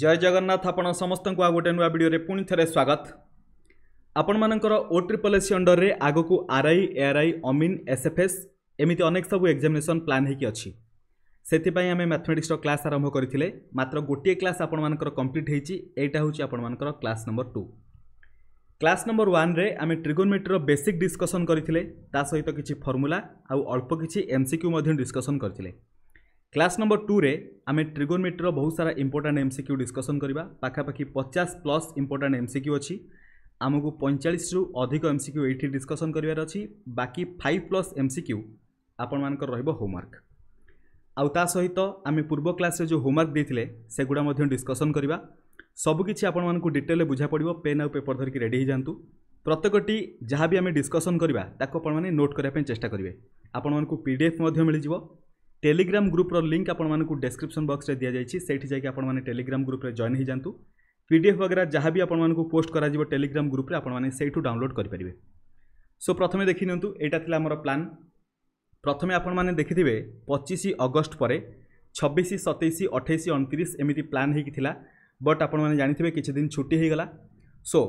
ଜୟ ଜଗନ୍ନାଥ ଆପଣ ସମସ୍ତଙ୍କୁ ଆଉ ଗୋଟେ ନୂଆ ଭିଡ଼ିଓରେ ପୁଣି ଥରେ ସ୍ୱାଗତ ଆପଣମାନଙ୍କର ଓ ଟ୍ରିପଲ୍ ଏସ୍ସି ଅଣ୍ଡରରେ ଆଗକୁ ଆର୍ଆଇ ଏଆର୍ଆଇ ଅମିନ୍ ଏସ୍ଏଫ୍ଏସ୍ ଏମିତି ଅନେକ ସବୁ ଏକ୍ଜାମିନେସନ୍ ପ୍ଲାନ୍ ହୋଇକି ଅଛି ସେଥିପାଇଁ ଆମେ ମ୍ୟାଥମେଟିକ୍ସର କ୍ଲାସ୍ ଆରମ୍ଭ କରିଥିଲେ ମାତ୍ର ଗୋଟିଏ କ୍ଲାସ୍ ଆପଣମାନଙ୍କର କମ୍ପ୍ଲିଟ୍ ହୋଇଛି ଏଇଟା ହେଉଛି ଆପଣମାନଙ୍କର class number two class number ୱାନ୍ରେ ଆମେ ଟ୍ରିଗୋନମିଟ୍ରିର ବେସିକ୍ ଡିସ୍କସନ୍ କରିଥିଲେ ତା ସହିତ କିଛି ଫର୍ମୁଲା ଆଉ ଅଳ୍ପ କିଛି ଏମ୍ସିକ୍ୟୁ ମଧ୍ୟ ଡିସ୍କସନ୍ କରିଥିଲେ କ୍ଲାସ୍ ନମ୍ବର ଟୁରେ ଆମେ ଟ୍ରିଗୋନମିଟ୍ରିର ବହୁତ ସାରା ଇମ୍ପୋର୍ଟାଣ୍ଟ ଏମ୍ସିକ୍ୟୁ ଡିସ୍କସନ୍ କରିବା ପାଖାପାଖି ପଚାଶ ପ୍ଲସ୍ ଇମ୍ପୋର୍ଟାଣ୍ଟ ଏମ୍ସିକ୍ୟୁ ଅଛି ଆମକୁ ପଇଁଚାଳିଶରୁ ଅଧିକ ଏମ୍ସିକ୍ୟୁ ଏଇଠି ଡିସ୍କସନ୍ କରିବାର ଅଛି ବାକି ଫାଇଭ୍ ପ୍ଲସ୍ ଏମ୍ସିକ୍ୟୁ ଆପଣମାନଙ୍କର ରହିବ ହୋମୱାର୍କ ଆଉ ତା ସହିତ ଆମେ ପୂର୍ବ କ୍ଲାସ୍ରେ ଯେଉଁ ହୋମୱାର୍କ ଦେଇଥିଲେ ସେଗୁଡ଼ା ମଧ୍ୟ ଡିସ୍କସନ୍ କରିବା ସବୁକିଛି ଆପଣମାନଙ୍କୁ ଡିଟେଲ୍ରେ ବୁଝା ପଡ଼ିବ ପେନ୍ ଆଉ ପେପର୍ ଧରିକି ରେଡ଼ି ହେଇଯାଆନ୍ତୁ ପ୍ରତ୍ୟେକଟି ଯାହା ବି ଆମେ ଡିସ୍କସନ୍ କରିବା ତାକୁ ଆପଣମାନେ ନୋଟ୍ କରିବା ପାଇଁ ଚେଷ୍ଟା କରିବେ ଆପଣମାନଙ୍କୁ ପି ଡି ଏଫ୍ ମଧ୍ୟ ମିଳିଯିବ टेलीग्राम ग्रुप्र लिंक আপনার ডেসক্রিপশন বক্সরে দিয়া যাই সেইটি যাই আপনার টেলিগ্রাম গ্রুপে জয়েন হয়ে যাতে পিডিএফ वगैरह जहाँ भी आपको पोस्ट कर टेलीग्राम ग्रुप में आपठू डाउनलोड करेंगे सो प्रथम देखी निटा आमर प्लां प्रथम आपने देखि पचिश अगस्ट पर छबिश सतैश अठाई अणतीस एमती प्लां होता बट आपने जानते हैं किद छुट्टी होगा सो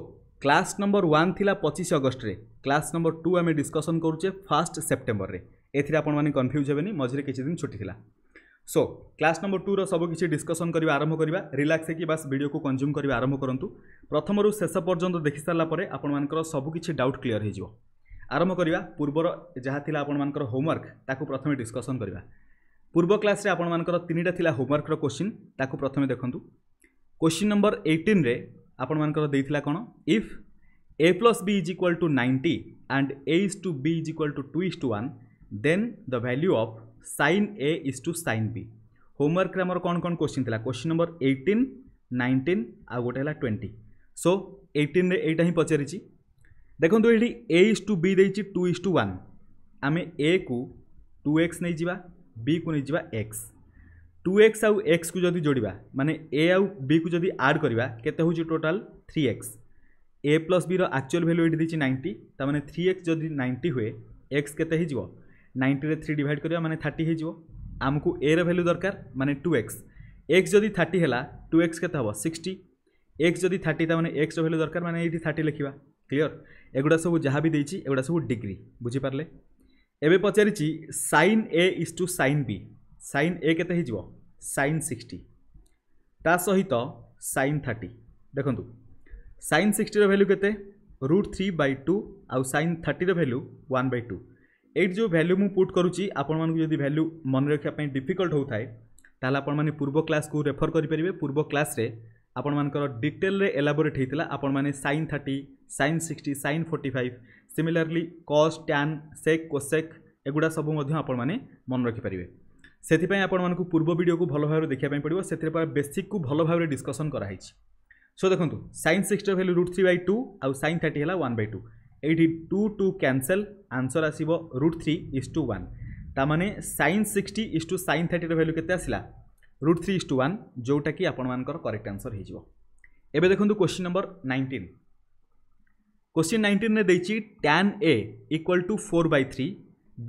क्लास नंबर वन थी पचिश अगस्ट रे क्लास नंबर टू आम डिस्कसन करुचे फास्ट सेप्टेम्बर में ଏଥିରେ ଆପଣମାନେ କନଫ୍ୟୁଜ୍ ହେବେନି ମଝିରେ କିଛି ଦିନ ଛୁଟି ଥିଲା ସୋ କ୍ଲାସ୍ ନମ୍ବର ଟୁର ସବୁ କିଛି ଡିସ୍କସନ୍ କରିବା ଆରମ୍ଭ କରିବା ରିଲାକ୍ସ ହେଇକି ବାସ୍ ଭିଡ଼ିଓକୁ କନ୍ଜ୍ୟୁମ୍ କରିବା ଆରମ୍ଭ କରନ୍ତୁ ପ୍ରଥମରୁ ଶେଷ ପର୍ଯ୍ୟନ୍ତ ଦେଖିସାରିଲା ପରେ ଆପଣମାନଙ୍କର ସବୁ କିଛି ଡାଉଟ୍ କ୍ଲିଅର୍ ହୋଇଯିବ ଆରମ୍ଭ କରିବା ପୂର୍ବର ଯାହା ଥିଲା ଆପଣମାନଙ୍କର ହୋମୱାର୍କ ତାକୁ ପ୍ରଥମେ ଡିସ୍କସନ୍ କରିବା ପୂର୍ବ କ୍ଲାସ୍ରେ ଆପଣମାନଙ୍କର ତିନିଟା ଥିଲା ହୋମୱାର୍କର କୋଶ୍ଚିନ୍ ତାକୁ ପ୍ରଥମେ ଦେଖନ୍ତୁ କୋଶ୍ଚିନ୍ ନମ୍ବର ଏଇଟିନ୍ରେ ଆପଣମାନଙ୍କର ଦେଇଥିଲା କ'ଣ if A plus B is equal to ninety and A is to B is equal to two is to one then the value of sine A is to sine B homework आमर कौन कौन question था question number eighteen nineteen आ गोटे है twenty so eighteen यहाँ हिं पचारि देखो ये ए इज टू बी दे टू इज टू वन आम ए को टू एक्स नहीं जावा बी को नहीं जावा एक्स टू एक्स आउ एक्स को जदि जोड़ा माने ए आउ बी को जदि आड करवा केते होची total three X A plus B रो एक्चुअल वैल्यू ये नाइंटी तार मैंने थ्री एक्स जदि नाइंटी हुए एक्स केते নাইনটিরে থ্রি ডিভাইড করা মানে থার্টি হয়ে আমি এর ভ্যালু দরকার মানে টু এক্স এক্স যদি থার্টি হল টু এক্স কেতে হব সিক্সটি এক্স যদি থার্টি তা মানে এক্সর ভ্যালু দরকার মানে এইটি থার্টি লেখা ক্লিয়র এগুলা সব যা বি দিয়েছি এগুলা সব ডিগ্রি বুঝিপারে এবে পচারিছি sine A is to sine B sine A কেতে হয়ে সাইন সিক্সটি তা সহিত সাইন থার্টি দেখুন সাইন সিক্সটির ভ্যালু কেতে রুট থ্রি বাই টু আউ সাইন থার্টির ভ্যালু ওয়ান বাই টু ଏଇଠି ଯେଉଁ ଭ୍ୟାଲ୍ୟୁ ମୁଁ ପୁଟ୍ କରୁଛି ଆପଣମାନଙ୍କୁ ଯଦି ଭ୍ୟାଲ୍ୟୁ ମନେ ରଖିବା ପାଇଁ ଡିଫିକଲ୍ଟ ହେଉଥାଏ ତାହେଲେ ଆପଣମାନେ ପୂର୍ବ କ୍ଲାସ୍କୁ ରେଫର୍ କରିପାରିବେ ପୂର୍ବ କ୍ଲାସ୍ରେ ଆପଣମାନଙ୍କର ଡିଟେଲ୍ରେ ଏଲାବୋରେଟ୍ ହେଇଥିଲା ଆପଣମାନେ sine thirty sine sixty sine forty five similarly cos tan sec cosec ଏଗୁଡ଼ା ସବୁ ମଧ୍ୟ ଆପଣମାନେ ମନେ ରଖିପାରିବେ ସେଥିପାଇଁ ଆପଣମାନଙ୍କୁ ପୂର୍ବ ଭିଡ଼ିଓକୁ ଭଲ ଭାବରେ ଦେଖିବା ପାଇଁ ପଡ଼ିବ ସେଥିରେ ପୁରା ବେସିକ୍କୁ ଭଲ ଭାବରେ ଡିସ୍କସନ୍ କରାହେଇଛି ସୋ ଦେଖନ୍ତୁ ସାଇନ୍ ସିକ୍ସଟିର value root three by two ଆଉ ସାଇନ୍ ଥାର୍ଟି ହେଲା ୱାନ୍ ବାଇ ଟୁ ଏଇଠି ଟୁ ଟୁ କ୍ୟାନସେଲ୍ ଆନ୍ସର୍ ଆସିବ root three is to one ତା ମାନେ sine sixty is to sine ଥାର୍ଟିର ଭ୍ୟାଲ୍ୟୁ କେତେ ଆସିଲା root three is to one ଯେଉଁଟାକି ଆପଣମାନଙ୍କର କରେକ୍ଟ ଆନ୍ସର୍ ହୋଇଯିବ ଏବେ ଦେଖନ୍ତୁ କ୍ୱେଶ୍ଚିନ୍ ନମ୍ବର ନାଇଣ୍ଟିନ୍ କ୍ୱେଶ୍ଚିନ୍ ନାଇଣ୍ଟିନ୍ରେ ଦେଇଛି tan A equal to four by three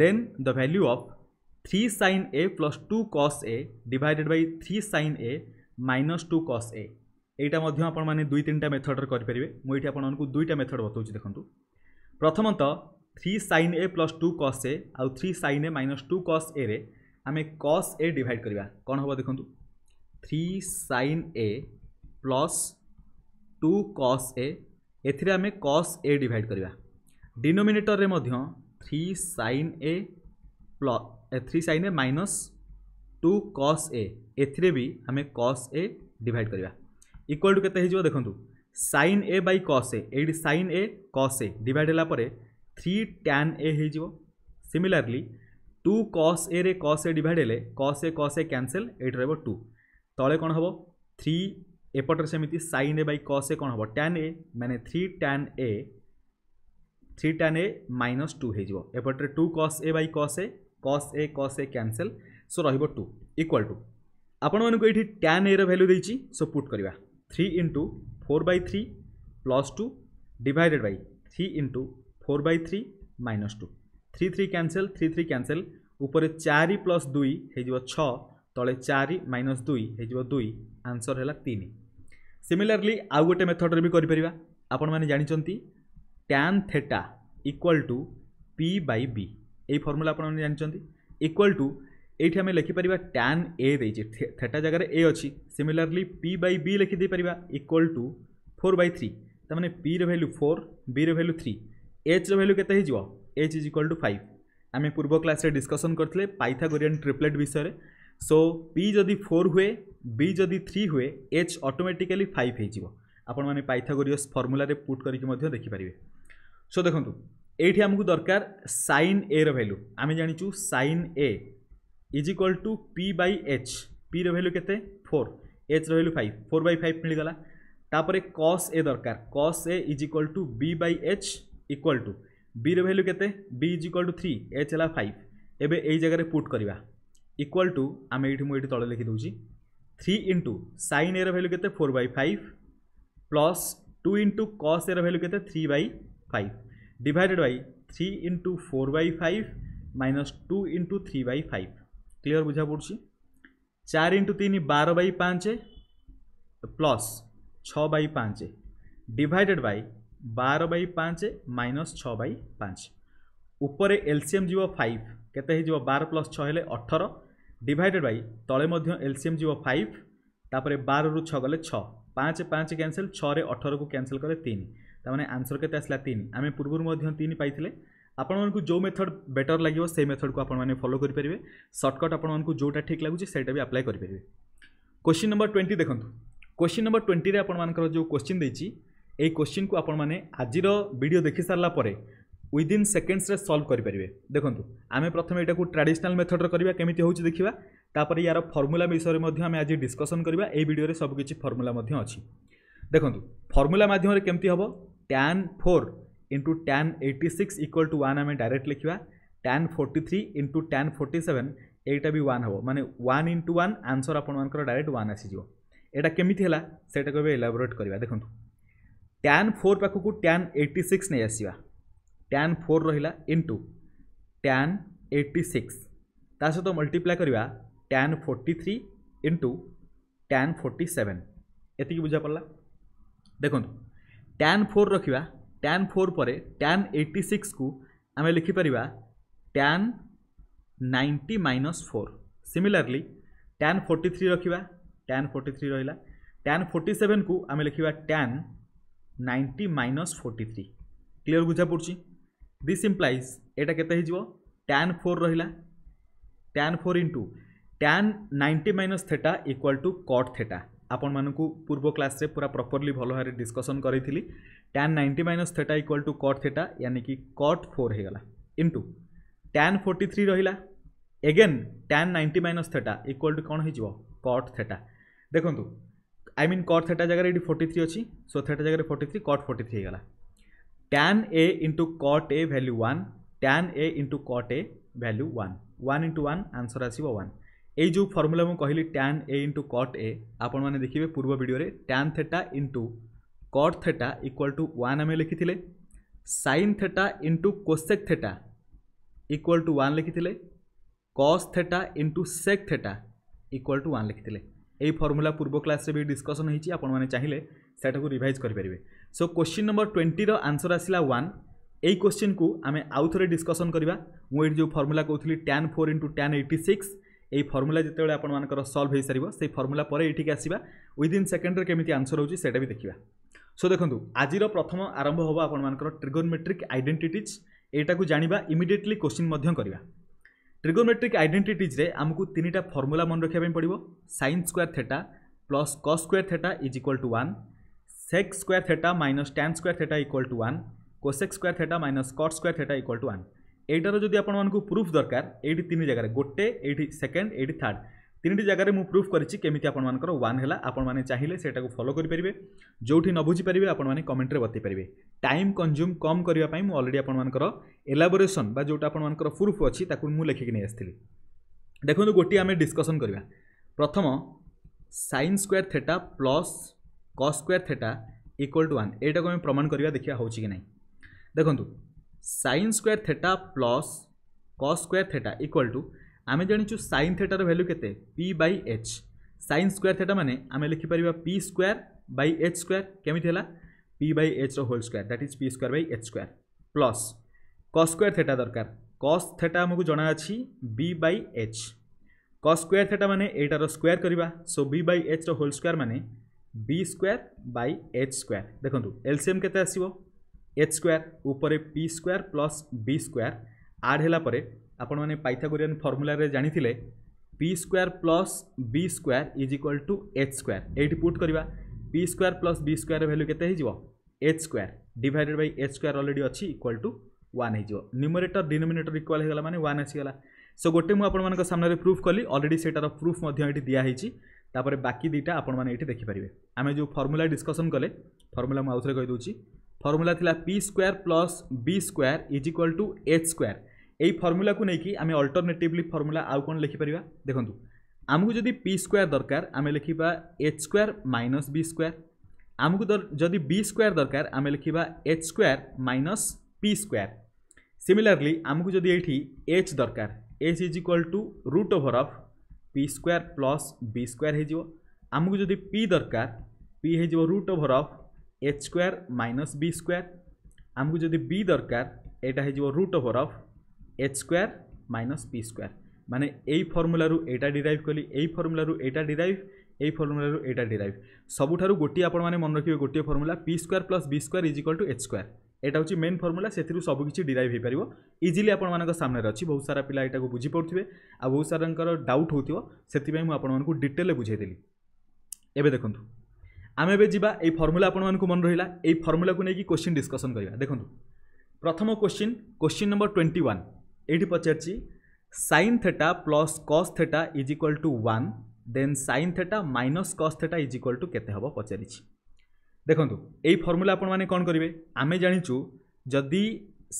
then the value of three sign A plus two cos A divided by three sine A minus two cos A यहाँ आप दुई तीन टा method करेंगे मुझे आपको दुईटा मेथड बताऊँ देखूँ प्रथमतः three sine A plus two cos A आउ three sine A minus two cos A आम कस ए डिवाइड करवा कौन हम देखु three sine A plus two cos एमें कस ए डिवाइड करवा डिनोमिनेटर में three sine A plus three sine A minus two cos A आम cos A divide करवा इक्वाल टू के देखूँ sine A by cos A এইটি sine A cos A divide হলা পরে থ্রি ট্যান এ হয়ে সিমিলারলি টু কস এ রে কস A divide হলে কস A cos A cancel eighty রহব two তলে কোণ হব থ্রি এপটে সেমিতি sine A by cos A কোণ হব ট্যান এ মানে three tan A three tan A minus two হয়ে এপটে two cos A by cos A cos A cos A cancel so রহব টু ইকুয়াল টু ଆପଣମାନଙ୍କୁ ଏଇଠି ଟ୍ୟାନ୍ ଏର value ଦେଇଛି ସୋ ପୁଟ୍ କରିବା three into 4 by 3 plus 2 divided by 3 into 4 by 3 minus 2 3 3 cancel 3 3 cancel উপরে 4 plus 2 ହେଇଯିବ 6 তলে 4 minus 2 ହେଇଯିব 2 answer হেলা 3 সিমিলারলি আউ গোটে মেথডরে বি করিপারিবা আপন মানে জানিছন্তি tan theta equal to p by b এই ফর্মুলা আপন মানে জানিছন্তি equal to এইটি আমি লিখিপারা ট্যান এ দিয়েছি থেটা জায়গার এ অছি সিমিলারলি পি বাই বি লিখিদেইপারা equal to four by three তার মানে P value four B value three H value কেতে হয়ে H is equal to five আমি পূর্ব ক্লাসে ডিসকসন করলে পাইথাগোরিয়ান ট্রিপ্লেট বিষয়ে সো পি যদি ফোর হুয়ে বি যদি থ্রি হুয়ে এচ অটোমেটিকালি ফাইভ হয়ে আপন মানে পাইথাগোরিয়স ফর্মুলারে পুট করিকি মধ্যে দেখিপারে সো দেখুন এইটি আমি দরকার সাইন এ ভ্যালু আমি জাঁচু sine A is equal to P by H P value के four H value five four by five मिलगला तापर कस ए दरकार cos A is equal to B by H equal to B value के is equal to three H है five एवं यही जगह put करवा इक्वाल टू आम ये मुझे तले लिखिदी three into sine A value के four by five plus two into cos A value के three by five divided by three into four by five minus two into three by five clear বুঝা পড়ুছি চার into তিন বার by পাঁচ plus ছ by পাঁচ ডিভাইডেড বাই বার বাই পাঁচ মাইনস ছ বাই পাঁচ উপরে এলসিএম যাব ফাইভ কেতে হয়ে বার প্লস ছ হলে অঠর ডিভাইডেড বাই তলে মধ্য এলসিএম যাব ফাইভ তাপরে বার রু ছ গলে ছ পাঁচ পাঁচ ক্যানসেল ছরে অঠরকু ক্যানসেল কলে তিন তার মানে আনসর কেতে আসলা তিন আমি পূর্বর মধ্য তিন পাইলে ଆପଣମାନଙ୍କୁ ଯେଉଁ ମେଥଡ଼ ବେଟର୍ ଲାଗିବ ସେଇ ମେଥଡ଼କୁ ଆପଣମାନେ ଫଲୋ କରିପାରିବେ ସର୍ଟକଟ୍ ଆପଣମାନଙ୍କୁ ଯେଉଁଟା ଠିକ୍ ଲାଗୁଛି ସେଇଟା ବି ଆପ୍ଲାଏ କରିପାରିବେ କୋଶ୍ଚିନ୍ ନମ୍ବର ଟ୍ୱେଣ୍ଟି ଦେଖନ୍ତୁ କୋଶ୍ଚିନ୍ ନମ୍ବର ଟ୍ୱେଣ୍ଟିରେ ଆପଣମାନଙ୍କର ଯେଉଁ କୋଶ୍ଚିନ୍ ଦେଇଛି এই কোশ্চিনকু আপনার আজির ভিডিও দেখি সারা পরে উইদিন সেকেন্ডসে সলভ করে পেবে দেখুন আমি প্রথমে এটা ট্রাডিশনাল মেথডর করা কমিটি হচ্ছে দেখা তাপরে ইয়ার ফর্মুলা বিষয়ে আমি আজ ডিসকসন করা এই ভিডিওরে সবকিছু ফর্মুলা অ দেখুন ফর্মুলা মাধ্যমে কমিটি হব tan four into tan eighty six equal to one आम डायरेक्ट लिखा tan forty three into tan forty seven एटा भी वन हे मैंने वन इंटु वन आंसर आपर डायरेक्ट वन आसा केमी है सैटा को इलाबोरेट करवा देखो टैन फोर पाखक टैन एट्टी सिक्स नहीं आसवा टैन फोर रहा इंटु टैन एट्टी सिक्स ता सहित मल्टीप्लाय करवा tan forty three into tan forty seven बुझा पड़ा देखो टैन फोर रखा ট্ୟାନ୍ ଫୋର୍ ପରେ ଟ୍ୟାନ୍ ଏଇଟି ସିକ୍ସକୁ ଆମେ ଲେଖିପାରିବା tan ninety minus four similarly tan forty three ରଖିବା ଟ୍ୟାନ୍ ଫୋର୍ଟି ଥ୍ରୀ ରହିଲା ଟ୍ୟାନ୍ ଫୋର୍ଟି ସେଭେନ୍କୁ ଆମେ ଲେଖିବା tan ninety minus forty three clear ବୁଝା ପଡ଼ୁଛି ଦିସ୍ ଇମ୍ପ୍ଲାଇଜ୍ ଏଇଟା କେତେ ହେଇଯିବ ଟ୍ୟାନ୍ ଫୋର୍ ରହିଲା tan four into tan ninety minus theta equal to cot theta ଆପଣମାନଙ୍କୁ ପୂର୍ବ କ୍ଲାସ୍ରେ ପୁରା ପ୍ରପର୍ଲି ଭଲ ଭାବରେ ଡିସ୍କସନ୍ କରିଥିଲି tan ninety minus theta equal to cot theta यानी कि कट फोर होगा इंटू टैन फोर्टी थ्री रहा again tan ninety minus theta equal to कौन हो कट थेटा देखूँ আই মিন কট থেটা জায়গায় এটি ফোর্টি থ্রি অছি সো থেটা জায়গায় forty three cot forty three হয়ে tan A into cot A value one tan A into cot A value one one into one answer আসব one এই যে formula মু কহিলি tan A into cot এ আপনার দেখবে পূর্ব ভিডিওরে tan theta into cot theta equal to one ଆମେ ଲେଖିଥିଲେ sine theta into cosec theta equal to one ଲେଖିଥିଲେ cos theta into sec theta equal to one ଲେଖିଥିଲେ এই ফর্মুলা পূর্ব ক্লাসে বি ডিসকসন হয়েছি আপনার চাইলে সেটা রিভাইজ করে পেবে সো কোশ্চিন নম্বর টোয়েন্টির আনসর আসা ওয়ান এই কোশ্চিন কু আমি আউথরে ডিসকসন করা মু এটি যে ফর্মুলা কৌলি tan four into tan eighty six এই ফর্মুলা যেতবে আপনার সলভ হয়ে সার সেই ফর্মুলা পরে এটিকে আসবা উইদিন সেকেন্ডরে কমিটি আনসর হচ্ছে সেটা বি দেখা সো দেখুন আজির প্রথম আরম্ভ হব আপনার ট্রিগোনোমেট্রিক আইডেটিটিজ এইটাকু জাঁয়া ইমিডিয়েটলি কোশ্চিন করা ট্রিগোনোমেট্রিক আইডেটিটিজে আমি তিনটা ফর্মুলা মনে রাখা পড়ব sine square theta plus cos square theta is equal to one sec square theta minus tan square theta equal to one cosec square theta minus cot square theta equal to one এইটার যদি আপনার proof দরকার এইটি তিন জায়গায় গোটে এইটি second এইটি third তিনটি জায়গায় মু প্রুফ করেছি কেমিতি আপনার ওয়ান হল আপনার চাইলে সেটা ফলো করে পেবে যেটি ন বুঝিপারে আপনার কমেন্টে বতাই পারে টাইম কনজ্যুম কম করা মু অলরেডি আপনার এলাবোরেসন বা যেটা আপনার প্রুফ অছি তাকে মু লেখিকি নিয়ে আসি দেখুন গোটি আমি ডিসকসন করা প্রথম sine square theta plus cos square theta equal to one এইটাকে আমি প্রমাণ করা দেখা হচ্ছে কি না দেখুন sine square theta plus cos square theta equal to आम जाचु सैन थेटार भैल्यू के p by h sine square theta मैंने आम लिखिपर p square by h square केमी है p by h whole square that is p square by h square plus cos square theta दरकार कस थेटा आमको जनाअी b by h cos square theta मैंने यटार स्क्वयर करवा so b by h whole square मैंने b square by h square देखो LCM के h square उपर p square plus B square आड है ଆପଣମାନେ ପାଇଥାଗୋରିଆନ୍ ଫର୍ମୁଲାରେ ଜାଣିଥିଲେ p square plus B square is equal to h square ଏଇଠି ପୁଟ୍ କରିବା ପି ସ୍କୋୟାର ପ୍ଲସ୍ ବି ସ୍କୋୟାର ଭ୍ୟାଲ୍ୟୁ କେତେ ହେଇଯିବ h square divided by H square already ଅଛି ଇକ୍ୱାଲ୍ ଟୁ ୱାନ୍ ହେଇଯିବ ନ୍ୟୁମରେଟର ଡିନୋମିନେଟର ଇକ୍ୱାଲ୍ ହେଇଗଲା ମାନେ ୱାନ୍ ଆସିଗଲା ସୋ ଗୋଟେ ମୁଁ ଆପଣମାନଙ୍କ ସାମ୍ନାରେ ପ୍ରୁଫ୍ କଲି ଅଲରେଡ଼ି ସେଇଟାର ପ୍ରୁଫ୍ ମଧ୍ୟ ଏଠି ଦିଆହେଇଛି ତାପରେ ବାକି ଦୁଇଟା ଆପଣମାନେ ଏଠି ଦେଖିପାରିବେ ଆମେ ଯେଉଁ ଫର୍ମୁଲା ଡିସ୍କସନ୍ କଲେ ଫର୍ମୁଲା ମୁଁ ଆଉଥରେ କହିଦେଉଛି ଫର୍ମୁଲା ଥିଲା p square plus B square is equal to h square formula को लेकिन आम अल्टरनेटिवली फर्मूला आउ कौन लिखिपर देखो आमको जब पी स्क्वयर दरकार आम लिखा h square minus B square आमको जदि बी स्क्वयर दरकार आम लिखा h square minus p square similarly आमको जब ये एच दरकार h is equal to root over of p square plus B square होमको जब पी दरकार पी हो root over of h square minus B square आमको जब बी दरकार यहाँ root over of h square minus p square মানে এই ফর্মুলার এইটা ডিরাইভ কলি এই ফর্মুলার এইটা ডিরাইভ এই ফর্মুলার এইটা ডিরাইভ সবুঠার গোটিয়ে আপনার মনে রাখবে গোটিয়ে formula p square plus b square is equal to h square এটা হচ্ছে মেন ফর্মুলা সেথিরু সবু কিছু ডিরাইভ হইপারিব ইজিলি আপনার সামনে অছি বহু সারা পিলা এটা বুঝিপারে আর বহু সারাঙ্কর ডাউট হোথিব সেপাই আপনার ডিটেলে বুঝাইদেলি এবে দেখুন আমি এবে যা এই ফর্মুলা আপনার মনে রহিলা এই ফর্মুলা নিয়ে কোশ্চিন ডিসকসন করা দেখুন প্রথম question question number twenty one ଏଇଠି ପଚାରିଛି sine theta plus cos theta is equal to one then sine theta minus cos theta is equal to କେତେ ହେବ ପଚାରିଛି ଦେଖନ୍ତୁ ଏଇ ଫର୍ମୁଲା ଆପଣମାନେ କ'ଣ କରିବେ ଆମେ ଜାଣିଛୁ ଯଦି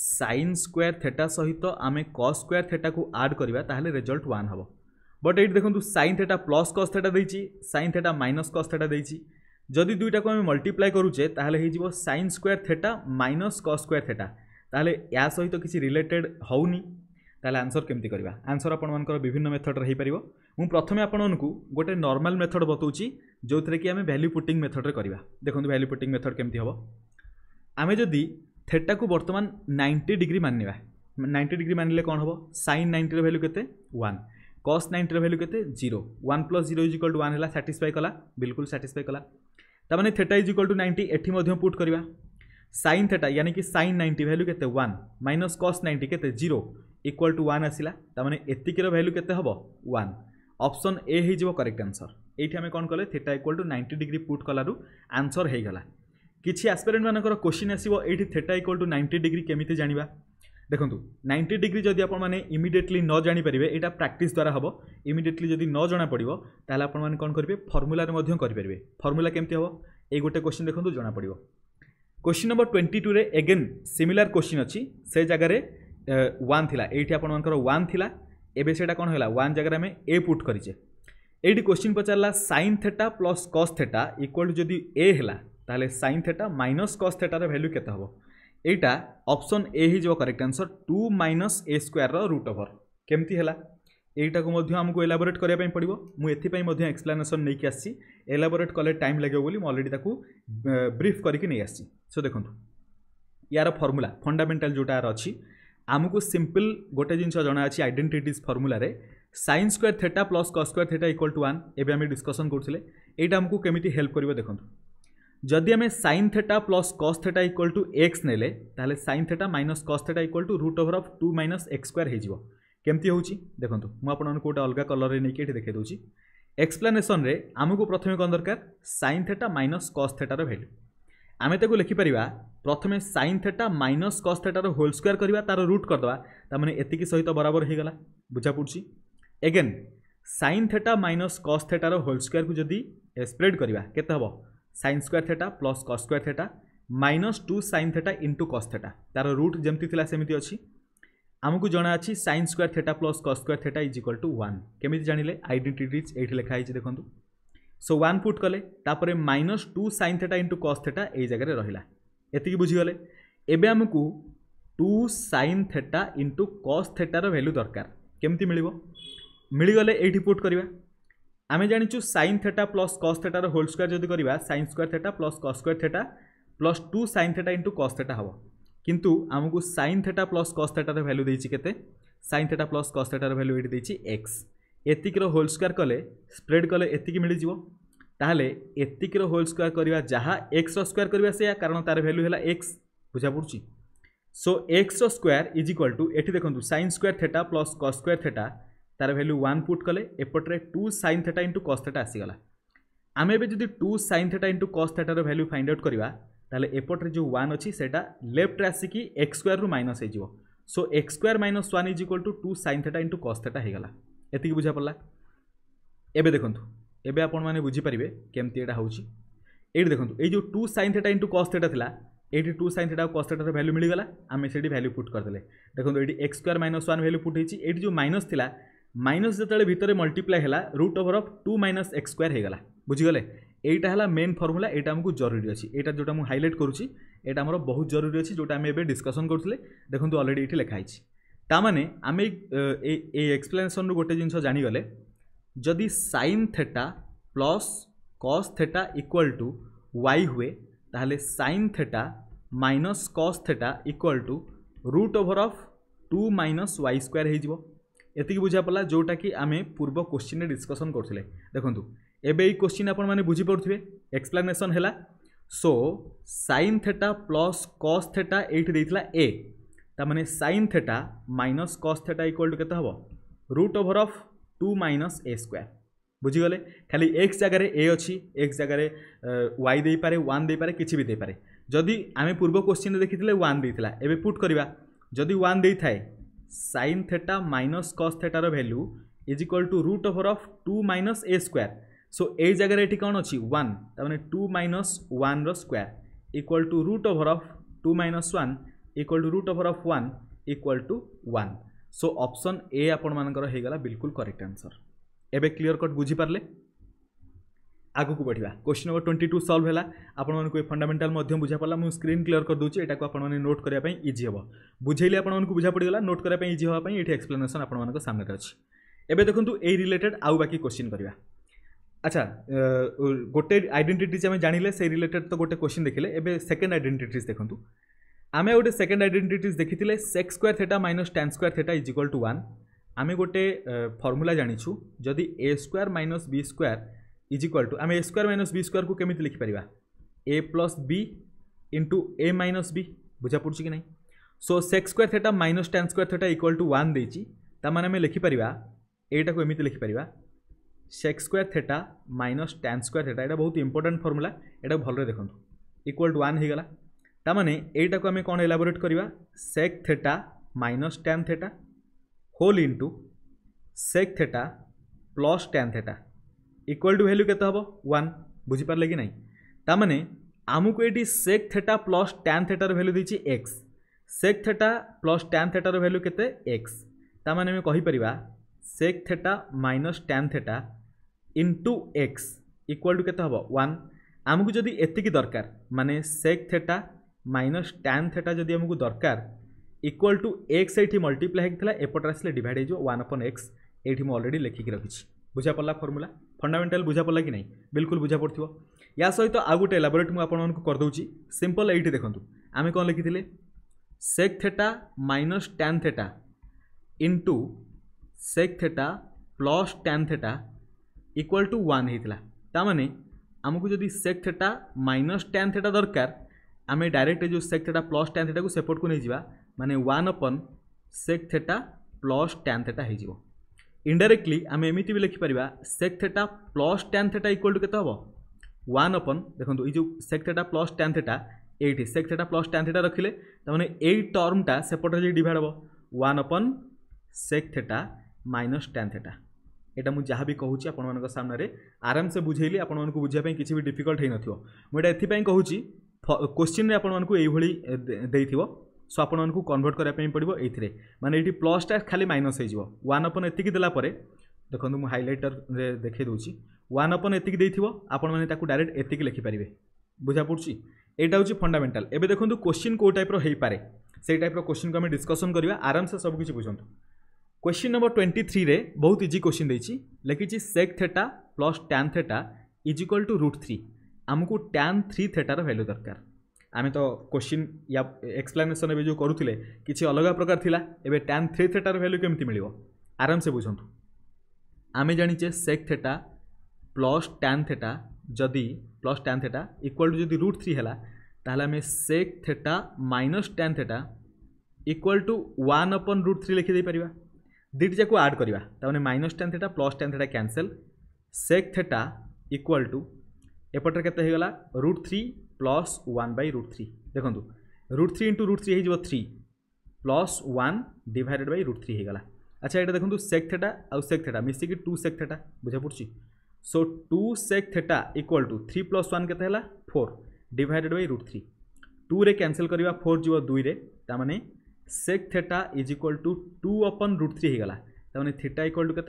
ସାଇନ୍ ସ୍କୋୟାର୍ ଥେଟା ସହିତ ଆମେ କସ୍ ସ୍କୋୟାର୍ ଥେଟାକୁ ଆଡ଼୍ କରିବା ତାହେଲେ ରେଜଲ୍ଟ ୱାନ୍ ହେବ ବଟ୍ ଏଇଠି ଦେଖନ୍ତୁ sine theta plus cos theta ଦେଇଛି sine theta minus cos theta ଦେଇଛି ଯଦି ଦୁଇଟାକୁ ଆମେ ମଲ୍ଟିପ୍ଲାଏ କରୁଛେ ତାହେଲେ ହେଇଯିବ sine square theta minus cos square theta ତାହେଲେ ଏହା ସହିତ କିଛି ରିଲେଟେଡ୍ ହେଉନି ତାହେଲେ ଆନ୍ସର୍ କେମିତି କରିବା ଆନ୍ସର୍ ଆପଣମାନଙ୍କର ବିଭିନ୍ନ ମେଥଡ଼ରେ ହୋଇପାରିବ ମୁଁ ପ୍ରଥମେ ଆପଣମାନଙ୍କୁ ଗୋଟେ ନର୍ମାଲ୍ ମେଥଡ଼ ବତାଉଛି ଯେଉଁଥିରେ କି ଆମେ ଭ୍ୟାଲ୍ୟୁ ପୁଟିଂ ମେଥଡ଼ରେ କରିବା ଦେଖନ୍ତୁ ଭ୍ୟାଲ୍ୟୁ ପୁଟିଂ ମେଥଡ଼ କେମିତି ହେବ ଆମେ ଯଦି ଥେଟାକୁ ବର୍ତ୍ତମାନ ନାଇଣ୍ଟି ଡିଗ୍ରୀ ମାନିବା ନାଇଣ୍ଟି ଡିଗ୍ରୀ ମାନିଲେ କ'ଣ ହେବ ସାଇନ୍ ନାଇଣ୍ଟିର ଭ୍ୟାଲ୍ୟୁ କେତେ ୱାନ୍ କସ୍ ନାଇଣ୍ଟିର ଭ୍ୟାଲ୍ୟୁ କେତେ zero one plus zero is equal to one ହେଲା ସାଟିସ୍ଫାଏ କଲା ବିଲକୁଲ ସାଟିସ୍ଫାଏ କଲା ତାମାନେ theta is equal to ninety ଏଠି ମଧ୍ୟ ପୁଟ୍ କରିବା साइन थेटा यानी कि साइन नाइंटी भैल्यू के वन माइनस कस नाइंटी के जीरो इक्वाल टू वन आसला ताने एतिकर भैल्यू के हम वन অপসন এ হয়ে যাব করেক্ট আনসর এইটি আমি কম কলে theta equal to ninety degree put কলার আনসর হয়ে গলা কিছু আসপিরেন্ট মানকর কোশ্চিন আসব এইটি theta equal to ninety degree কেমিতি জাঁয়া দেখুন নাইন্টি ডিগ্রি যদি আপনার ইমিডিয়েটলি ন জাঁপারে এটা প্রাকটিস দ্বারা হব ইমিডিয়েটলি যদি ন জনা পড়ব তাহলে আপনার কম করবে ফর্মুলার মধ্যে করে ফর্মুলা কেমতি হব এই গোটে কোশ্চিন দেখুন জনা পড়ব question number twenty two again similar question अच्छी से जगार वन थिला ये आपर मान वन थिला एबे सेटा कौन है वन जगार आम ए पुट करे ये क्वेश्चन पचारा sine theta plus cos theta equal to जदि ए है তাহলে সাইন থেটা মাইনস কস থেটার ভ্যালু কেতে হব এইটা অপশন এ হয়ে correct answer two minus a a স্কোয়ারর রুট ওভর কেমতি হেলা ଏଇଟାକୁ ମଧ୍ୟ ଆମକୁ ଏଲାବୋରେଟ୍ କରିବା ପାଇଁ ପଡ଼ିବ ମୁଁ ଏଥିପାଇଁ ମଧ୍ୟ ଏକ୍ସପ୍ଲାନେସନ୍ ନେଇକି ଆସିଛି ଏଲାବୋରେଟ୍ କଲେ ଟାଇମ୍ ଲାଗିବ ବୋଲି ମୁଁ ଅଲରେଡ଼ି ତାକୁ ବ୍ରିଫ୍ କରିକି ନେଇ ଆସିଛି ସୋ ଦେଖନ୍ତୁ ୟାର ଫର୍ମୁଲା ଫଣ୍ଡାମେଣ୍ଟାଲ୍ ଯେଉଁଟା ୟାର ଅଛି ଆମକୁ ସିମ୍ପଲ୍ ଗୋଟେ ଜିନିଷ ଜଣାଅଛି ଆଇଡେଣ୍ଟିଟିଜ୍ ଫର୍ମୁଲାରେ sine square theta plus cos square theta equal to one ଏବେ ଆମେ ଡିସ୍କସନ୍ କରୁଥିଲେ ଏଇଟା ଆମକୁ କେମିତି ହେଲ୍ପ କରିବ ଦେଖନ୍ତୁ ଯଦି ଆମେ sine theta plus cos theta equal to x ନେଲେ ତାହେଲେ sine theta minus cos theta equal to root over of two minus x square ହେଇଯିବ କେମିତି ହେଉଛି ଦେଖନ୍ତୁ ମୁଁ ଆପଣମାନଙ୍କୁ ଗୋଟେ ଅଲଗା କଲର୍ରେ ନେଇକି ଏଠି ଦେଖାଇ ଦେଉଛି ଏକ୍ସପ୍ଲାନେସନ୍ରେ ଆମକୁ ପ୍ରଥମେ କ'ଣ ଦରକାର ସାଇନ୍ ଥେଟା ମାଇନସ୍ କସ୍ ଥେଟାର ଭ୍ୟାଲ୍ୟୁ ଆମେ ତାକୁ ଲେଖିପାରିବା ପ୍ରଥମେ ସାଇନ୍ ଥେଟା ମାଇନସ୍ କସ୍ ଥେଟାର ହୋଲ୍ ସ୍କୋୟାର୍ କରିବା ତା'ର ରୁଟ୍ କରିଦେବା ତା'ମାନେ ଏତିକି ସହିତ ବରାବର ହୋଇଗଲା ବୁଝା ପଡ଼ୁଛି again sine theta minus cos ଥେଟାର ହୋଲ୍ ସ୍କୋୟାର୍କୁ ଯଦି ସ୍ପ୍ରେଡ୍ କରିବା କେତେ ହେବ sine square theta plus cos square theta minus two sine theta into cos theta ତା'ର ରୁଟ୍ ଯେମିତି ଥିଲା ସେମିତି ଅଛି ଆମକୁ ଜଣାଅଛି sine square theta plus cos square theta is equal to one କେମିତି ଜାଣିଲେ ଆଇଡେଣ୍ଟିଟିଜ୍ ଏଇଠି ଲେଖା ହେଇଛି ଦେଖନ୍ତୁ ସୋ ୱାନ୍ ପୁଟ୍ କଲେ ତାପରେ minus two sine theta into cos theta ଏଇ ଜାଗାରେ ରହିଲା ଏତିକି ବୁଝିଗଲେ ଏବେ ଆମକୁ two sine theta into cos ଥେଟାର ଭ୍ୟାଲ୍ୟୁ ଦରକାର କେମିତି ମିଳିବ ମିଳିଗଲେ ଏଇଠି ପୁଟ୍ କରିବା ଆମେ ଜାଣିଛୁ ସାଇନ୍ ଥେଟା ପ୍ଲସ୍ କସ୍ ଥେଟାର ହୋଲ୍ ସ୍କୋୟାର ଯଦି କରିବା sine square theta plus cos square theta plus two sine theta into cos theta ହେବ কিন্তু ଆମକୁ ସାଇନ୍ ଥେଟା ପ୍ଲସ୍ କସ୍ ଥେଟାର ଭ୍ୟାଲ୍ୟୁ ଦେଇଛି କେତେ ସାଇନ୍ ଥେଟା ପ୍ଲସ୍ କସ୍ ଥେଟାର ଭ୍ୟାଲ୍ୟୁ ଏଠି ଦେଇଛି ଏକ୍ସ ଏତିକିର ହୋଲ୍ ସ୍କୋୟାର୍ କଲେ ସ୍ପ୍ରେଡ୍ କଲେ ଏତିକି ମିଳିଯିବ ତାହେଲେ ଏତିକିର ହୋଲ୍ ସ୍କୋୟାର୍ କରିବା ଯାହା ଏକ୍ସର ସ୍କୋୟାର୍ କରିବା ସେୟା କାରଣ ତା'ର ଭ୍ୟାଲ୍ୟୁ ହେଲା ଏକ୍ସ ବୁଝାପଡ଼ୁଛି so x square is equal to এটি দেখুন sine square theta plus cos square theta তার ভ্যালু ওয়ান পুট কলে এপটে two sine theta into cos theta আসিগলা আমি এবে যদি two sine theta into cos থেটার ভ্যালু ফাইন্ড আউট করা তাহলে এপটরে যে ওয়ান অছি সেটা লেফটরে আসিকি এক্স স্কোয়ার রু মাইনস হয়ে so x square minus one is equal to two sine theta into cos theta হয়েগলা এত বুঝা পড়া এবে দেখুন এবে আপনার বুঝিপারে কেমতি এটা হচ্ছে এইটি দেখুন এই যে two sine theta into cos theta লা এইটি টু সাইন থেটা কস থেটার ভ্যালু মিলিগলা আমি সেটি ভ্যালু পুট করেদেলে দেখুন এইটি x square minus one value put হয়েছি এইটি যে মাইনস লা মাইনস যেতবে ভিতরে মল্টিপ্লাই হল root over of two minus x square হয়ে গলা বুঝিগলে এইটা হল মেন ফর্মুলা এটা আমি জরুরি অছি এটা যেটা আমি হাইলাইট করছি এটা আমার বহু জরুরি অছি যেটা আমি এবে ডিসকসন করলে দেখুন অলরেডি এটি লেখা হয়েছে তা মানে আমি এই এক্সপ্লেনেসন গোটে জিনিস জাঁগলে যদি sine theta plus cos theta equal to y হুয়ে তাহলে sine theta minus cos theta equal to root over of two minus y square হয়ে যাব এতিকি বুঝা পড়া যেটা কি আমি পূর্ব কোশ্চিনে ডিসকসন করলে দেখুন এবে এই কোশ্চিନ୍ ଆପଣମାନେ ବୁଝିପାରୁଥିବେ ଏକ୍ସପ୍ଲାନେସନ୍ ହେଲା so sine theta plus cos theta ଏଇଠି ଦେଇଥିଲା ଏ ତାମାନେ sine theta minus cos theta equal to କେତେ ହେବ root over of two minus a square ବୁଝିଗଲେ ଖାଲି ଏକ୍ସ ଜାଗାରେ ଏ ଅଛି ଏକ୍ସ ଜାଗାରେ ୱାଇ ଦେଇପାରେ ୱାନ୍ ଦେଇପାରେ କିଛି ବି ଦେଇପାରେ ଯଦି ଆମେ ପୂର୍ବ କୋଶ୍ଚିନ୍ରେ ଦେଖିଥିଲେ ୱାନ୍ ଦେଇଥିଲା ଏବେ ପୁଟ୍ କରିବା ଯଦି ୱାନ୍ ଦେଇଥାଏ ସାଇନ୍ ଥେଟା ମାଇନସ୍ କସ୍ ଥେଟାର value is equal to root over of two minus a square so এই জায়গায় এটি কোণ অছি ওয়ান তার মানে টু মাইনস ওয়ান্র square equal to root over of two minus one equal to root over of one equal to one so option a আপনার হয়ে বিলকুল করেক্ট আনসর এবে ক্লিয়ার কট বুঝিপারে আগুক বড়া question number twenty two solve হল আপনার এই ফন্ডামেটাল বুঝা পড়া মু স্ক্রিন ক্লিয়ার করেদি এটা আপনার নোট করা ইজি হব বুঝাইলে আপনার বুঝা পড়িগলা নোট করা ইজি হওয়া এটি এক্সপ্লেনেসন আপনার সামনে অছি এবে দেখুন এই রিলেটেড আউ বাকি কোশ্চিন করা আচ্ছা গটে আইডেন্টিটি আমি জানিলে সেই রিলেটেড তো গটে কোশ্চেন দেখিলে এবে সেকেন্ড আইডেন্টিটিস দেখন্ত আমি ও সেকেন্ড আইডেন্টিটিস দেখিtile sec^2 थीटा - tan^2 थीटा = 1 আমি গটে ফর্মুলা জানিছু যদি a^2 - b^2 = আমি a^2 - b^2 কো কেমি লিখি পারিবা a + b * a - b বুঝা পড়ছি কি নাই so sec^2 theta - tan^2 theta = 1 দেইছি তা মানে আমি লিখি পারিবা এটা কো এমনি লিখি পারিবা sec square theta minus tan square theta यहाँ बहुत इंपोर्टां फर्मुला यहाँ भले देखु इक्वाल टू वन होगा यहीटा को आम कौन एलाबोरेट करवा sec theta minus tan theta whole into sec theta plus tan theta equal to value के हम वन बुझिपारे कि ना आमको ये सेक् थेटा प्लस टैन थेटार भैल्यू देती x sec theta plus tan थेटार भैल्यू के एक्स ताने कहीपर sec theta minus tan theta into x equal to কেতে হব ওয়ান ଆମକୁ ଯଦି ଏତିକି ଦରକାର ମାନେ sec theta minus tan theta ଯଦି ଆମକୁ ଦରକାର ଇକ୍ୱାଲ୍ ଟୁ ଏକ୍ସ ଏଇଠି ମଲ୍ଟିପ୍ଲାଏ ହେଇଥିଲା ଏପଟରେ ଆସିଲେ ଡିଭାଇଡ଼ ହେଇଯିବ ୱାନ୍ ଅପନ୍ ଏକ୍ସ ଏଇଠି ମୁଁ ଅଲରେଡ଼ି ଲେଖିକି ରଖିଛି ବୁଝା ପଡ଼ିଲା ଫର୍ମୁଲା ଫଣ୍ଡାମେଣ୍ଟାଲ୍ ବୁଝା ପଡ଼ିଲା କି ନାହିଁ ବିଲକୁଲ ବୁଝା ପଡ଼ୁଥିବ ୟା ସହିତ ଆଉ ଗୋଟେ ଏଲାବୋରେଟ୍ ମୁଁ ଆପଣମାନଙ୍କୁ କରିଦେଉଛି ସିମ୍ପଲ୍ ଏଇଠି ଦେଖନ୍ତୁ ଆମେ କ'ଣ ଲେଖିଥିଲେ sec theta minus tan theta into sec theta plus tan theta equal to one হয়েছিল তার মানে আমি যদি sec theta minus tan theta দরকার আমি ডাইরেক্ট যে sec theta plus tan theta সেপটকু নিয়ে যা মানে one upon sec theta plus tan theta হয়ে যাব ইনডাইরেক্টলি আমি এমিতি বি লিখিপার sec theta plus tan theta equal to কেতে হব ওয়ান অপন দেখুন এই যে sec theta plus tan theta এইট sec theta plus tan theta রখিলে তার মানে এই টর্মটা সেপটে যাই ডিভাইড হব one upon sec theta minus tan theta এটা ମୁଁ ଯାହା ବି କହୁଛି ଆପଣମାନଙ୍କ ସାମ୍ନାରେ ଆରାମସେ ବୁଝେଇଲି ଆପଣମାନଙ୍କୁ ବୁଝିବା ପାଇଁ କିଛି ବି ଡିଫିକଲ୍ଟ ହେଇନଥିବ ମୁଁ ଏଇଟା ଏଥିପାଇଁ କହୁଛି କୋଶ୍ଚିନ୍ରେ ଆପଣମାନଙ୍କୁ ଏଇଭଳି ଦେଇଥିବ ସୋ ଆପଣମାନଙ୍କୁ କନଭର୍ଟ କରିବା ପାଇଁ ପଡ଼ିବ ଏଇଥିରେ ମାନେ ଏଇଠି ପ୍ଲସ୍ଟା ଖାଲି ମାଇନସ୍ ହେଇଯିବ ୱାନ୍ ଅପନ୍ ଏତିକି ଦେଲା ପରେ ଦେଖନ୍ତୁ ମୁଁ ହାଇଲାଇଟର୍ରେ ଦେଖାଇ ଦେଉଛି ୱାନ୍ ଅପନ୍ ଏତିକି ଦେଇଥିବ ଆପଣମାନେ ତାକୁ ଡାଇରେକ୍ଟ ଏତିକି ଲେଖିପାରିବେ ବୁଝା ପଡ଼ୁଛି ଏଇଟା ହେଉଛି ଫଣ୍ଡାମେଣ୍ଟାଲ୍ ଏବେ ଦେଖନ୍ତୁ କୋଶ୍ଚିନ୍ କେଉଁ ଟାଇପ୍ର ହେଇପାରେ ସେଇ ଟାଇପ୍ର କୋଶ୍ଚିନ୍କୁ ଆମେ ଡିସ୍କସନ୍ କରିବା ଆରାମସେ ସବୁକିଛି ବୁଝନ୍ତୁ क्वेश्चन नंबर ट्वेंटी थ्री रे बहुत इजी क्वेश्चन देखी लिखी sec theta plus tan theta is equal to root three आमको टैन थ्री थेटार भैल्यू दरकार आम तो क्वेश्चन या एक्सप्लानेसन जो करुले कि अलग प्रकार थिला एबे टैन थ्री थेटार भैल्यू केमी मिल आराम से बुझंतु आम जाचे sec theta plus tan theta जदि plus tan theta equal to जो रुट थ्री है তাহলে আমি sec theta minus tan theta equal to one upon root three লিখে দুইটি যাক আড করা তাহলে minus tan theta plus tan theta cancel sec theta equal to এপটের কেতে হয়ে গলা root three plus one by root three দেখুন root three into root three হয়ে যাব three plus one divided by root three হয়ে গলা আচ্ছা এটা দেখুন সেক থেটা আউ সেক থেটা মিশিকি টু সেক থেটা বুঝা পড়ছি so two sec theta equal to three plus one কেতে হল four divided by root three টুরে ক্যানসেল করা ফোর যাব দুইরে তার মানে sec theta is equal to two upon root three होगा तो मैंने थेटा इक्वाल टू के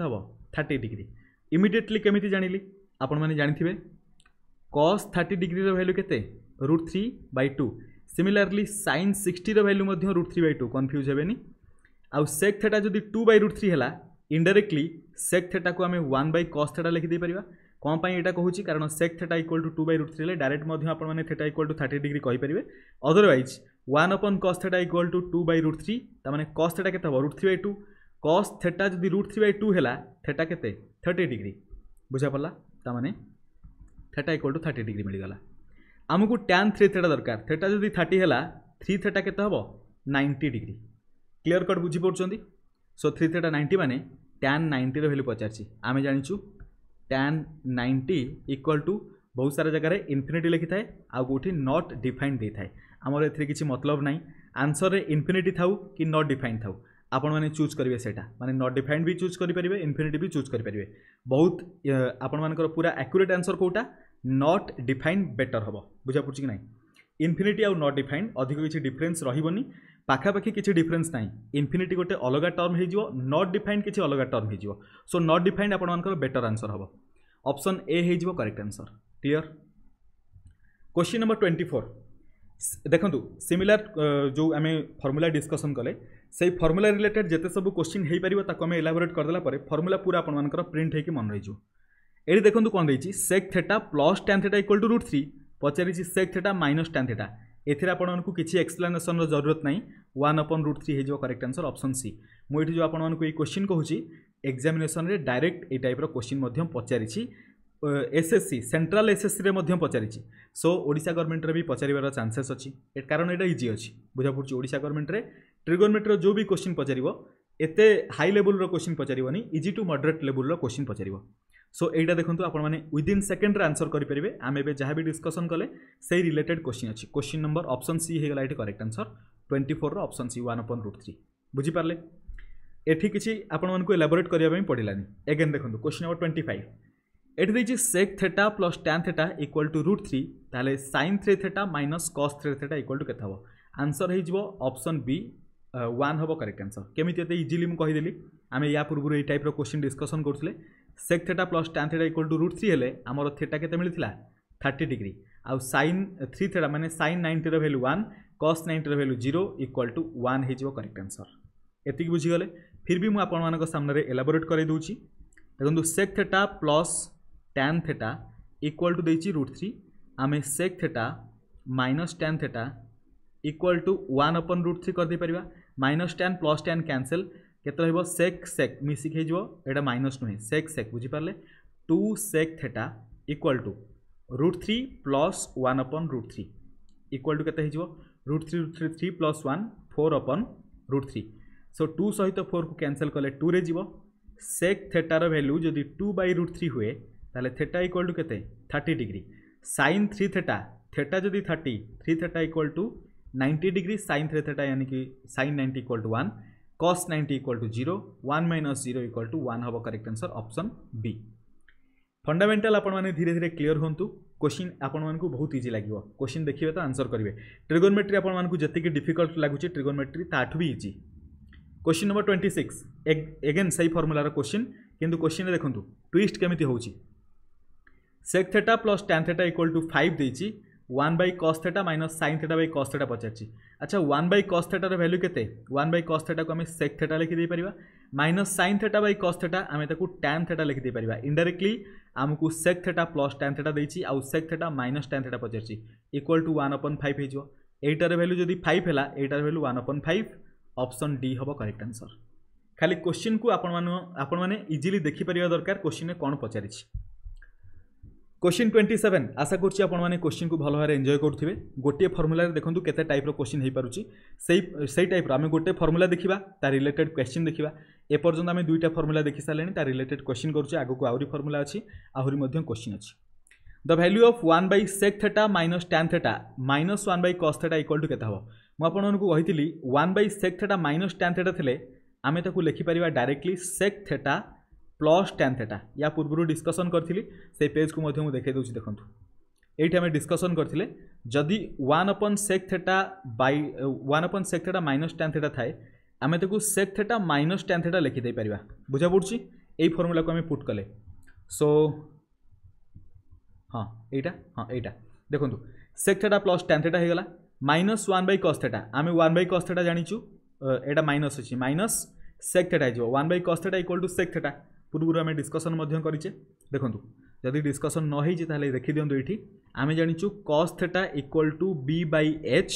थर्टी डिग्री इमिडिएटली केमी जाणी आपण मैंने जानी कस थर्टी डिग्री रैल्यू के root three by two similarly sine सिक्सटर भैल्यू मैं root three by two confuse हेनी आउ सेक थेटा जदि टू बै रुट थ्री है इंडाइरेक्टली सेक् थेटा को आम वन बै कस थेटा लिखिदे पार কম পাই এটা কହୁଛି কারণ sec theta equal to two by root three হলে ডাইরেক্ট মধ্যে আপনার theta equal to thirty degree কইপারে otherwise one upon cos theta equal to two by root three তার মানে কস থেটা কেতে হব root three by two cos theta যদি root three by two হল থেটা কেতে থার্টি ডিগ্রি বুঝা পড়া তার মানে theta equal to thirty degree মিলিগলা আমি ট্যান থ্রি থেটা দরকার থেটা যদি থার্টি হল থ্রি থেটা কেতে হব নাইন্টি ডিগ্রি ক্লিয়ার কট বুঝিপার সো থ্রি থেটা নাইন্টি মানে ট্যান নাইন্টির ভ্যালু পচারছি আমি জাঁচু ট্যান নাইনটি ইকুয়াল টু ବହୁତ ସାରା ଜାଗାରେ ଇନଫିନିଟି ଲେଖିଥାଏ ଆଉ କେଉଁଠି ନଟ୍ ଡିଫାଇନ୍ ଦେଇଥାଏ ଆମର ଏଥିରେ କିଛି ମତଲବ ନାହିଁ ଆନ୍ସରରେ ଇନଫିନିଟି ଥାଉ କି ନଟ୍ ଡିଫାଇନ୍ ଥାଉ ଆପଣମାନେ ଚୁଜ୍ କରିବେ ସେଇଟା ମାନେ ନଟ୍ ଡିଫାଇନ୍ ବି ଚୁଜ୍ କରିପାରିବେ ଇନଫିନିଟି ବି ଚୁଜ୍ କରିପାରିବେ ବହୁତ ଆପଣମାନଙ୍କର ପୁରା ଆକ୍ୟୁରେଟ୍ ଆନ୍ସର୍ କେଉଁଟା ନଟ୍ ଡିଫାଇନ୍ ବେଟର୍ ହେବ ବୁଝାପଡ଼ୁଛି କି ନାହିଁ ଇନଫିନିଟି ଆଉ ନଟ୍ ଡିଫାଇନ୍ ଅଧିକ କିଛି ଡିଫରେନ୍ସ ରହିବନି পাখাপাখি কিছু ডিফরেন্স নাই ইনফিনিটি গোটে অলগা টর্ম হয়ে নট ডিফাইন্ড কিছু অলগা টর্ম হয়ে সো নট ডিফাইন্ড আপনার বেটর আনসর হব অপশন এ হয়ে correct answer clear question number twenty four দেখুন সিমিলার যে আমি ফর্মুলা ডিসকসন কলে সেই ফর্মুলা রিলেটেড যেতে সব কোশ্চিন হয়ে পার তাকে আমি এলাবোরেট করেদেলা পরে ফর্মুলা পুরো আপনার প্রিন্ট হয়ে মনে রয়েছে এটি দেখুন কম দিয়েছি sec theta plus tan theta equal to root three পচারিছি sec theta minus tan theta ଏଥିରେ ଆପଣମାନଙ୍କୁ କିଛି ଏକ୍ସପ୍ଲାନେସନ୍ର ଜରୁରତ ନାହିଁ ୱାନ୍ ଅପନ୍ ରୁଟ୍ ଥ୍ରୀ ହେଇଯିବ କରେକ୍ଟ ଆନ୍ସର୍ ଅପସନ୍ ସି ମୁଁ ଏଠି ଯେଉଁ ଆପଣମାନଙ୍କୁ ଏଇ କ୍ୱେଶ୍ଚିନ୍ କହୁଛି ଏକ୍ଜାମିନେସନ୍ରେ ଡାଇରେକ୍ଟ ଏଇ ଟାଇପ୍ର କ୍ୱେଶ୍ଚିନ୍ ମଧ୍ୟ ପଚାରିଛି ଏସ୍ଏସ୍ସି ସେଣ୍ଟ୍ରାଲ୍ ଏସ୍ଏସ୍ସିରେ ମଧ୍ୟ ପଚାରିଛି ସୋ ଓଡ଼ିଶା ଗଭର୍ଣ୍ଣମେଣ୍ଟରେ ବି ପଚାରିବାର ଚାନ୍ସେସ୍ ଅଛି କାରଣ ଏଇଟା ଇଜି ଅଛି ବୁଝାପଡ଼ୁଛି ଓଡ଼ିଶା ଗଭର୍ଣ୍ଣମେଣ୍ଟରେ ଟ୍ରିଗୋର୍ମେଣ୍ଟର ଯେଉଁ ବି କ୍ୱେଶ୍ଚିନ୍ ପଚାରିବ ଏତେ ହାଇ ଲେବୁଲ୍ର କ୍ୱେଶ୍ଚିନ୍ ପଚାରିବନି ଇଜି ଟୁ ମଡରେଟ୍ ଲେବୁଲ୍ର କ୍ୱେଶ୍ଚିନ୍ ପଚାରିବ সো এইটা দেখুন আপনার উইদিন সেকেন্ডে আনসর করে পেবে আমি এবার যা বি ডিসকসন কলে সেই রিলেটেড কোশ্চিন অছি কোশ্চিন নম্বর অপশন সি হয়ে গেল এটি correct answer twenty four option C one upon root three বুঝিপারে এটি কিছু আপনার এলাবোরেট করা পড়লানি এগেন দেখুন কোশ্চিন নম্বর টোয়েন্টি ফাইভ এটি দিয়েছি sec theta plus tan theta equal to root three তাহলে sine three theta minus cos three theta equal to কেতে হব আনসর হয়ে অপশন বি ওয়ান হব করেক্ট আনসর কেমি এত ইজিলি মুদেলি আমি ইয়া পূর্ব এই টাইপ্র কোশ্চিন ডিসকসন করলে sec theta plus tan theta equal to root three ହେଲେ ଆମର ଥେଟା କେତେ ମିଳିଥିଲା ଥାର୍ଟି ଡିଗ୍ରୀ ଆଉ ସାଇନ୍ ଥ୍ରୀ ଥେଟା ମାନେ ସାଇନ୍ ନାଇଣ୍ଟିର ଭ୍ୟାଲ୍ୟୁ ୱାନ୍ କସ୍ ନାଇଣ୍ଟିର value zero equal to one ହେଇଯିବ କରେକ୍ଟ ଆନ୍ସର୍ ଏତିକି ବୁଝିଗଲେ ଫିର୍ ବି ମୁଁ ଆପଣମାନଙ୍କ ସାମ୍ନାରେ ଏଲାବୋରେଟ୍ କରାଇ ଦେଉଛି ଦେଖନ୍ତୁ sec theta plus tan theta equal to ଦେଇଛି ରୁଟ୍ ଥ୍ରୀ ଆମେ sec theta minus tan theta equal to one upon root three କରିଦେଇପାରିବା minus tan plus tan cancel केत सेक् सेक सेक मिसिक माइनस नुहे सेक् सेक बुझिपारे two sec theta equal to root three plus one upon root three equal to के root three root three three plus one four upon root three so to सहित four को cancel कले two जीव sec थेटार value जदि two by root three हुए तेल theta equal to के thirty degree sine three theta theta जदि thirty three theta equal to ninety degree sine three theta यानी कि सैन नाइंटी इक्वाल टू वा cos 90 equal to 0 1 minus 0 equal to 1 হব correct answer option B. Fundamental आपन माने धीरे धीरे clear होंतु आपन मान को बहुत लागी हुआ, question देखिबे त answer करिवे को जत्ती मानकू difficult लागू चे, trigonometry ताठ भी easy. Question number 26 again सही formula रा क्वेश्चन किंतु क्वेश्चन देखंतु ट्विस्ट केमिति होची. sec theta plus tan theta equal to 5 ଦେଇଛି one by cos theta minus sine theta by cos theta ପଚାରିଛି ଆଚ୍ଛା ୱାନ୍ ବାଇ କସ୍ ଥେଟାର ଭ୍ୟାଲ୍ୟୁ କେତେ ୱାନ୍ ବାଇ କସ୍ ଥେଟାକୁ ଆମେ ସେକ୍ ଥେଟା ଲେଖିଦେଇପାରିବା minus sine theta by cos theta ଆମେ ତାକୁ ଟ୍ୟାନ୍ ଥେଟା ଲେଖିଦେଇପାରିବା ଇଣ୍ଡାଇରେକ୍ଟଲି ଆମକୁ sec theta plus tan theta ଦେଇଛି ଆଉ sec theta minus tan theta ପଚାରିଛି equal to one upon five ହେଇଯିବ এইଟାର ଭ୍ୟାଲ୍ୟୁ ଯଦି ଫାଇଭ୍ ହେଲା এইଟାର value one upon five option D ହେବ କରେକ୍ଟ ଆନ୍ସର୍ ଖାଲି କୋଶ୍ଚିନ୍କୁ ଆପଣମାନେ ଆପଣମାନେ ଇଜିଲି ଦେଖିପାରିବା ଦରକାର କୋଶ୍ଚିନ୍ରେ କ'ଣ ପଚାରିଛି কোশ্চিন টোয়েন্টি সেভেন আশা করছি আপনার কোশ্চিন কু ভালো ভাবে এনজয় করুবে গোটিয়ে ফর্মুলার দেখুন কেতে টাইপ্র কোশ্চিন হয়ে পুচি সেই সেই টাইপ্র আমি গোটে ফর্মুলা দেখা তার রিলেটেড কোশ্চিন দেখা এপর্যন্ত আমি দুইটা ফর্মুলা দেখি সারে তার রিলেটেড কোশ্চিন করছি আগুক আহরি ফর্মুলা অছি আহরি মধ্যে কোশ্চিন অছি the value of one by sec theta minus tan theta minus one by cos theta equal to কেতে হব মু আপনার কহিলি one by sec theta minus tan theta লে আমি তাকে লেখিপার directly sec theta plus tan theta या पूर्व डिस्कसन करी से पेज को मैं दूसरी देखूँ ये आम डिस्कसन करते जदि one upon sec theta by one upon sec theta minus tan theta थाए आम sec theta minus tan theta लिखिदे पार बुझा पड़ी यही फर्मूला को आम पुट कले सो हाँ यहीटा हाँ यहीटा देखो sec theta plus tan theta होगा minus one by cos theta आम वन बै कस थेटा जाचु यहाँ माइनस अच्छी माइनस सेक् थेटा हो one by cos theta equal to sec theta पूर्व आम डिस्कसन करे देखूँ जदि डिस्कसन नई लिखि दिंतु ये आम जाचु cos theta equal to B by H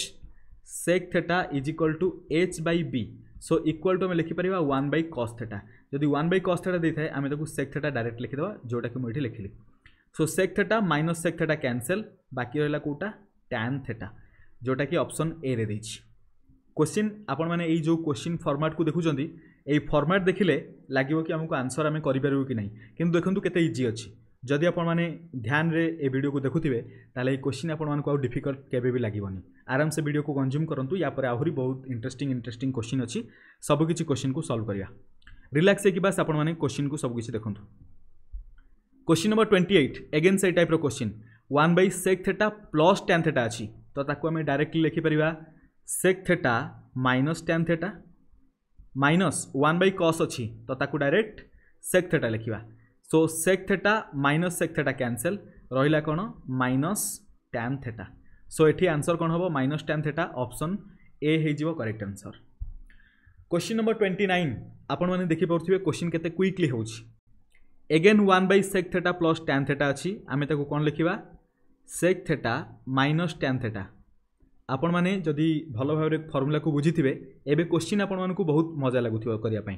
sec theta is equal to H by B so equal to आम लिखिपर वन बै कस थेटा जदि वन बै कस थेटा देता है आम सेक थेटा डायरेक्ट लिखिदेवा जोटा कि मुझे लिखिली so sec theta minus sec theta cancel बाकी रहा कौटा टैन थेटा जोटा कि अप्सन ए रे क्वेश्चन आपण मैंने जो क्वेश्चन फर्माट को देखुं यही फर्माट देखिले ଲାଗିବ କି ଆମକୁ ଆନ୍ସର୍ ଆମେ କରିପାରିବୁ କି ନାହିଁ କିନ୍ତୁ ଦେଖନ୍ତୁ କେତେ ଇଜି ଅଛି ଯଦି ଆପଣମାନେ ଧ୍ୟାନରେ ଏ ଭିଡ଼ିଓକୁ ଦେଖୁଥିବେ ତାହେଲେ ଏଇ କ୍ୱେଶ୍ଚିନ୍ ଆପଣମାନଙ୍କୁ ଆଉ ଡିଫିକଲ୍ଟ କେବେ ବି ଲାଗିବନି ଆରାମ ସେ ଭିଡ଼ିଓକୁ କନଜ୍ୟୁମ୍ କରନ୍ତୁ ୟା ପରେ ଆହୁରି ବହୁତ ଇଣ୍ଟରେଷ୍ଟିଂ ଇଣ୍ଟରେଷ୍ଟିଂ କ୍ୱେଶ୍ଚିନ୍ ଅଛି ସବୁକିଛି କ୍ୱେଶ୍ଚିନ୍କୁ ସଲ୍ଭ କରିବା ରିଲାକ୍ସ ହେଇକି ବାସ୍ ଆପଣମାନେ କ୍ୱେଶ୍ଚିନ୍କୁ ସବୁକିଛି ଦେଖନ୍ତୁ question number twenty eight again ସେଇ ଟାଇପ୍ର question one by sec theta plus tan theta ଅଛି ତ ତାକୁ ଆମେ ଡାଇରେକ୍ଟଲି ଲେଖିପାରିବା sec theta minus tan theta minus one by cos ଅଛି ତ ତାକୁ ଡାଇରେକ୍ଟ ସେକ୍ ଥେଟା ଲେଖିବା so sec theta minus sec theta cancel ରହିଲା କ'ଣ ମାଇନସ୍ ଟ୍ୟାନ୍ ଥେଟା ସୋ ଏଠି ଆନ୍ସର୍ କ'ଣ ହେବ minus tan theta option A ହେଇଯିବ correct answer question number twenty nine ଆପଣମାନେ ଦେଖିପାରୁଥିବେ କୋଶ୍ଚିନ୍ କେତେ କ୍ୱିକ୍ଲି ହେଉଛି again one by sec theta plus tan theta ଅଛି ଆମେ ତାକୁ କ'ଣ ଲେଖିବା sec theta minus tan theta ଆପଣମାନେ ଯଦି ଭଲ ଭାବରେ ଫର୍ମୁଲାକୁ ବୁଝିଥିବେ ଏବେ କୋଶ୍ଚିନ୍ ଆପଣମାନଙ୍କୁ ବହୁତ ମଜା ଲାଗୁଥିବ କରିବା ପାଇଁ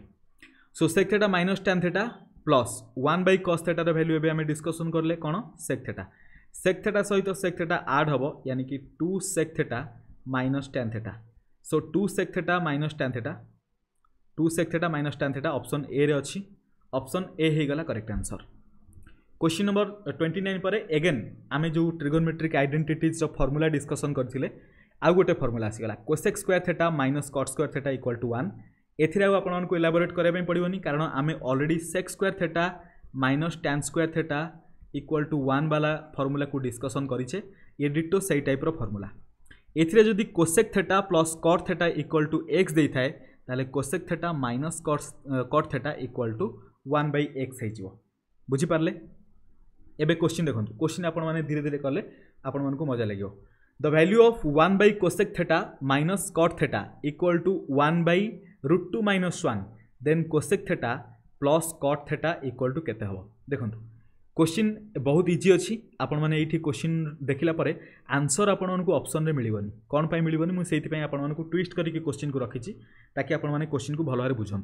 so sec theta minus tan theta plus one by cos ଥେଟାର ଭ୍ୟାଲ୍ୟୁ ଏବେ ଆମେ ଡିସ୍କସନ୍ କଲେ କ'ଣ ସେକ୍ ଥେଟା ସେକ୍ ଥେଟା ସହିତ ସେକ୍ ଥେଟା ଆଡ଼୍ ହେବ ୟାନି କି two sec theta minus tan theta so two sec theta minus tan theta two sec theta minus tan theta option ଏରେ ଅଛି ଅପସନ୍ ଏ ହୋଇଗଲା correct answer question number twenty nine ପରେ ଏଗେନ୍ ଆମେ ଯେଉଁ ट्रिगोनमेट्रिक आइडेंटिटीज ଫର୍ମୁଲା ଡିସ୍କସନ୍ କରିଥିଲେ ଆଉ ଗୋଟେ formula ଆସିଗଲା cosec square theta minus cot square theta equal to one ଏଥିରେ ଆଉ ଆପଣମାନଙ୍କୁ ଇଲାବୋରେଟ୍ କରିବା ପାଇଁ ପଡ଼ିବନି କାରଣ ଆମେ already sec square theta minus tan square theta equal to one ବାଲା ଫର୍ମୁଲାକୁ ଡିସ୍କସନ୍ କରିଛେ ଏ ଡିଟୋ ସେଇ ଟାଇପ୍ର ଫର୍ମୁଲା ଏଥିରେ ଯଦି cosec theta plus cot theta equal to x ଦେଇଥାଏ ତାହେଲେ cosec theta minus cot cot theta equal to one by x ହେଇଯିବ ବୁଝିପାରିଲେ ଏବେ କୋଶ୍ଚିନ୍ ଦେଖନ୍ତୁ କୋଶ୍ଚିନ୍ ଆପଣମାନେ ଧୀରେ ଧୀରେ କଲେ ଆପଣମାନଙ୍କୁ ମଜା ଲାଗିବ the value of one by cosec theta minus cot theta equal to one by root two minus one then cosec theta plus cot theta equal to के हम देखु क्वेश्चन बहुत इजी अच्छी आपण मैंने ये क्वेश्चन देखला आंसर आपको अप्सन में मिलनी कौन पर मिलनी मुझे आपको ट्विस्ट करके क्वेश्चन को रखी ताकि आपने क्वेश्चन को भलि बुझं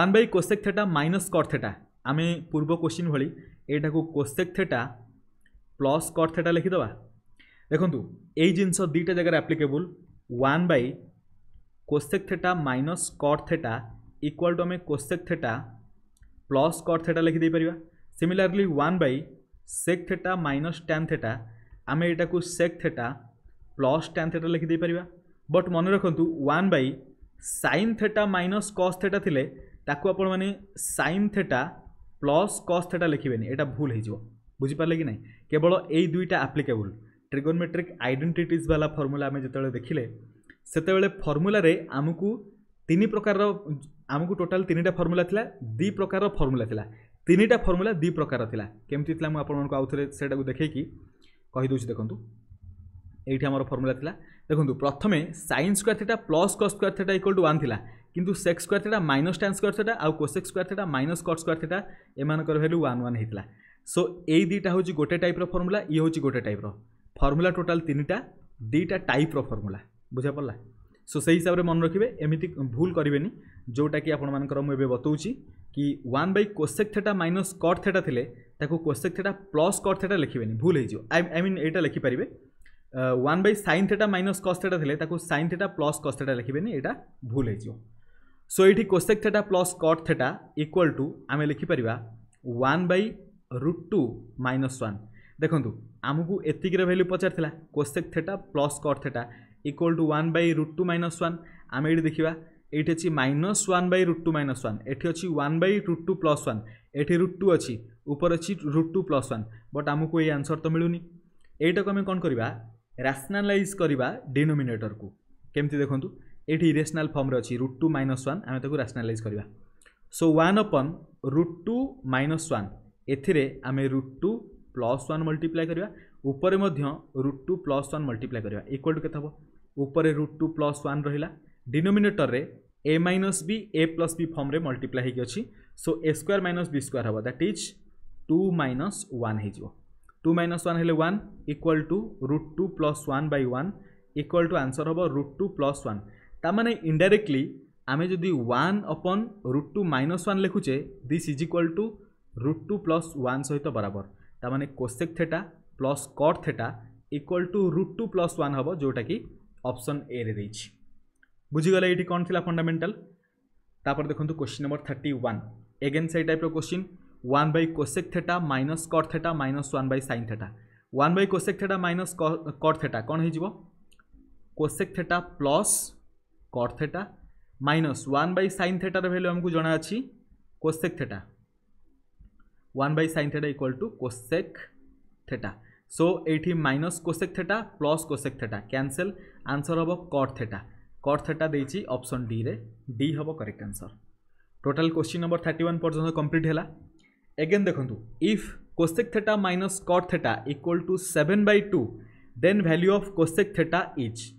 one by cosec theta minus cot theta आम पूर्व क्वेश्चन भाई यहाँ cosec theta plus cot theta लिखिदे ଦେଖନ୍ତୁ ଏଇ ଜିନିଷ ଦୁଇଟା ଜାଗାରେ applicable one by cosec theta minus cot theta equal to ଆମେ cosec theta plus cot theta ଲେଖିଦେଇପାରିବା similarly one by sec theta minus tan theta ଆମେ ଏଇଟାକୁ sec theta plus tan theta ଲେଖିଦେଇପାରିବା ବଟ୍ ମନେ ରଖନ୍ତୁ one by sign theta minus cos theta ଥିଲେ ତାକୁ ଆପଣମାନେ sign theta plus cos theta ଲେଖିବେନି ଏଇଟା ଭୁଲ ହେଇଯିବ ବୁଝିପାରିଲେ କି ନାହିଁ କେବଳ ଏଇ ଦୁଇଟା ଆପ୍ଲିକେବୁଲ୍ ଟ୍ରିଗୋନମେଟ୍ରିକ୍ ଆଇଡେଣ୍ଟିଟିଜ୍ ବାଲା ଫର୍ମୁଲା ଆମେ ଯେତେବେଳେ ଦେଖିଲେ ସେତେବେଳେ ଫର୍ମୁଲାରେ ଆମକୁ ତିନି ପ୍ରକାରର ଆମକୁ ଟୋଟାଲ୍ ତିନିଟା ଫର୍ମୁଲା ଥିଲା ଦୁଇ ପ୍ରକାରର ଫର୍ମୁଲା ଥିଲା ତିନିଟା ଫର୍ମୁଲା ଦୁଇ ପ୍ରକାର ଥିଲା କେମିତି ଥିଲା ମୁଁ ଆପଣମାନଙ୍କୁ ଆଉ ଥରେ ସେଇଟାକୁ ଦେଖେଇକି କହିଦେଉଛି ଦେଖନ୍ତୁ ଏଇଠି ଆମର ଫର୍ମୁଲା ଥିଲା ଦେଖନ୍ତୁ ପ୍ରଥମେ sin square theta plus cos square theta equal to one ଥିଲା କିନ୍ତୁ sec square theta minus tan square theta ଆଉ cosec square theta minus cot square theta ଏମାନଙ୍କର ଭ୍ୟାଲୁ ୱାନ୍ ୱାନ୍ ହେଇଥିଲା ସୋ ଏଇ ଦୁଇଟା ହେଉଛି ଗୋଟେ ଟାଇପ୍ର ଫର୍ମୁଲା ଇଏ ହେଉଛି ଗୋଟେ ଟାଇପ୍ର ফর্মুলা টোটাল তিনটা দুইটা টাইপ্র ফর্মুলা বুঝা পড়া সো সেই হিসাবে মনে রাখবে এমিতি ভুল করবেনি যেটা কি আপনার মু এবে বতাউছি কি one by cosec theta minus cot theta থিলে তাকে cosec theta plus cot theta লিখবেনি ভুল হয়ে আই মিন এইটা লিখিপারে one by sin theta minus cos theta থিলে তাকে sin theta plus cos theta লিখবেনি এটা ভুল হয়ে সো এইটি cosec theta plus cot theta equal to আমি লিখিপার one by root two minus one দেখুন आमको एतिक भैल्यू पचार cosec theta plus cot theta equal to one by root two minus one आम ये देखा এইটি অছি minus one by root two minus one এটি অছি one by root two plus one এটি রুট টু অছি উপর অছি root two plus one but আমি এই আনসর তো মিলুনি এইটাকে আমি কম করা রাসনালাইজ করা ডিনোমিনেটর কু কমিটি দেখুন এটি ইরেসনাল ফর্মে অছি রুট টু মাইনস ওয়ান আমি তাকে রাসনালাইজ করা so one upon root two minus one এতে আমি root two plus one multiply କରିବା ଉପରେ ମଧ୍ୟ root two plus one multiply କରିବା ଇକ୍ୱାଲ୍ ଟୁ କେତେ ହେବ ଉପରେ ରୁଟ୍ ଟୁ ପ୍ଲସ୍ ୱାନ୍ ରହିଲା ଡିନୋମିନେଟରରେ ଏ ମାଇନସ୍ ବି ଏ ପ୍ଲସ୍ ବି ଫର୍ମରେ ମଲ୍ଟିପ୍ଲାଏ ହେଇକି ଅଛି so a square minus b square ହେବ that is two minus one ହେଇଯିବ ଟୁ ମାଇନସ୍ ୱାନ୍ ହେଲେ one equal to root two plus one by one equal to answer ହେବ root two plus one ତାମାନେ indirectly ଆମେ ଯଦି one upon root two minus one ଲେଖୁଛେ this is equal to root two plus one ସହିତ ବରାବର তার মানে cosec theta plus cot theta equal to root two plus one হব ଯେଉଁଟାକି অপশন এ রে দিয়েছি বুঝিগলে এইটি কোণ লা ফন্ডামেন্টাল তারপরে দেখুন question number thirty one again সেই টাইপ্র question one by cosec theta minus cot theta minus one by sin theta one by cosec theta minus cot theta କ'ଣ ହେଇଯିବ cosec theta plus cot theta minus one by sin থেটার value আমি জানা আছে cosec theta 1 by sin theta equal to cosec theta. So, 80 minus cosec theta plus cosec theta. Cancel. Answer of cot theta. Cot theta deji option D. Re. D hobo correct answer. Total question number 31 percent complete hela. Again, the kundu. If cosec theta minus cot theta equal to 7 by 2, then value of cosec theta is.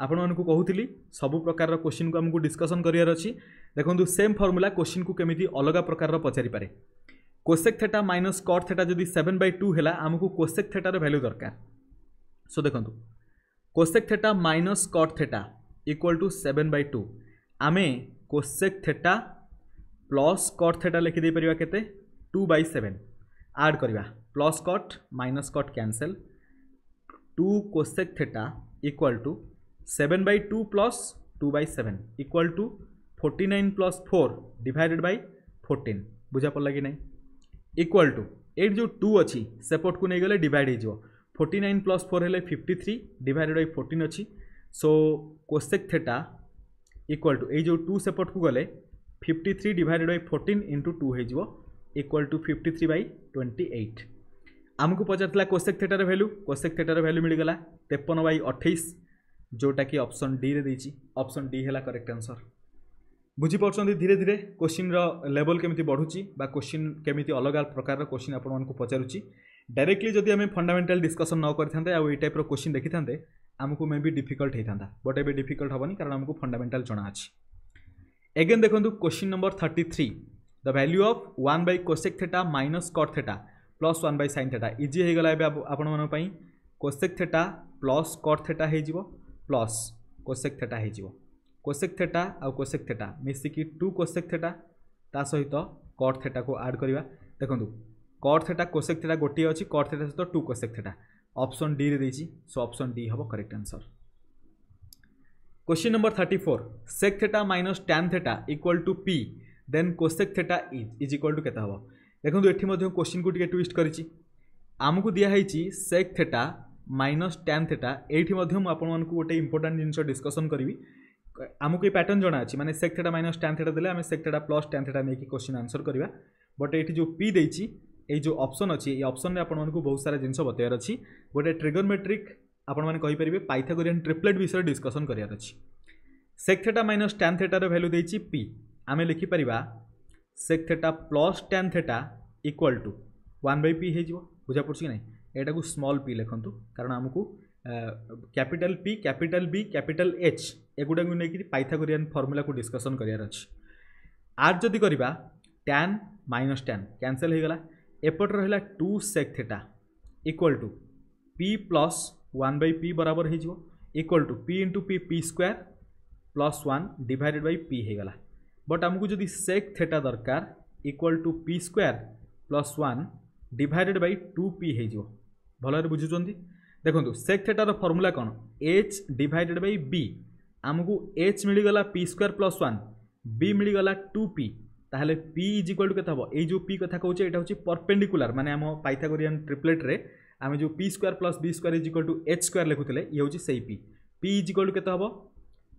आपण मानको कहुतिली सब प्रकार रा question को हमकू discussion करियार अछि देखंतु same formula question को केमिति अलग प्रकार रा पचारी पारे cosec theta minus cot theta যদি সেভেন বাই টু হল আমি কোসেক থেটার ভ্যালু দরকার সো দেখুন cosec theta minus cot theta equal to seven by two আমি cosec theta plus cot theta লিখিদেইপার কেতে টু বাই সেভেন আড করা plus cot minus cot cancel two cosec theta equal to seven by two plus two by seven equal to forty nine plus four divided by fourteen बुझा पड़ा कि नहीं equal to ଏଇଠି ଯେଉଁ two ଅଛି ସେପଟକୁ ନେଇଗଲେ ଡିଭାଇଡ଼ ହେଇଯିବ ଫୋର୍ଟି ନାଇନ୍ ପ୍ଲସ୍ ଫୋର୍ ହେଲେ fifty three divided by fourteen ଅଛି so cosec theta equal to ଏଇ ଯେଉଁ ଟୁ ସେପଟକୁ ଗଲେ fifty three divided by fourteen into two ହେଇଯିବ equal to fifty three by twenty eight ଆମକୁ ପଚାରିଥିଲା କୋସେକ୍ ଥେଟାର ଭ୍ୟାଲୁ କୋସେକ୍ ଥେଟାର ଭ୍ୟାଲୁ ମିଳିଗଲା ତେପନ ବାଇ ଅଠେଇଶ ଯେଉଁଟାକି ଅପସନ୍ ଡିରେ ଦେଇଛି ଅପସନ୍ ଡି ହେଲା କରେକ୍ଟ ଆନ୍ସର୍ ବୁଝିପାରୁଛନ୍ତି ଧୀରେ ଧୀରେ କୋଶ୍ଚିନ୍ର ଲେବଲ୍ କେମିତି ବଢ଼ୁଛି ବା କୋଶ୍ଚିନ୍ କେମିତି ଅଲଗା ପ୍ରକାରର କୋଶ୍ଚିନ୍ ଆପଣମାନଙ୍କୁ ପଚାରୁଛି ଡାଇରେକ୍ଟଲି ଯଦି ଆମେ ଫଣ୍ଡାମେଣ୍ଟାଲ୍ ଡିସ୍କସନ୍ ନ କରିଥାନ୍ତେ ଆଉ ଏଇ ଟାଇପ୍ର କୋଶ୍ଚିନ୍ ଦେଖିଥାନ୍ତେ ଆମକୁ ମେ ବି ଡିଫିକଲ୍ଟ ହେଇଥାନ୍ତା ବଟ୍ ଏବେ ଡିଫିକଲ୍ଟ ହେବନି କାରଣ ଆମକୁ ଫଣ୍ଡାମେଣ୍ଟାଲ୍ ଜଣାଅଛି ଏଗେନ୍ ଦେଖନ୍ତୁ question number thirty three the value of one by cosec theta minus cot theta plus one by sign theta easy ହେଇଗଲା ଏବେ ଆପଣମାନଙ୍କ ପାଇଁ cosec theta plus cot theta ହେଇଯିବ ପ୍ଲସ୍ କୋସେକ୍ ଥେଟା ହେଇଯିବ କୋଶେକ୍ ଥେଟା ଆଉ କୋଶେକ୍ ଥେଟା ମିଶିକି ଟୁ କୋଶେକ୍ ଥେଟା ତା ସହିତ କଟ୍ ଥେଟାକୁ ଆଡ଼୍ କରିବା ଦେଖନ୍ତୁ କଟ୍ ଥେଟା କୋଶେକ୍ ଥେଟା ଗୋଟିଏ ଅଛି କଟ୍ ଥେଟା ସହିତ ଟୁ କୋଶେକ୍ ଥେଟା ଅପ୍ସନ୍ ଡିରେ ଦେଇଛି ସୋ ଅପ୍ସନ୍ ଡି ହେବ correct answer question number thirty four sec theta minus tan theta equal to p then cosec theta is equal to କେତେ ହେବ ଦେଖନ୍ତୁ ଏଠି ମଧ୍ୟ କୋଶ୍ଚିନ୍କୁ ଟିକିଏ ଟ୍ୱିଷ୍ଟ କରିଛି ଆମକୁ ଦିଆହେଇଛି sec theta minus tan theta ଏଇଠି ମଧ୍ୟ ମୁଁ ଆପଣମାନଙ୍କୁ ଗୋଟେ ଇମ୍ପୋର୍ଟାଣ୍ଟ ଜିନିଷ ଡିସ୍କସନ୍ କରିବି ଆମକୁ ଏଇ ପ୍ୟାଟର୍ନ ଜଣା ଅଛି ମାନେ sec theta minus tan theta ଦେଲେ ଆମେ sec theta plus tan theta ନେଇକି କୋଶ୍ଚିନ୍ ଆନ୍ସର୍ କରିବା ବଟ୍ ଏଇଠି ଯେଉଁ ପି ଦେଇଛି ଏଇ ଯେଉଁ ଅପସନ୍ ଅଛି ଏଇ ଅପସନ୍ରେ ଆପଣମାନଙ୍କୁ ବହୁତ ସାରା ଜିନିଷ ବତେଇବାର ଅଛି ଗୋଟେ ଟ୍ରିଗୋନମେଟ୍ରିକ୍ ଆପଣମାନେ କହିପାରିବେ ପାଇଥାଗୋରିଆନ୍ ଟ୍ରିପ୍ଲେଟ୍ ବିଷୟରେ ଡିସ୍କସନ୍ କରିବାର ଅଛି ସେକ୍ ଥେଟା ମାଇନସ୍ ଟ୍ୟାନ୍ ଥେଟାର ଭ୍ୟାଲ୍ୟୁ ଦେଇଛି ପି ଆମେ ଲେଖିପାରିବା sec theta plus tan theta equal to one by p ହେଇଯିବ ବୁଝା ପଡ଼ୁଛି କି ନାହିଁ ଏଇଟାକୁ ସ୍ମଲ୍ ପି ଲେଖନ୍ତୁ କାରଣ ଆମକୁ capital P capital B capital H एगुड़ा नहीं पाइथागोरियन फर्मूला को डिस्कसन करार अच्छे आर जदि करवा टैन माइनस टैन कैनसल होगा एपट रहा two sec theta equal to p plus one by p बराबर equal to p into p P square plus one divided by p हो बट आमको जो सेक् थेटा दरकार equal to p square plus one divided by two p हो भल बुझुच्च ଦେଖନ୍ତୁ sec ଥେଟାର ଫର୍ମୁଲା କ'ଣ ଏଚ୍ ଡିଭାଇଡେଡ଼୍ ବାଇ ବି ଆମକୁ ଏଚ୍ ମିଳିଗଲା p square plus one b ମିଳିଗଲା ଟୁ ପି ତାହେଲେ ପି ଇଜ୍ ଇକ୍ୱାଲ୍ ଟୁ କେତେ ହେବ ଏଇ ଯେଉଁ ପି କଥା କହୁଛେ ଏଇଟା ହେଉଛି ପର୍ପେଣ୍ଡିକୁଲାର ମାନେ ଆମ ପାଇଥାଗୋରିଆନ୍ ଟ୍ରିପ୍ଲେଟ୍ରେ ଆମେ ଯେଉଁ p square plus B square is equal to h square ଲେଖୁଥିଲେ ଇଏ ହେଉଛି ସେଇ p p is equal to କେତେ ହେବ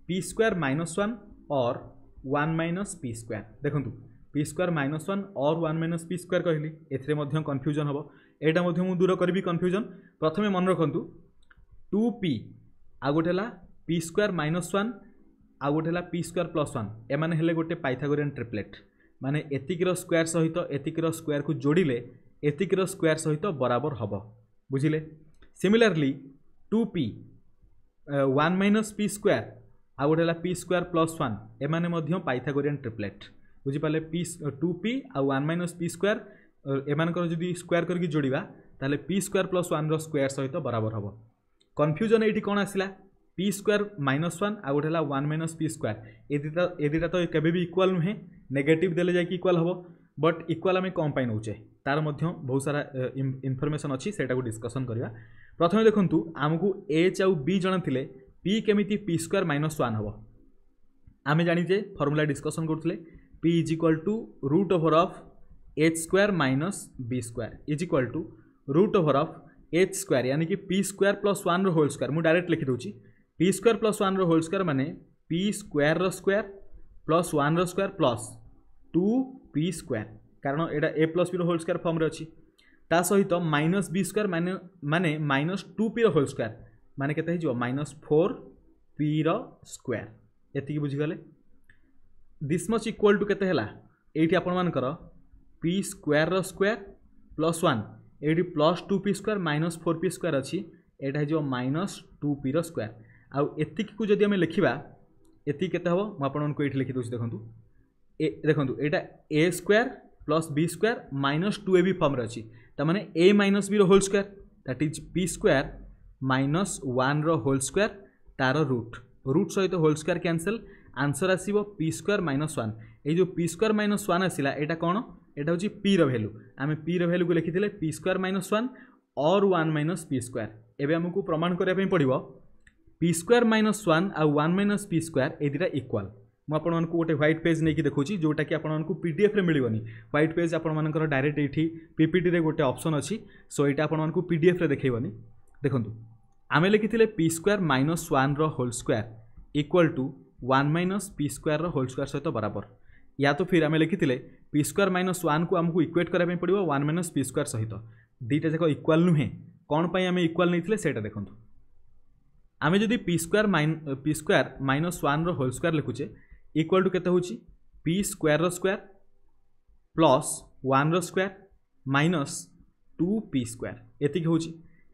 p square minus one or one minus p square ଦେଖନ୍ତୁ p square minus one or one minus p square କହିଲି ଏଥିରେ ମଧ୍ୟ କନଫ୍ୟୁଜନ୍ ହେବ ଏଇଟା ମଧ୍ୟ ମୁଁ ଦୂର କରିବି କନଫ୍ୟୁଜନ୍ ପ୍ରଥମେ ମନେ ରଖନ୍ତୁ ଟୁ ପି ଆଉ ଗୋଟେ ହେଲା ପି ସ୍କୋୟାର ମାଇନସ୍ ୱାନ୍ ଆଉ ଗୋଟେ ହେଲା ପି ସ୍କୋୟାର ପ୍ଲସ୍ ୱାନ୍ ଏମାନେ ହେଲେ ଗୋଟେ ପାଇଥାଗୋରିଆନ୍ ଟ୍ରିପ୍ଲେଟ୍ ମାନେ ଏତିକିର ସ୍କୋୟାର ସହିତ ଏତିକିର ସ୍କୋୟାରକୁ ଯୋଡ଼ିଲେ ଏତିକିର ସ୍କୋୟାର ସହିତ ବରାବର ହେବ ବୁଝିଲେ similarly two p one minus p square ଆଉ ଗୋଟେ ହେଲା ପି ସ୍କୋୟାର ପ୍ଲସ୍ ୱାନ୍ ଏମାନେ ମଧ୍ୟ ପାଇଥାଗୋରିଆନ୍ ଟ୍ରିପ୍ଲେଟ୍ ବୁଝିପାରିଲେ ପି ଟୁ ପି ଆଉ ୱାନ୍ ମାଇନସ୍ ପି ସ୍କୋୟାର এমানকর যদি স্কোয়ার করি যোড়া তাহলে পি স্কোয়ার প্লস ওয়ান্র স্কোয়ার সহ বরাবর হব কনফ্যুজন এইটি কোণ আসলা পি স্কোয়ার মাইনস ওয়ান আউ গোটে হল ওয়ান মাইনস পি স্কোয়ার এ দুইটা এ দুইটা তো কেবে বি ইকুয়াল নুহে নেগেটিভ দেলে যাই ইকুয়াল হব বট ইকুয়াল আমি কম পাই নৌচে তার মধ্যে বহু সারা ইনফরমেসন অছি সেটাকে ডিসকসন করা প্রথমে দেখুন আমি এচ আউ বি জনা লে পি কেমিতি পি স্কোয়ার মাইনস ওয়ান হব আমি জানি যে ফর্মুলা ডিসকসন করলে p is equal to root over of h square minus b square is equal to root over of h square यानी कि p square plus one whole square मुझे direct लिखिदे p square plus one whole square मैंने p square square plus one square plus two p square कारण यहाँ a plus P whole square फर्म्रे अच्छी ता सहित माइनस बी स्क्वायर मान मैंने minus two p whole square मैंने के माइनस फोर पी स्क्वायर ये बुझीगले दिस मच इक्वाल टू के आपर p square square plus one ଏଇଠି plus two p square minus four p square ଅଛି ଏଇଟା ହେଇଯିବ ମାଇନସ୍ ଟୁ ପିର ସ୍କୋୟାର ଆଉ ଏତିକିକୁ ଯଦି ଆମେ ଲେଖିବା ଏତିକି କେତେ ହେବ ମୁଁ ଆପଣମାନଙ୍କୁ ଏଇଠି ଲେଖିଦେଉଛି ଦେଖନ୍ତୁ ଏ ଦେଖନ୍ତୁ ଏଇଟା a square plus B square minus two a b ଫର୍ମରେ ଅଛି ତା'ମାନେ ଏ ମାଇନସ୍ ବିର whole square that is p square minus ୱାନ୍ର ହୋଲ୍ ସ୍କୋୟାର ତା'ର ରୁଟ୍ ରୁଟ୍ ସହିତ ହୋଲ୍ ସ୍କୋୟାର କ୍ୟାନସେଲ୍ ଆନ୍ସର୍ ଆସିବ ପି ସ୍କୋୟାର ମାଇନସ୍ ୱାନ୍ ଏଇ ଯେଉଁ ପି ସ୍କୋୟାର ମାଇନସ୍ ୱାନ୍ ଆସିଲା ଏଇଟା କ'ଣ এটা হচ্ছে পির ভ্যালু আমি পির ভ্যালুকে লিখিলে p square minus one or one minus p square এবে আমি প্রমাণ করা পড়ব পি স্কোয়ার মাইনস ওয়ান আন মাইনস পি স্কোয়ার এই দুইটা ইকুয়াল ମୁଁ ଆପଣମାନଙ୍କୁ ଗୋଟେ ହ୍ୱାଇଟ୍ ପେଜ୍ ନେଇକି ଦେଖୁଛି ଯେଉଁଟାକି ଆପଣମାନଙ୍କୁ ପି ଡି ଏଫ୍ରେ ମିଳିବନି ହ୍ୱାଇଟ୍ ପେଜ୍ ଆପଣମାନଙ୍କର ଡାଇରେକ୍ଟ ଏଇଠି ପିପିଟିରେ ଗୋଟେ ଅପସନ୍ ଅଛି ସୋ ଏଇଟା ଆପଣମାନଙ୍କୁ ପି ଡି ଏଫ୍ରେ ଦେଖେଇବନି ଦେଖନ୍ତୁ ଆମେ ଲେଖିଥିଲେ ପି ସ୍କୋୟାର୍ ମାଇନସ୍ ୱାନ୍ର whole square equal to one minus p ସ୍କୋୟାର୍ର ହୋଲ୍ ସ୍କୋୟାର୍ ସହିତ ବରାବର ୟା ତ ଫିର୍ ଆମେ ଲେଖିଥିଲେ पी स्क्वयर माइनस वन को आमको इक्वेट करने पड़ा वन माइनस पी स्क्वयर सहित दुईटा जाक इक्वाल नुहे कौन पर आम इक्वाल नहीं देखूँ आम जब p square minus p square minus one whole square लिखुचे इक्वाल टू के पी स्क्वयर स्क् plus one whole square minus two p square एति हूँ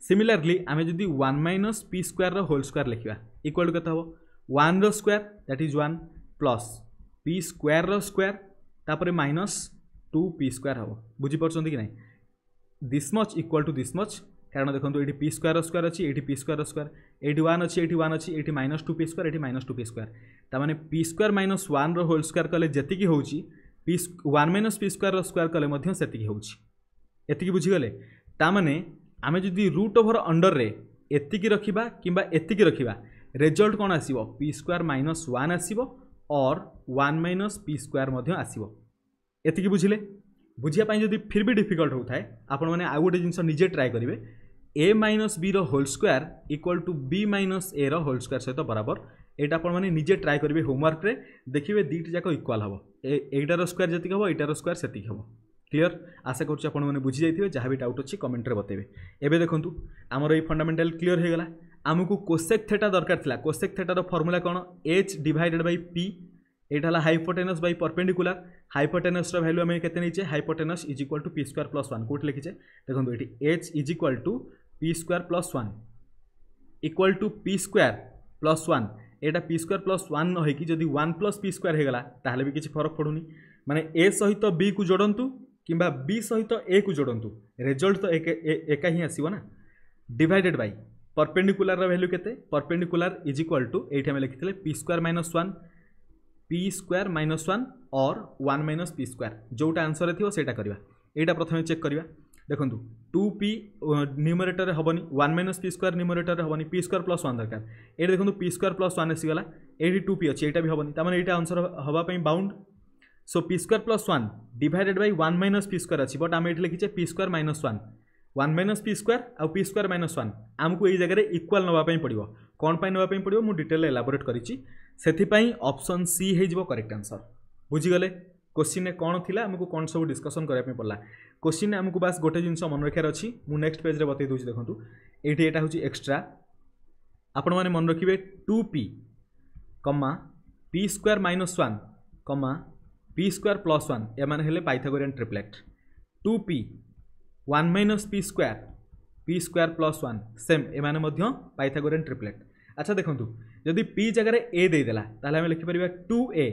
सिमिलरली आम जब one minus p square whole square लिखा इक्वाल टू के one whole square that is plus plus p square whole square তাপরে মাইনস টু পি স্কোয়ার হব বুঝিপারছেন কি না this much equal to this মচ কারণ দেখুন এটি পি স্কোয়ার স্কোয়ার অছি এটি পি স্কোয়ার স্কোয়ার এটি ওয়ান অছি এটি ওয়ান অছি এটি মাইনস টু পি স্কোয়ার এটি মাইনস টু পি স্কোয়ার তার মানে পি স্কোয়ার মাইনস ওয়ানর হোল স্কোয়ার কলে যেতিকি হচ্ছে p one minus p square square কলে মধ্যে সেতিকি হচ্ছে এতিকি বুঝিগলে তা মানে আমি যদি রুট ওভর অন্ডর্রে এতিকি রাখবা কিংবা এতিকি রাখবা রেজল্ট কোণ আসব পি স্কোয়ার মাইনস ওয়ান আসব or one minus p square ମଧ୍ୟ ଆସିବ ଏତିକି ବୁଝିଲେ ବୁଝିବା ପାଇଁ ଯଦି ଫିର୍ ବି ଡିଫିକଲ୍ଟ ହେଉଥାଏ ଆପଣମାନେ ଆଉ ଗୋଟେ ଜିନିଷ ନିଜେ ଟ୍ରାଏ କରିବେ ଏ ମାଇନସ୍ ବିର whole square equal to b minus ଏର ହୋଲ୍ ସ୍କୋୟାର୍ ସହିତ ବରାବର ଏଇଟା ଆପଣମାନେ ନିଜେ ଟ୍ରାଏ କରିବେ ହୋମୱାର୍କରେ ଦେଖିବେ ଦୁଇଟି ଯାକ ଇକ୍ୱାଲ୍ ହେବ ଏଇଟାର ସ୍କୋୟାର୍ ଯେତିକି ହେବ ଏଇଟାର ସ୍କୋୟାର୍ ସେତିକି ହେବ କ୍ଲିଅର୍ ଆଶା କରୁଛି ଆପଣମାନେ ବୁଝିଯାଇଥିବେ ଯାହା ବି ଡାଉଟ୍ ଅଛି କମେଣ୍ଟରେ ବତେଇବେ ଏବେ ଦେଖନ୍ତୁ ଆମର ଏଇ ଫଣ୍ଡାମେଣ୍ଟାଲ୍ କ୍ଲିଅର୍ ହୋଇଗଲା आमको कोसेक् थेटा दरकार था कोसेक् थेटार फर्मूला कौन एच डिडेड बै पी यहाँ है hypotenuse by perpendicular hypotenuse value आम के hypotenuse is equal to p square plus one कौटे लिखीचे देखो ये h is equal to p square plus one equal to p square plus one এটা p square plus one নহইকি যদি one plus p square হয়ে গলা তাহলে বি কিছু ফরক পড়ুনি মানে এ সহিত বি কু যোড়ন্তু কিংবা বি সহিত এ কু যোড়ন্তু রেজল্ট তো একা হি আসিব না ডিভাইডেড বাই परपेडिकुलार भैल्यू के परपेडिकुलार इज इक्वाल टू ये आम लिखी p square minus one p square minus one और वन माइनस पी स्क् जोटा आंसर थी से यहाँ प्रथम चेक करवा देखो टू पी न्यूमरेटर हेनी one minus p square numerator हेनी पी स्क्वयर प्लस वन दरकार ये देखो पी स्क्वयर प्लस वन आसगला ये टू पी अच्छे यहाँ भी हेनी तमें यहाँ आंसर हाँपी bound so p square plus one divided by one minus p square अच्छी बट आम ये लिखीचे p square minus one one minus p square ଆଉ ପି ସ୍କୋୟାର ମାଇନସ୍ ୱାନ୍ ଆମକୁ ଏଇ ଜାଗାରେ ଇକ୍ୱାଲ୍ ନେବା ପାଇଁ ପଡ଼ିବ କ'ଣ ପାଇଁ ନେବା ପାଇଁ ପଡ଼ିବ ମୁଁ ଡିଟେଲ୍ ଏଲାବୋରେଟ୍ କରିଛି ସେଥିପାଇଁ ଅପସନ୍ ସି ହେଇଯିବ କରେକ୍ଟ ଆନ୍ସର୍ ବୁଝିଗଲେ କୋଶ୍ଚିନ୍ରେ କ'ଣ ଥିଲା ଆମକୁ କ'ଣ ସବୁ ଡିସ୍କସନ୍ କରିବା ପାଇଁ ପଡ଼ିଲା କୋଶ୍ଚିନ୍ରେ ଆମକୁ ବାସ୍ ଗୋଟେ ଜିନିଷ ମନେ ରଖିବାର ଅଛି ମୁଁ ନେକ୍ସଟ ପେଜ୍ରେ ବତେଇ ଦେଉଛି ଦେଖନ୍ତୁ ଏଇଠି ଏଇଟା ହେଉଛି ଏକ୍ସଟ୍ରା ଆପଣମାନେ ମନେ ରଖିବେ two p comma p square minus one comma p square plus one ଏମାନେ ହେଲେ Pythagorean triplet two p one minus p square p square plus one same ଏମାନେ ମଧ୍ୟ ପାଇଥାଗୋରିଆନ୍ ଟ୍ରିପ୍ଲେଟ୍ ଆଚ୍ଛା ଦେଖନ୍ତୁ ଯଦି ପି ଜାଗାରେ ଏ ଦେଇଦେଲା ତାହେଲେ ଆମେ ଲେଖିପାରିବା two a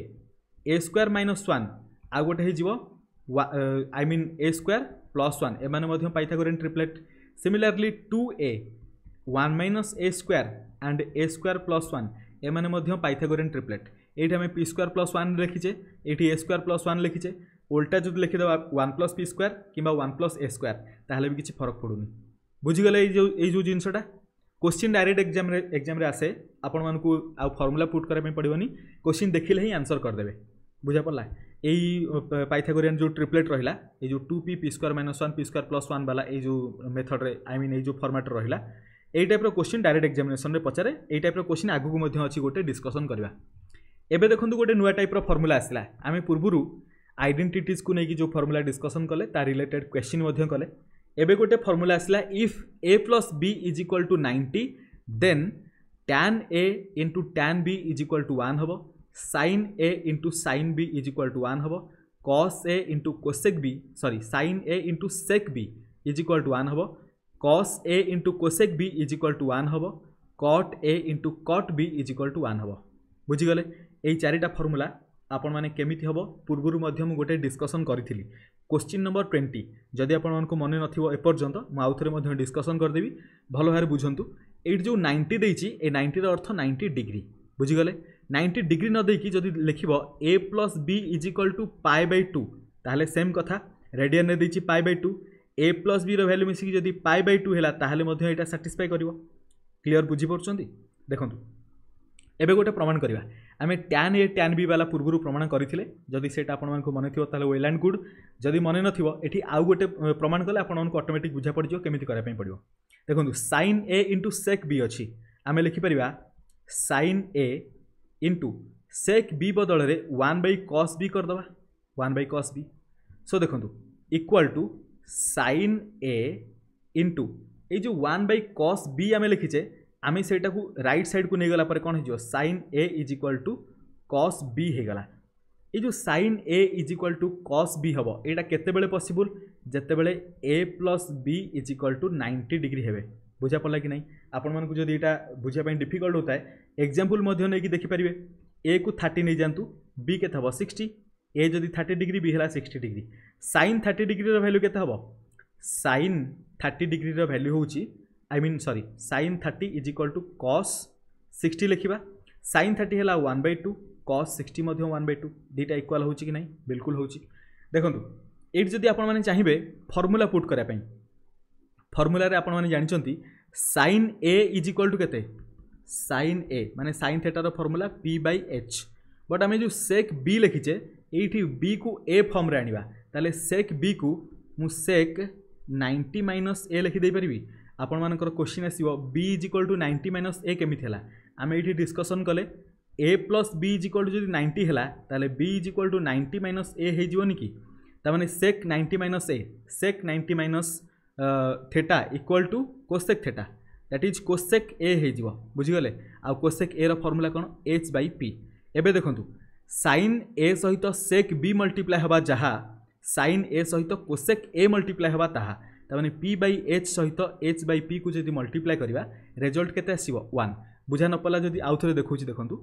a square minus one ଆଉ ଗୋଟେ ହେଇଯିବ I mean a square plus one ଏମାନେ ମଧ୍ୟ Pythagorean triplet similarly two a one minus a square and a square plus one ଏମାନେ ମଧ୍ୟ ପାଇଥାଗୋରିଆନ୍ ଟ୍ରିପ୍ଲେଟ୍ ଏଇଠି ଆମେ ପି ସ୍କୋୟାର ପ୍ଲସ୍ ୱାନ୍ ଲେଖିଛେ ଏଇଠି ଏ ସ୍କୋୟାର ପ୍ଲସ୍ ୱାନ୍ ଲେଖିଛେ ওল্টা যদি লিখিদেবা ওয়ান প্লস পি স্কোয়ার কিংবা ওয়ান প্লস এ স্কোয়ার তাহলে বি কিছু ফরক পড়ুনি বুঝিগলে এই যে এই যে জিনিসটা কোশ্চিন ডাইরেক্ট এক্সামে এক্সামে আসে ଆପଣମାନଙ୍କୁ ଆଉ ଫର୍ମୁଲା ପୁଟ୍ କରିବା ପାଇଁ ପଡ଼ିବନି କୋଶ୍ଚିନ୍ ଦେଖିଲେ ହିଁ ଆନ୍ସର କରିଦେବେ ବୁଝା ପଡ଼ିଲା ଏଇ ପାଇଥାଗୋରିଆନ୍ ଯେଉଁ ଟ୍ରିପ୍ଲେଟ୍ ରହିଲା ଏଇ ଯେଉଁ two p p square minus one p square plus one ବାଲା ଏଇ ଯେଉଁ ମେଥଡ଼ରେ ଆଇ ମିନ୍ ଏଇ ଯେଉଁ ଫର୍ମାଟ୍ରେ ରହିଲା ଏଇ ଟାଇପ୍ର କୋଶ୍ଚିନ୍ ଡାଇରେକ୍ଟ ଏକ୍ସାମିନେସନ୍ରେ ପଚାରେ ଏଇ ଟାଇପ୍ର କୋଶ୍ଚିନ୍ ଆଗକୁ ମଧ୍ୟ ଅଛି ଗୋଟେ ଡିସ୍କସନ୍ କରିବା ଏବେ ଦେଖନ୍ତୁ ଗୋଟେ ନୂଆ ଟାଇପ୍ର ଫର୍ମୁଲା ଆସିଲା ଆମେ ପୂର୍ବରୁ आइडेन्टिट्स को लेकिन जो फर्मूला डिस्कसन कले रिलेटेड क्वेश्चन कले एवं गोटे फर्मुला आसला if a plus B is equal to ninety then tan a into tan b is equal to one हम sin A into San b is equal to one हम cos A into cosec b sorry sin A into sec B is equal to one हम cos A into cosec b is equal to one हम cut A into cot b is equal to one हम बुझीगले यही चारिटा formula ଆପଣମାନେ କେମିତି ହେବ ପୂର୍ବରୁ ମଧ୍ୟ ମୁଁ ଗୋଟେ ଡିସ୍କସନ୍ କରିଥିଲି କୋଶ୍ଚିନ୍ ନମ୍ବର ଟ୍ୱେଣ୍ଟି ଯଦି ଆପଣମାନଙ୍କୁ ମନେ ନଥିବ ଏପର୍ଯ୍ୟନ୍ତ ମୁଁ ଆଉଥରେ ମଧ୍ୟ ଡିସ୍କସନ୍ କରିଦେବି ଭଲ ଭାବରେ ବୁଝନ୍ତୁ ଏଇଠି ଯେଉଁ ନାଇଣ୍ଟି ଦେଇଛି ଏ ନାଇଣ୍ଟିର ଅର୍ଥ ନାଇଣ୍ଟି ଡିଗ୍ରୀ ବୁଝିଗଲେ ନାଇଣ୍ଟି ଡିଗ୍ରୀ ନ ଦେଇକି ଯଦି ଲେଖିବ a plus B is equal to pi by two ତାହେଲେ ସେମ୍ କଥା ରେଡ଼ିଆନରେ ଦେଇଛି pi by two a plus ବିର ଭ୍ୟାଲ୍ୟୁ ମିଶିକି ଯଦି ପାଏ ବାଇ ଟୁ ହେଲା ତାହେଲେ ମଧ୍ୟ ଏଇଟା ସାଟିସ୍ଫାଏ କରିବ କ୍ଲିଅର୍ ବୁଝିପାରୁଛନ୍ତି ଦେଖନ୍ତୁ ଏବେ ଗୋଟେ ପ୍ରମାଣ କରିବା ଆମେ ଟ୍ୟାନ୍ ଏ ଟ୍ୟାନ୍ ବି ବାଲା ପୂର୍ବରୁ ପ୍ରମାଣ କରିଥିଲେ ଯଦି ସେଇଟା ଆପଣମାନଙ୍କୁ ମନେ ଥିବ ତାହେଲେ ୱେଲ୍ ଆଣ୍ଡ ଗୁଡ୍ ଯଦି ମନେ ନଥିବ ଏଠି ଆଉ ଗୋଟେ ପ୍ରମାଣ କଲେ ଆପଣମାନଙ୍କୁ ଅଟୋମେଟିକ୍ ବୁଝା ପଡ଼ିଯିବ କେମିତି କରିବା ପାଇଁ ପଡ଼ିବ ଦେଖନ୍ତୁ sin a into sec b ଅଛି ଆମେ ଲେଖିପାରିବା sin a into sec b ବଦଳରେ ୱାନ୍ ବାଇ କସ୍ ବି କରିଦେବା one by cos b so ଦେଖନ୍ତୁ equal to sin a into ଏଇ ଯେଉଁ ୱାନ୍ ବାଇ କସ୍ ବି ଆମେ ଲେଖିଛେ आम से रईट सैड को नहींगला कौन हो sin a is equal to cos b होगा ये जो sin a is equal to cos b हम यहाँ केत पसबुल जितेबले a plus B is equal to ninety degree हे बुझा पड़ा कि नहीं आपण मूँ जब यहाँ बुझापी डिफिकल्ट होता है एक्जामपल नहीं देखिपारे ए को थर्टी नहीं जातु बी के सिक्सटी ए जदि थर्टी डिग्री बी है sixty degree sin thirty degree value के हम सैन थर्टी डिग्री रैल्यू हूँ I mean sorry sin thirty is equal to cos sixty लिखा सैन थर्टी है one by two cos sixty one by two दुटा equal हो ना बिल्कुल हो देखु ये जी आप चाहिए फर्मूला पुट करने फर्मूल आप जानते sin a is equal to के सैन ए मानने सैन थेटार formula p by h but आम जो सेक बी लिखीचे ये बी को ए फर्म्रे आने तेल सेक बी को मु सेक नाइंटी माइनस ए लिखिदेपरि ଆପଣମାନଙ୍କର କୋଶ୍ଚିନ୍ ଆସିବ b is equal to ninety minus a କେମିତି ହେଲା ଆମେ ଏଇଠି ଡିସ୍କସନ୍ କଲେ a plus B is equal to ଯଦି ନାଇଣ୍ଟି ହେଲା ତାହେଲେ b is equal to ninety minus a ହେଇଯିବନି କି ତାମାନେ sec ninety minus a sec ninety minus theta equal to cosec theta that is cosec a ହେଇଯିବ ବୁଝିଗଲେ ଆଉ କୋସେକ୍ ଏର ଫର୍ମୁଲା କ'ଣ ଏଚ୍ ବାଇ ପି ଏବେ ଦେଖନ୍ତୁ ସାଇନ୍ ଏ ସହିତ ସେକ୍ ବି ମଲ୍ଟିପ୍ଲାଏ ହେବା ଯାହା ସାଇନ୍ ଏ ସହିତ କୋସେକ୍ ଏ ମଲ୍ଟିପ୍ଲାଏ ହେବା ତାହା ତାମାନେ ପି ବାଇ ଏଚ୍ ସହିତ ଏଚ୍ ବାଇ ପିକୁ ଯଦି ମଲ୍ଟିପ୍ଲାଏ କରିବା ରେଜଲ୍ଟ କେତେ ଆସିବ ୱାନ୍ ବୁଝା ନପଡ଼ିଲା ଯଦି ଆଉ ଥରେ ଦେଖାଉଛି ଦେଖନ୍ତୁ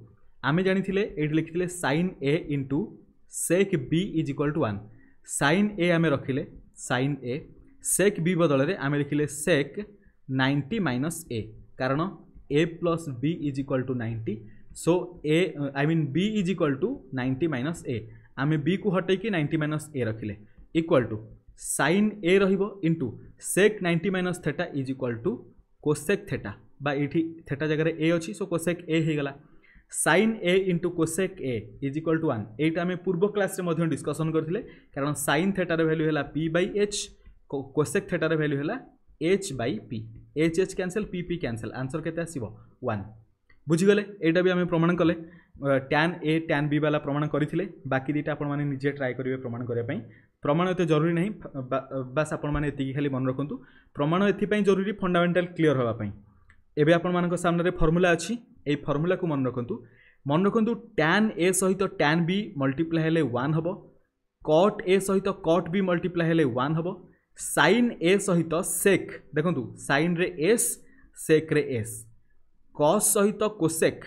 ଆମେ ଜାଣିଥିଲେ ଏଇଠି ଲେଖିଥିଲେ sin a into sec b is equal to one sin a ଆମେ ରଖିଲେ ସାଇନ୍ ଏ ସେକ୍ ବି ବଦଳରେ ଆମେ ଲେଖିଲେ ସେକ୍ ନାଇଣ୍ଟି ମାଇନସ୍ ଏ କାରଣ a plus B is equal to ninety so a I mean b is equal to ninety minus a আমি b কু হটাইকি ninety minus a রাখলে ইকুয়াল টু সাইন এ রহব into sec ninety minus theta is equal to cosec theta বা এটি theta জায়গায় এ অছি so cosec a হয়ে গলা sin A into cosec A is equal to one এইটা আমি পূর্ব ক্লাসে মধ্যে ডিসকসন করলে কারণ সাইন থেটার ভ্যালু হল পি বাই এচ কোসেক থেটার ভ্যালু হল h by P h h cancel p p cancel answer কেতে আসব ওয়ান বুঝিগলে এইটা বি আমি প্রমাণ কলে ট্যান এ ট্যান বি বালা প্রমাণ করে বাকি দুইটা আপনার নিজে ট্রাই করবে প্রমাণ করা প্রমাণ এতে জরুরি না বাস আপনার এতিকি খালি মনে রাখতু প্রমাণ এপাই জরুরি ফন্ডামেন্টাল ক্লিয়র হওয়া এবে আপনার সামনে ফর্মুলা অছি এই ফর্মুলা মনে রাখতু মনে রাখতু ট্যান এ সহিত ট্যান বি মল্টিপ্লাই হলে ওয়ান হব কট এ সহিত কট বি মল্টিপ্লাই হলে ওয়ান হব সাইন এ সহিত সেক দেখুন সাইনরে এস সেক্রে এস কস সহিত কোসেক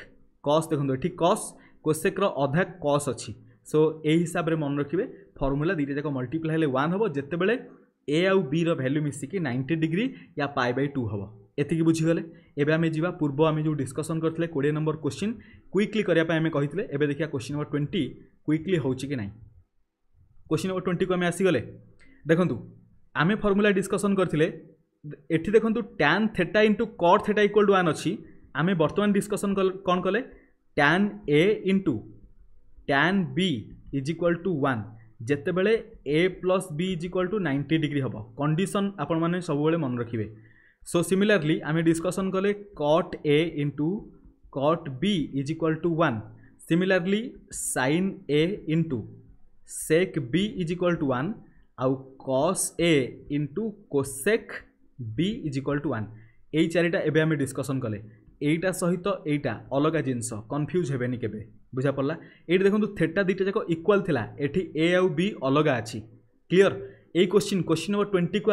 কস দেখুন এটি কস কোসেক্র অধা কস অছি সো এই হিসাবে মনে রাখবে ଫର୍ମୁଲା ଦୁଇଟା ଯାକ ମଲ୍ଟିପ୍ଲାଏ ହେଲେ ୱାନ୍ ହେବ ଯେତେବେଳେ ଏ ଆଉ ବିର ଭ୍ୟାଲ୍ୟୁ ମିଶିକି ନାଇଣ୍ଟି ଡିଗ୍ରୀ ୟା ପାଏ ବାଇ ଟୁ ହେବ ଏତିକି ବୁଝିଗଲେ ଏବେ ଆମେ ଯିବା ପୂର୍ବ ଆମେ ଯେଉଁ ଡିସ୍କସନ୍ କରିଥିଲେ କୋଡ଼ିଏ ନମ୍ବର କୋଶ୍ଚିନ୍ କୁଇକ୍ଲି କରିବା ପାଇଁ ଆମେ କହିଥିଲେ ଏବେ ଦେଖିବା କୋଶ୍ଚିନ୍ ନମ୍ବର ଟ୍ୱେଣ୍ଟି କୁଇକ୍ଲି ହେଉଛି କି ନାହିଁ କୋଶ୍ଚିନ୍ ନମ୍ବର ଟ୍ୱେଣ୍ଟିକୁ ଆମେ ଆସିଗଲେ ଦେଖନ୍ତୁ ଆମେ ଫର୍ମୁଲା ଡିସ୍କସନ୍ କରିଥିଲେ ଏଠି ଦେଖନ୍ତୁ tan theta into cot theta equal to one ଅଛି ଆମେ ବର୍ତ୍ତମାନ ଡିସ୍କସନ୍ କ'ଣ କଲେ tan A into tan b is equal to one যেতবে এ plus B is equal to ninety degree হব কন্ডিশন আপনার সবুলে মনে রাখবে সো সিমিলারলি আমি ডিসকসন কলে cot A into cot b is equal to one similarly sin A into sec b is equal to one আউ cos A into cosec B is equal to one এই চারিটা এবে আমি discussion কলে এইটা সহিত এইটা অলগা জিনিস হবে নি কেবে বুঝা ବୁଝାପଡ଼ିଲା ଏଇଠି দেখুন থেটা দুইটা যাক ইকুয়াল লা এটি এ আউ বি অলগা আছে ক্লিয়র এই কোশ্চিন কোশ্চিন নম্বর টোয়েন্টি কু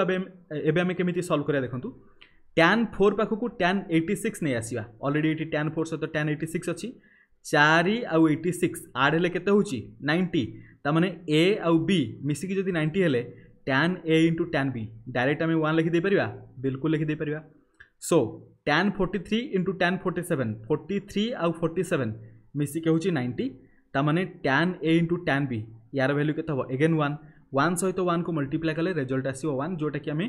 ଏବେ আমি କେମିତି সলভ করা দেখুন ট্যান ফোর পাখক ট্যান এইটি সিক্স নিয়ে আসবা অলরেডি এটি ট্যান ফোর সহ ট্যান এইটি সিক্স অছি চারি আউ এইটি সিক্স আড হলে কেতে হচ্ছে নাইনটি তার মানে এ আউ বি মিশিকি যদি নাইনটি হলে ট্যান এ ইন্টু ট্যান বি ডাইরেক্ট আমি ওয়ান লিখিদেইপার বিলকুল লিখিদেইপার so tan forty three into tan forty seven forty three আউ ফোর্টি সেভেন মিশিকি হচ্ছে নাইন্টি তা মানে ট্যান এ ইন্টু ট্যান বি ইয়ার ভ্যালু কেতে হব এগেন ওয়ান ওয়ান সহিত ওয়ানকে মল্টিপ্লাই কলে রেজল্ট আসব ওয়ান যেটাকি আমি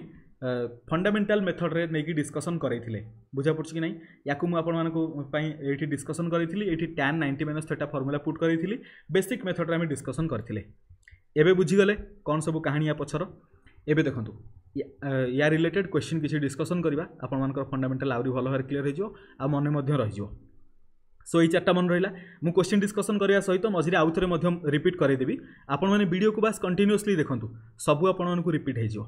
ଫଣ୍ଡାମେଣ୍ଟାଲ ମେଥଡ଼ରେ ନେଇକି ଡିସ୍କସନ୍ କରାଇଥିଲେ ବୁଝାପଡ଼ୁଛି କି ନାହିଁ ୟାକୁ ମୁଁ ଆପଣମାନଙ୍କ ପାଇଁ ଏଇଠି ଡିସ୍କସନ୍ କରାଇଥିଲି ଏଇଠି tan ninety minus theta formula put କରାଇଥିଲି ବେସିକ୍ ମେଥଡ଼ରେ ଆମେ ଡିସ୍କସନ୍ କରିଥିଲେ ଏବେ ବୁଝିଗଲେ କ'ଣ ସବୁ କାହାଣୀ ୟା ପଛର ଏବେ ଦେଖନ୍ତୁ या रिलेटेड क्वेश्चन किसी डिस्कसन करवा आपंकर फंडामेटाल आहरी भल भाव क्लीयर हो मन रही सो ये चार्टा मन रहा मुझे क्वेश्चन डिस्कसन करने सहित तो मझे आउ थे रिपीट करदेवि आपण मैंने को बास कंटिन्यूसली देखूँ सबू आपण रिपीट हो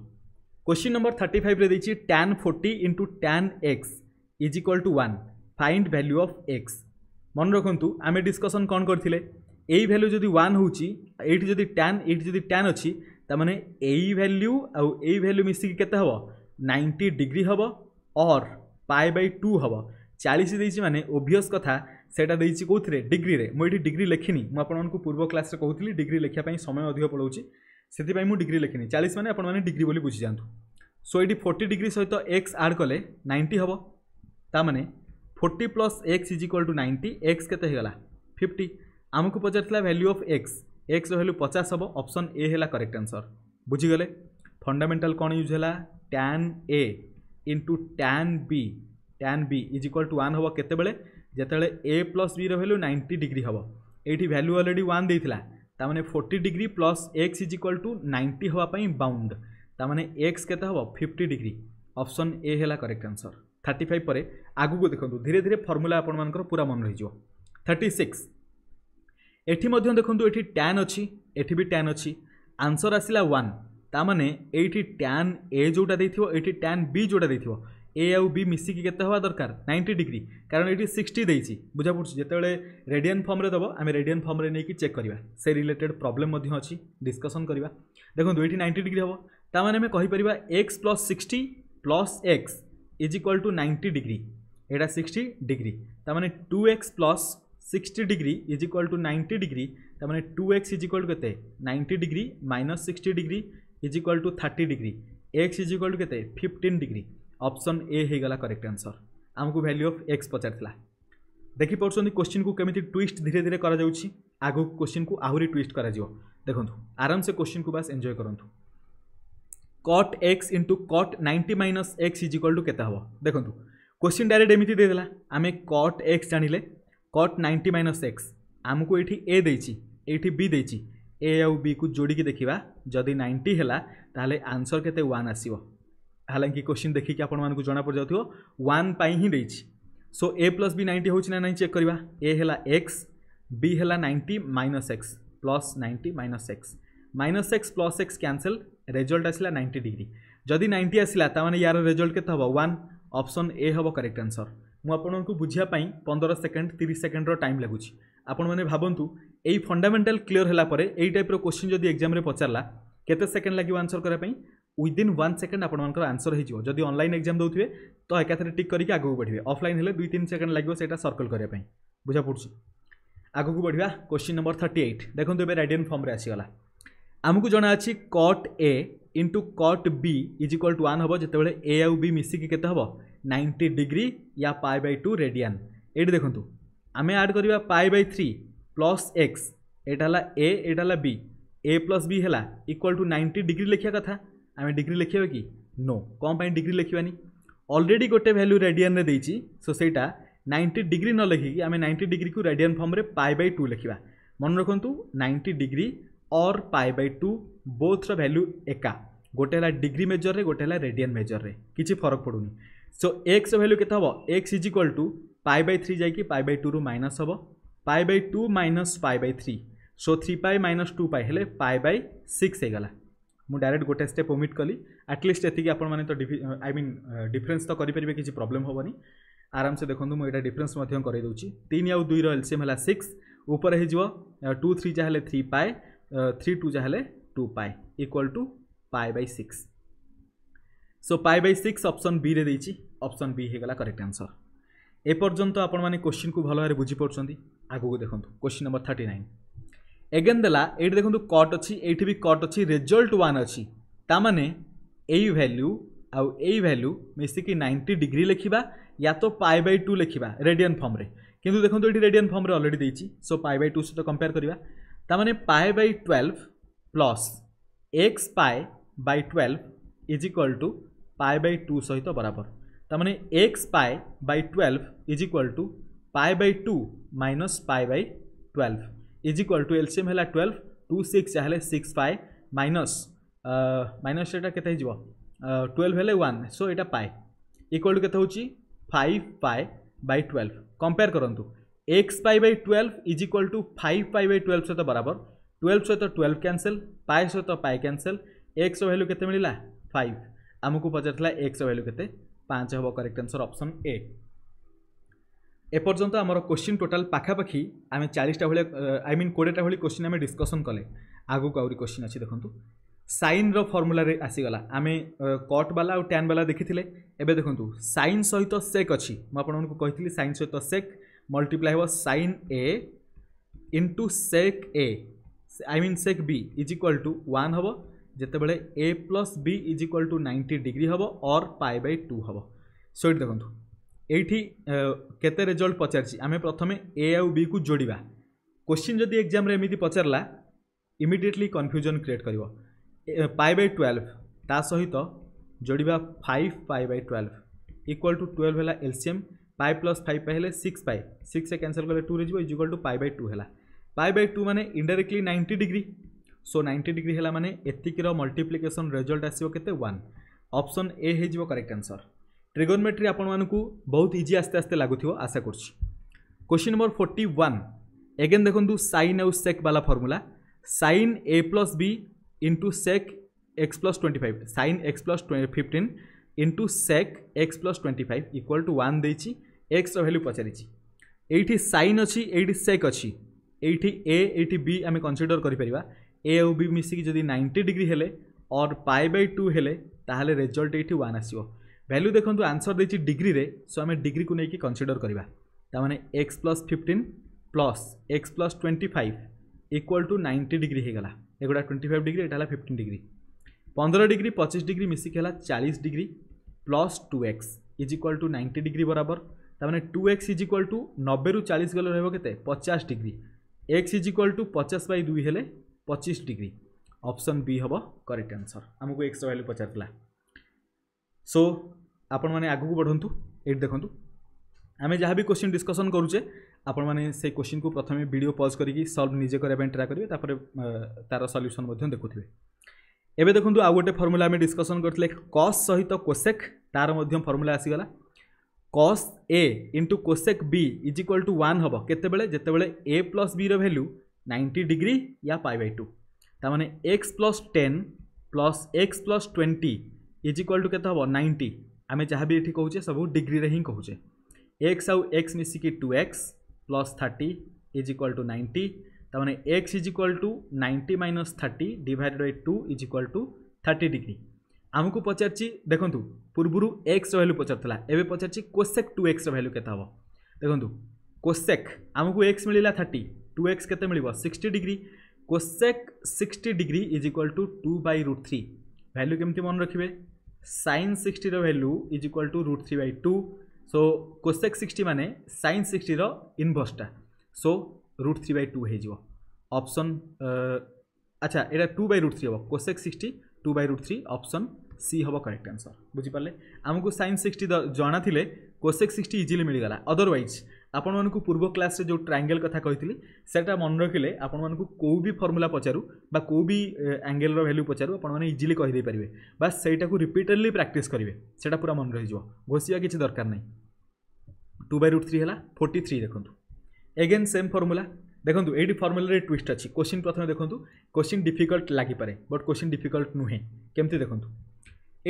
question number thirty five tan forty into tan x is equal to one find value of x मन रखु आम डिस्कसन कौन करते यही भैल्यू जदि वन होटी जदि टैन ये जदि टैन अच्छी ତାମାନେ ଏଇ ଭ୍ୟାଲ୍ୟୁ ଆଉ ଏଇ ଭ୍ୟାଲ୍ୟୁ ମିଶିକି କେତେ ହେବ ନାଇଣ୍ଟି ଡିଗ୍ରୀ ହେବ ଅର୍ ପାଏ ବାଇ ଟୁ ହେବ ଚାଳିଶ ଦେଇଛି ମାନେ ଓଭିୟସ୍ କଥା ସେଇଟା ଦେଇଛି କେଉଁଥିରେ ଡିଗ୍ରୀରେ ମୁଁ ଏଠି ଡିଗ୍ରୀ ଲେଖିନି ମୁଁ ଆପଣମାନଙ୍କୁ ପୂର୍ବ କ୍ଲାସ୍ରେ କହୁଥିଲି ଡିଗ୍ରୀ ଲେଖିବା ପାଇଁ ସମୟ ଅଧିକ ପଳାଉଛି ସେଥିପାଇଁ ମୁଁ ଡିଗ୍ରୀ ଲେଖିନି ଚାଳିଶ ମାନେ ଆପଣମାନେ ଡିଗ୍ରୀ ବୋଲି ବୁଝିଯାଆନ୍ତୁ ସୋ ଏଠି ଫୋର୍ଟି ଡିଗ୍ରୀ ସହିତ ଏକ୍ସ ଆଡ଼୍ କଲେ ନାଇଣ୍ଟି ହେବ ତାମାନେ forty plus x is equal to ninety x କେତେ ହୋଇଗଲା ଫିଫ୍ଟି ଆମକୁ ପଚାରିଥିଲା value of x x value পচাশ হব অপসন এ হল করেক্ট আনসর বুঝিগলে ফন্ডামেটাল কোণ ইউজ হল tan A into tan b tan b is equal to one হব কেতবে যেতবে এ প্লস বির ভ্যালু নাইনটি ডিগ্রি হব এইটি ভ্যালু অলরেডি ওয়ান দিয়েছিল তার মানে forty degree plus x is equal to ninety হওয়া বাউন্ড তার মানে এক্স কেতে হব ফিফটি ডিগ্রি অপসন এ হল করেক্ট আনসর থার্টি ফাইভ পরে আগুক দেখুন ধীরে ধীরে ফর্মুলা আপনার পুরা মনে রয়েছে থার্টি সিক্স এটি মধ্যে দেখুন এটি ট্যান অছি এটি বি ট্যান অছি আনসর আসিলা ওয়ান তা মানে এইটি ট্যান এ যেটা দিয়ে এটি ট্যান বি যেটা দিয়ে এ আউ বি মিশিকি কেতে হওয়া দরকার নাইনটি ডিগ্রি কারণ এটি সিক্সটি দিয়েছি বুঝা পড়ছি যেতবে রেডিয়ান ফর্মে দেব আমি রেডিয়ান ফর্মে নিয়ে চেক করা সে রিলেটেড প্রোবলেম অসকসন করা দেখুন এটি নাইনটি ডিগ্রি হব তা মানে আমি কহিপার x plus sixty plus x is equal to ninety degree এটা সিক্সটি ডিগ্রি তা মানে two x plus sixty degree is equal to ninety degree তার মানে two x is equal to কেতে ninety degree minus sixty degree is equal to thirty degree x is equal to কেতে fifteen degree option A ହେଇଗଲା correct answer ଆମକୁ value of x ପଚାରିଥିଲା ଦେଖିପାରୁଛନ୍ତି କୋଶ୍ଚିନ୍କୁ କେମିତି ଟ୍ୱିଷ୍ଟ ଧୀରେ ଧୀରେ କରାଯାଉଛି ଆଗକୁ କୋଶ୍ଚିନ୍କୁ ଆହୁରି ଟ୍ୱିଷ୍ଟ କରାଯିବ ଦେଖନ୍ତୁ ଆରାମସେ କୋଶ୍ଚିନ୍କୁ ବାସ୍ ଏନ୍ଜୟ କରନ୍ତୁ cot x into cot ninety minus x is equal to କେତେ ହେବ ଦେଖନ୍ତୁ କୋଶ୍ଚିନ୍ ଡାଇରେକ୍ଟ ଏମିତି ଦେଇଦେଲା ଆମେ କଟ୍ ଏକ୍ସ ଜାଣିଲେ कट नाइंटी माइनस एक्स आमको ये ए दे ए आउ बी को जोड़ी देखा जदि नाइंटी है तेल आंसर के वन आसो हालांकि क्वेश्चन देखिक आपको जना पड़ जाए वन ही दे so A plus B ninety होना ना चेक करवा ए है एक्स बी है ninety minus X plus ninety minus X minus X plus X cancel result आसला नाइंटी डिग्री जदि नाइंटी आसला यार रेजल्ट के वन ऑप्शन ए हम करेक्ट आंसर ମୁଁ ଆପଣଙ୍କୁ ବୁଝିବା ପାଇଁ ପନ୍ଦର ସେକେଣ୍ଡ ତିରିଶ ସେକେଣ୍ଡର ଟାଇମ୍ ଲାଗୁଛି ଆପଣମାନେ ଭାବନ୍ତୁ এই ফন্ডামেন্টাল ক্লিয়র হলা পরে এই টাইপর কোশ্চিন যদি এক্সামে পচারা কেতে সেকেন্ড লাগবে আনসর করা উইদিন ওয়ান সেকেন্ড আপনার আনসর হয়ে যদি অনলাইন এক্সাম দেবে তো একাথরে টিক করি আগুক বড়বে অফলাইন হলে দুই তিন সেকেন্ড লাগবে সেটা সর্কল করা বুঝা পড়ছে আগুক বড়া কোশ্চিন নম্বর থার্টি এইট দেখুন এবার রেডিয়ান ফর্মে আসিগলা আমি জনা আছে cot A into cot B is equal to one হব যেতবে এ আউ বি মিশিকি কেতে হব নাইনটি ডিগ্রি ইয়া পাই বাই টু রেডিয়ান এটি দেখুন আমি আড করা pi by three plus X এটা হল এ ए प्लस बी है इक्वाल टू नाइंटी डिग्री लेखा कथा आम डिग्री लिखा कि नो कौन पर डिग्री लिखानी अलरेडी गोटे भैल्यू रेडियन रे देची सो सहीटा नाइंटी डिग्री न लिखिकी आम नाइंटी डिग्री को radian form pi by to लिखा मन रखु नाइंटी डिग्री और पाए बै टू ବୋଥ୍ର ଭ୍ୟାଲ୍ୟୁ ଏକା ଗୋଟେ ହେଲା ଡିଗ୍ରୀ ମେଜର୍ରେ ଗୋଟେ ହେଲା ରେଡିଆନ୍ ମେଜର୍ରେ କିଛି ଫରକ ପଡ଼ୁନି ସୋ ଏକ୍ସର ଭ୍ୟାଲ୍ୟୁ କେତେ ହେବ ଏକ୍ସ ଇଜ୍ ଇକ୍ୱାଲ୍ ଟୁ ପାଇ ବାଇ ଥ୍ରୀ ଯାଇକି ପାଇ ବାଇ ଟୁରୁ ମାଇନସ୍ ହେବ ପାଇ by two minus pi by three so three pi minus two pi ହେଲେ ପାଇ ବାଇ ସିକ୍ସ ହେଇଗଲା ମୁଁ ଡାଇରେକ୍ଟ ଗୋଟେ ଷ୍ଟେପ୍ ଓମିଟ୍ କଲି ଆଟଲିଷ୍ଟ ଏତିକି ଆପଣମାନେ ତ ଆଇ ମିନ୍ ଡିଫରେନ୍ସ ତ କରିପାରିବେ କିଛି ପ୍ରୋବ୍ଲେମ୍ ହେବନି ଆରାମସେ ଦେଖନ୍ତୁ ମୁଁ ଏଇଟା ଡିଫରେନ୍ସ ମଧ୍ୟ କରାଇଦେଉଛି ତିନି ଆଉ ଦୁଇର ଏଲ୍ସିଏମ୍ ହେଲା ସିକ୍ସ ଉପରେ ହେଇଯିବ ଟୁ ଥ୍ରୀ ଯାହା ହେଲେ ଥ୍ରୀ ପାଏ ଥ୍ରୀ ଟୁ ଯାହା ହେଲେ 2 pi equal to pi by 6 so pi by 6 option b रे देछि option b हेगला करेक्ट आंसर ए पर्यंत आपण माने क्वेश्चन को भलो भारे बुझी पड़छंती आगु को देखंतु क्वेश्चन नंबर 39 एगेन देला एठी देखंतु कट अछि एठी भी कट अछि रिजल्ट 1 अछि ता माने एई वैल्यू आउ एई वैल्यू मिसिकी 90 डिग्री लिखिबा या तो पाई बाय 2 लिखिबा रेडियन फॉर्म रे किंतु देखंतु एठी रेडियन फॉर्म रे ऑलरेडी देछि सो पाई बाय 2 से तो कंपेयर करिवा ता माने pi by 12 plus X pi by twelve is equal to pi by two सहित बराबर तमें X pi by twelve is equal to pi by two minus pi by twelve is equal to LCM है twelve two six है six pi minus minus यहाँ के twelve है one so यहाँ पाए इक्वाल टू के five pi by twelve compare करूँ X pi by twelve is equal to five pi by twelve सहित बराबर ट्वेल्व सहित ट्वेल्व क्यानसेल पाए सहित पाए क्यानसेल एक्स भैल्यू के मिला फाइव आमको पचार एक्स भैल्यू के पाँच हम करेक्ट आंसर ऑप्शन ए এপর্যন্ত আমার কোশ্চিন টোটাল পাখাপাখি আমি চালিশটা ভাবে আই মিন কোড়িয়েটা ভাবে কোশ্চিন আমি ডিসকসন কলে আগুক আহরি কোশ্চিন অছি দেখুন সাইন্র ফর্মুলারে আসিগলা আমি কট বালা আউ ট্যান বালা দেখিলে এবে দেখুন সাইন সহিত সেক অছি মু আপনার কহিলি সাইন সহিত সেক মল্টিপ্লাই হব sign A into sec A I mean sec B is equal to one हम যেতবে এ plus B is equal to ninety degree হব অর পাই বাই টু হব সেইটি দেখুন এইটি কেতে রেজল্ট পচারছি আমি প্রথমে এ আউ বি কু যোড়া কোশ্চিন যদি এক্সামে এমিতি পচারা ইমিডিয়েটলি কনফ্যুজন ক্রিয়েট করব পাই বাই টুয়েলভ তা সহিত যোড়া five pi by twelve equal to twelve হল LCM pi plus five pi হলে সিক্স পাই সিক্স ক্যানসেল কলে টু রে যাব is equal to pi by two হলা पाई बै टू मैंने indirectly ninety degree so ninety degree है मैंने एतिकर multiplication result आसो के वन অপসন এ হয়ে করেক্ট আনসর ট্রিগোনোমেট্রি আপনার বহুত ইজি আস্তে আস্তে লাগুথিব আশা করছি question number forty one again দেখুন সাইন আউ সেক বালা formula sine A plus B into sec X plus twenty five sine X plus fifteen into sec X plus twenty five equal to one দিয়েছি এক্সর value পচারিছি এইটি sine অছি এইটি সেক অছি এইটি এ এইটি বি আমি কনসিডর করিপারা এ আউ বি মিশিকি যদি নাইনটি ডিগ্রি হলে অর পাই বাই টু হলে তাহলে রেজল্ট এইটি ওয়ান আসব ভ্যালু দেখুন আনসর দিয়েছি ডিগ্রিরে সো আমি ডিগ্রি কু নেই কনসিডর করা তার মানে X plus fifteen plus X plus twenty five equal to ninety degree হয়ে গলা এগুলা টোয়েন্টি ফাইভ ডিগ্রি এটা হল ফিফটিন ডিগ্রি पंद्रह डिग्री पचिश डिग्री मिसिक है चालीस degree plus two X is equal to ninety degree बराबर ताने two X is equal to नबे रु चालीस गले रोक पचास degree X is equal to पचास बै दुई हेले पचीस डिग्री अप्सन बी हम करेक्ट आंसर आमको एक्स भैल्यू पचार सो आपण मैंने आगू बढ़ू ये देखूँ आम जहाँ भी क्वेश्चन डिस्कसन करुचे आपण मैंने से क्वेश्चन को प्रथम भिडियो पज करके सल्व निजे करने ट्राए करेंगे तार सल्यूसन देखुए एवं देखो आउ गोटे फर्मूला आम डिस्कसन करते कस सहित कोसेक तार फर्मूला आसीगला cos A into cosec B is equal to one ହେବ କେତେବେଳେ ଯେତେବେଳେ ଏ ପ୍ଲସ୍ ବିର ଭ୍ୟାଲ୍ୟୁ ନାଇଣ୍ଟି ଡିଗ୍ରୀ ୟା ପାଇ ବାଇ ଟୁ ତାମାନେ X plus ten plus X plus twenty is equal to କେତେ ହେବ ନାଇଣ୍ଟି ଆମେ ଯାହା ବି ଏଠି କହୁଛେ ସବୁ ଡିଗ୍ରୀରେ ହିଁ କହୁଛେ ଏକ୍ସ ଆଉ ଏକ୍ସ ମିଶିକି two X plus thirty is equal to ninety ତାମାନେ X is equal to ninety minus thirty divided by two is equal to thirty degree आमको पचार देखु पूर्व एक्स रैल्यू पचार एवं पचार कोसेक् टू एक्स रैल्यू के देखु कोसेक् आमको एक्स मिलला थर्टी टू एक्स के sixty degree cosec sixty degree is equal to two by root three value केमी मन रखिए सैन सिक्सटर value is equal to root three by two so cosec sixty मान सैन सिक्सटर इनभर्सटा so root three by two option अच्छा यहाँ two by root three हे cosec sixty two by root three option C हम correct answer बुझिपारे आमको sine sixty जनाथिले cosec sixty easily मिलगला अदरवैज आपण मूँ पूर्व क्लास जो ट्राएंगेल कथा कही सेटा मन रखिले आपण मूँ कौ भी फर्मूला पचारू बा कौ भी आंगेल भैल्यू पचारू आपण मैंने इजिली कहीदे पारे बास सहीटा को रिपिटेडली प्राक्ट करेंगे सेटा पूरा मन रही घोषा किसी दरकार ना टू बै रुट थ्री है फोर्टी थ्री देखूँ एगेन सेम फर्मूला দেখুন এইটি ফর্মুলার টুইস্ট অছি কোশ্চিন প্রথমে দেখুন কোশ্চিন ডিফিকল্ট লাগিপারে বট কোশ্চিন ডিফিকল্ট নুহে কেমতি দেখুন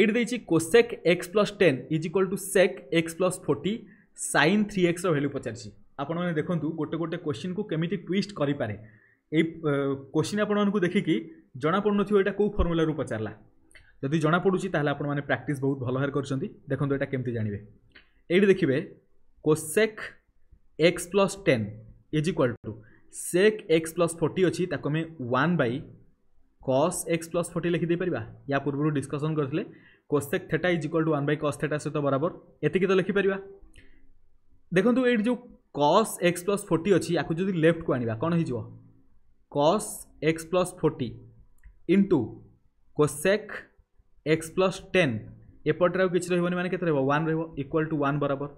এইটি দিয়েছি cosec X plus ten is equal to sec X plus forty sine three এক্সর ভ্যালু পচারিছি ଆପଣମାନେ ଦେଖନ୍ତୁ ଗୋଟେ ଗୋଟେ କୋଶ୍ଚିନ୍କୁ କେମିତି ଟ୍ୱିଷ୍ଟ କରିପାରେ ଏଇ କୋଶ୍ଚିନ୍ ଆପଣମାନଙ୍କୁ ଦେଖିକି ଜଣାପଡ଼ୁନଥିବ ଏଇଟା କେଉଁ ଫର୍ମୁଲାରୁ ପଚାରିଲା ଯଦି ଜଣାପଡ଼ୁଛି ତାହେଲେ ଆପଣମାନେ ପ୍ରାକ୍ଟିସ୍ ବହୁତ ଭଲ ଭାବରେ କରିଛନ୍ତି ଦେଖନ୍ତୁ ଏଇଟା କେମିତି ଜାଣିବେ ଏଇଠି ଦେଖିବେ cosec X plus ten is equal to sec X plus forty ଅଛି ତାକୁ ଆମେ one by cos X plus forty লিখিদেইপারা ইয়া পূর্ব ডিসকসন করলে cosec theta is equal to one by cos theta সহ বরাবর এতিকি তো লিখিপারা দেখুন এইটি যে কস এক্স প্লস ফোর্টি অছি ইয়াকু যদি লেফট কু আনবা কোণ হয়ে যাব cos X plus forty into cosec X plus ten এপটে আর কিছু রহবনি মানে কেতে রহব ওয়ান রহব ইকুয়াল টু ওয়ান বরাবর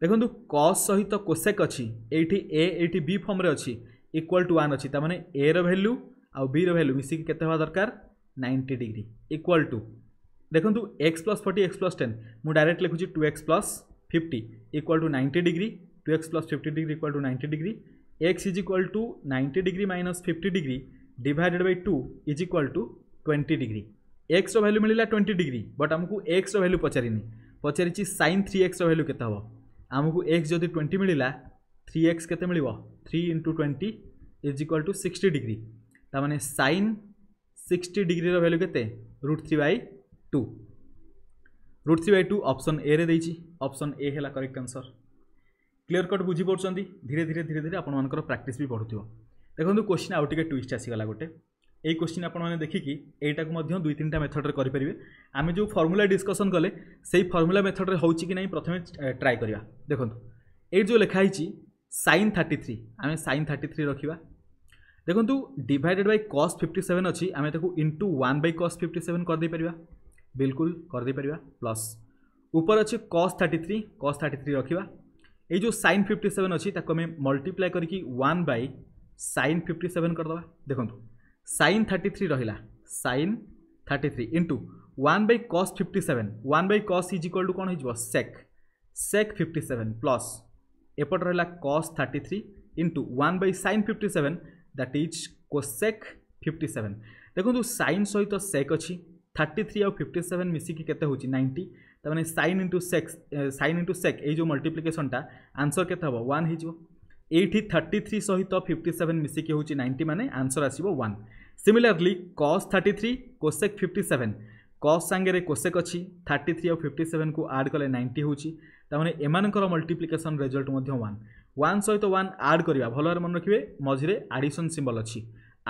দেখুন কস সহিত কোসেক অছি এইটি এ এইটি বি ফর্মরে অছি ইকুয়াল টু ওয়ান অছি তার মানে এ র ভ্যালু आउ बी रैल्यू मिसिकी के दरकार नाइंटी डिग्री इक्वाल टू देखूँ X plus forty X plus ten मुझे डायरेक्ट लिखुच्छी two X plus fifty equal to ninety degree two X plus fifty degree equal to ninety degree X is equal to ninety degree minus fifty degree divided by two is equal to twenty degree X value मिलला twenty degree but आमको X value पचारि पचार sine three X value के आमको x जदि twenty मिलला three X के three into twenty is equal to sixty degree তার মানে সাইন সিক্সটি ডিগ্রির ভ্যালু কেতে root three by two root three by two option ଏରେ ଦେଇଛି ଅପସନ୍ ଏ ହେଲା କରେକ୍ଟ ଆନ୍ସର୍ କ୍ଲିଅର କଟ୍ ବୁଝିପାରୁଛନ୍ତି ଧୀରେ ଧୀରେ ଧୀରେ ଧୀରେ ଆପଣମାନଙ୍କର ପ୍ରାକ୍ଟିସ୍ ବି ବଢ଼ୁଥିବ ଦେଖନ୍ତୁ କୋଶ୍ଚିନ୍ ଆଉ ଟିକେ ଟୁଇଷ୍ଟ ଆସିଗଲା ଗୋଟେ এই কোশ্চিন আপনার দেখিকি এইটাকে মধ্যে দুই তিনটা মেথডরে করে আমি যে ফর্মুলা ডিসকসন কলে সেই ফর্মুলা মেথডরে হচ্ছে কি না প্রথমে ট্রাই করা দেখুন এই যে লেখা হয়েছি সাইন থার্টি থ্রি আমি সাইন থার্টি থ্রি রখা ଦେଖନ୍ତୁ divided by cos fifty seven ଅଛି ଆମେ ତାକୁ into one by cos fifty seven କରିଦେଇପାରିବା ବିଲକୁଲ କରିଦେଇପାରିବା ପ୍ଲସ୍ ଉପରେ ଅଛି cos thirty three cos thirty three ରଖିବା ଏଇ ଯେଉଁ ସାଇନ୍ ଫିଫ୍ଟି ସେଭେନ୍ ଅଛି ତାକୁ ଆମେ ମଲ୍ଟିପ୍ଲାଏ କରିକି one by sine fifty seven କରିଦେବା ଦେଖନ୍ତୁ ସାଇନ୍ ଥାର୍ଟି ଥ୍ରୀ ରହିଲା sine thirty three into one by cos fifty seven one by cos is equal to କ'ଣ ହେଇଯିବ sec sec fifty seven plus ଏପଟେ ରହିଲା cos thirty three into one by sine fifty seven that is cosec fifty seven देखो sine सहित sec अच्छी thirty three आउ fifty seven मिसिकी के नाइंटी ताने sine into sex San into sec ये जो मल्टीप्लिकेसनटा आंसर के हम वन हो এইটি থার্টি থ্রি সহিত ফিফটি সেভেন মিশিকি হচ্ছে নাইনটি মানে আনসর আসব one similarly cos thirty three cosec fifty seven cos সাংরে কোসেক অছি থার্টি থ্রি আউ ফিফটি সেভেন কু আড কলে নাইনটি হচ্ছে তার মানে এমানকর মল্টিপ্লিকেসন রেজল্ট মধ্যে ওয়ান ওয়ান সহিত ওয়ান আড করা ভালভাবে মনে রাখবে মঝিরে আডিশন সিম্বল অছি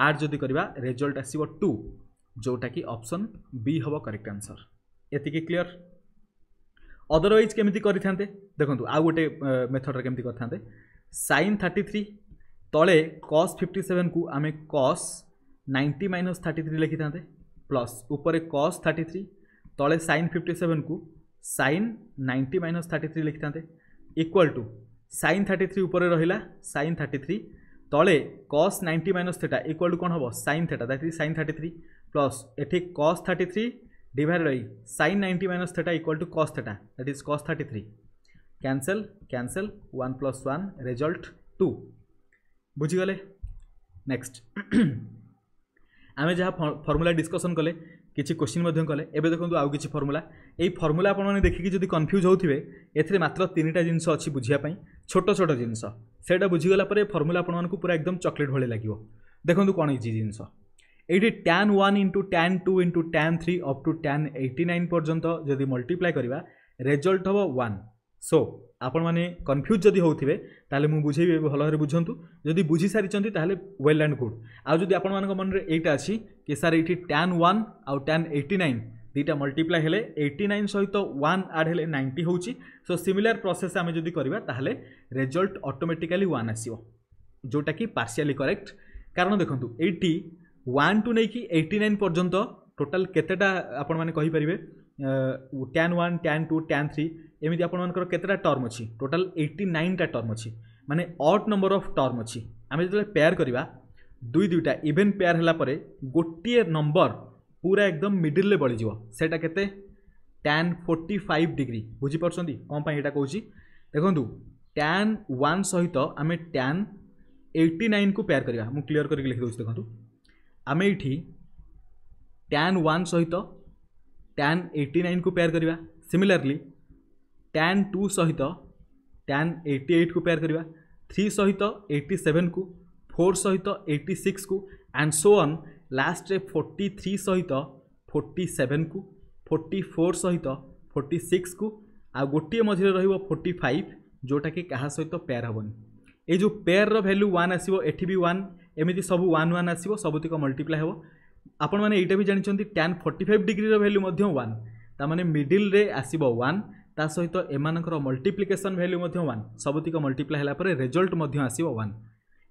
আড যদি করা রেজল্ট আসব টু যেটা কি অপশন বি হব করেক্ট আনসর এতিকি ক্লিয়ার অদরওয়াইজ কেমিতি করে থাকে দেখুন আউ গোটে মেথডরে কেমিতি করে থাকে সাইন থার্টি থ্রি তলে কস ফিফটি সেভেন কু আমি cos ninety minus thirty three লিখি থাকে প্লস উপরে কস থার্টি থ্রি তলে সাইন ফিফটি সেভেন কু sine ninety minus thirty three লিখি থাকে equal to sine thirty three উপরে রহিলা সাইন থার্টি থ্রি তলে cos ninety minus theta equal to কোণ হব sine theta that is sine thirty three plus এটি cos thirty three divide by sine ninety minus theta equal to cos theta that is cos thirty three cancel cancel one plus one result two বুঝিগলে next আমি যা formula discussion কলে କିଛି question ମଧ୍ୟ କଲେ ଏବେ ଦେଖନ୍ତୁ ଆଉ କିଛି ଫର୍ମୁଲା ଏଇ ଫର୍ମୁଲା ଆପଣମାନେ ଦେଖିକି ଯଦି କନଫ୍ୟୁଜ୍ ହେଉଥିବେ ଏଥିରେ ମାତ୍ର ତିନିଟା ଜିନିଷ ଅଛି ବୁଝିବା ପାଇଁ ଛୋଟ ଛୋଟ ଜିନିଷ ସେଇଟା ବୁଝିଗଲା ପରେ ଫର୍ମୁଲା ଆପଣମାନଙ୍କୁ ପୁରା એકଦମ ଚକୋଲେଟ୍ ଭଳି ଲାଗିବ ଦେଖନ୍ତୁ କ'ଣ ହେଇଛି ଜିନିଷ ଏଇଠି tan one into tan two into tan three up to tan eighty nine ପର୍ଯ୍ୟନ୍ତ ଯଦି ମଲ୍ଟିପ୍ଲାଏ କରିବା ରେଜଲ୍ଟ ହେବ ୱାନ୍ ସୋ ଆପଣମାନେ କନଫ୍ୟୁଜ୍ ଯଦି ହେଉଥିବେ ତାହେଲେ ମୁଁ ବୁଝେଇବି ଭଲ ଭାବରେ ବୁଝନ୍ତୁ ଯଦି ବୁଝିସାରିଛନ୍ତି ତାହେଲେ ୱେଲ୍ ଆଣ୍ଡ ଗୁଡ଼୍ ଆଉ ଯଦି ଆପଣମାନଙ୍କ ମନରେ ଏଇଟା ଅଛି কেসার এইটি ট্যাନ୍ ওয়াନ୍ আউ ট্যাନ୍ এইটি নাইন দুইটা মল্টিপ্লাই হলে এইটি নাইন সহিত ওয়ান আড হলে নাইনটি হচ্ছে সো সিমিলার প্রসেস আমি যদি করা তাহলে রেজল্ট অটোমেটিকালি ওয়ান আসব যেটা কি পার্সিয়ালি করেক্ট কারণ দেখুন এইটি ওয়ান টু নেই এইটি নাইন পর্যন্ত টোটাল কেতেটা আপন মানে কহিপারে tan one tan two tan three এমনি আপনার কেতেটা টর্ম অছি টোটাল এইটি নাইনটা টর্ম অছি মানে অড নম্বর অফ টর্ম অছি আমি যেত পেয়ার করা দুই দুইটা ইভেন পেয়ার হলাপরে গোটিয়ে নম্বর পুরা একদম মিডিলে বলিযোগ সেটা কেতে ট্যান ফোর্টি ফাইভ ডিগ্রি বুঝিপারছেন কম পাই এটা কৌছি দেখুন ট্যান ওয়ান সহিত আমি ট্যান এইটি নাইন কু পেয়ার করা মু ক্লিয়ার করি লিখি দেছি দেখুন আমি এইটি ট্যান ওয়ান সহিত ট্যান এইটি নাইন কু পেয়ার করা সিমিলারলি ট্যান টু সহিত ট্যান এইটি এইট কু পেয়ার করা থ্রি সহিত এইটি সেভেন কু फोर सहित एट्टी सिक्स को and so on last forty three सहित फोर्टी सेवेन को फोर्टी फोर सहित फोर्टी सिक्स को आ गोटे मझे रोर्टी फाइव जोटा कि क्या सहित पेयर हेनी এই যে পেয়ারর ভ্যালু ওয়ান আসব এটি বি ওয়ান এমিতি সব ওয়ান ওয়ান আসব সবুতিক মল্টিপ্লাই হব আপন মানে এইটা বি জাঁচান ট্যান ফর্টি ফাইভ ডিগ্রির ভ্যালু মধ্যে ওয়ান তা মানে মিডিলে আসব ওয়ান তা সহিত এমানকর মল্টিপ্লিকেসন ভ্যালু মধ্যে ওয়ান সবুতিক মল্টিপ্লাই হলাপরে রেজল্ট মধ্যে আসব ওয়ান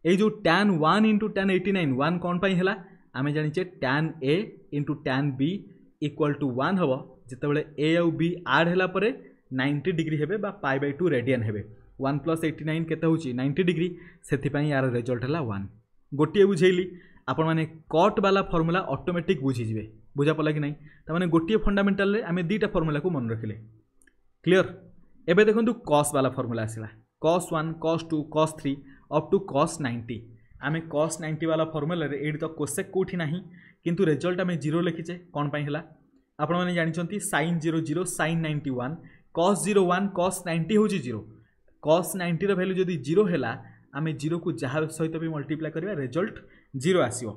এই ଯେଉଁ tan one into tan eighty nine one କ'ଣ ପାଇଁ ହେଲା ଆମେ ଜାଣିଛେ tan A into tan B equal to one ହେବ ଯେତେବେଳେ ଏ ଆଉ ବି ଆଡ଼୍ ହେଲା ପରେ ନାଇଣ୍ଟି ଡିଗ୍ରୀ ହେବେ ବା ପାଇ ବାଇ ଟୁ ରେଡ଼ିଆନ୍ ହେବେ ୱାନ୍ ପ୍ଲସ୍ ଏଇଟି ନାଇନ୍ କେତେ ହେଉଛି ନାଇଣ୍ଟି ଡିଗ୍ରୀ ସେଥିପାଇଁ ୟାର ରେଜଲ୍ଟ ହେଲା ୱାନ୍ ଗୋଟିଏ ବୁଝେଇଲି ଆପଣମାନେ କଟ୍ ବାଲା ଫର୍ମୁଲା ଅଟୋମେଟିକ୍ ବୁଝିଯିବେ ବୁଝା ପଡ଼ିଲା କି ନାହିଁ ତାମାନେ ଗୋଟିଏ ଫଣ୍ଡାମେଣ୍ଟାଲରେ ଆମେ ଦୁଇଟା ଫର୍ମୁଲାକୁ ମନେ ରଖିଲେ କ୍ଲିଅର୍ ଏବେ ଦେଖନ୍ତୁ କସ୍ ବାଲା ଫର୍ମୁଲା ଆସିଲା cos one cos two cos three up to cos ninety ଆମେ କସ୍ ନାଇଣ୍ଟି ବାଲା ଫର୍ମୁଲାରେ ଏଇଠି ତ କୋସେକ୍ କେଉଁଠି ନାହିଁ କିନ୍ତୁ ରେଜଲ୍ଟ ଆମେ ଜିରୋ ଲେଖିଛେ କ'ଣ ପାଇଁ ହେଲା ଆପଣମାନେ ଜାଣିଛନ୍ତି sine zero zero sine ninety one cos zero one cos ninety ହେଉଛି ଜିରୋ କସ୍ ନାଇଣ୍ଟିର ଭ୍ୟାଲ୍ୟୁ ଯଦି ଜିରୋ ହେଲା ଆମେ ଜିରୋକୁ ଯାହା ସହିତ ବି ମଲ୍ଟିପ୍ଲାଏ କରିବା ରେଜଲ୍ଟ ଜିରୋ ଆସିବ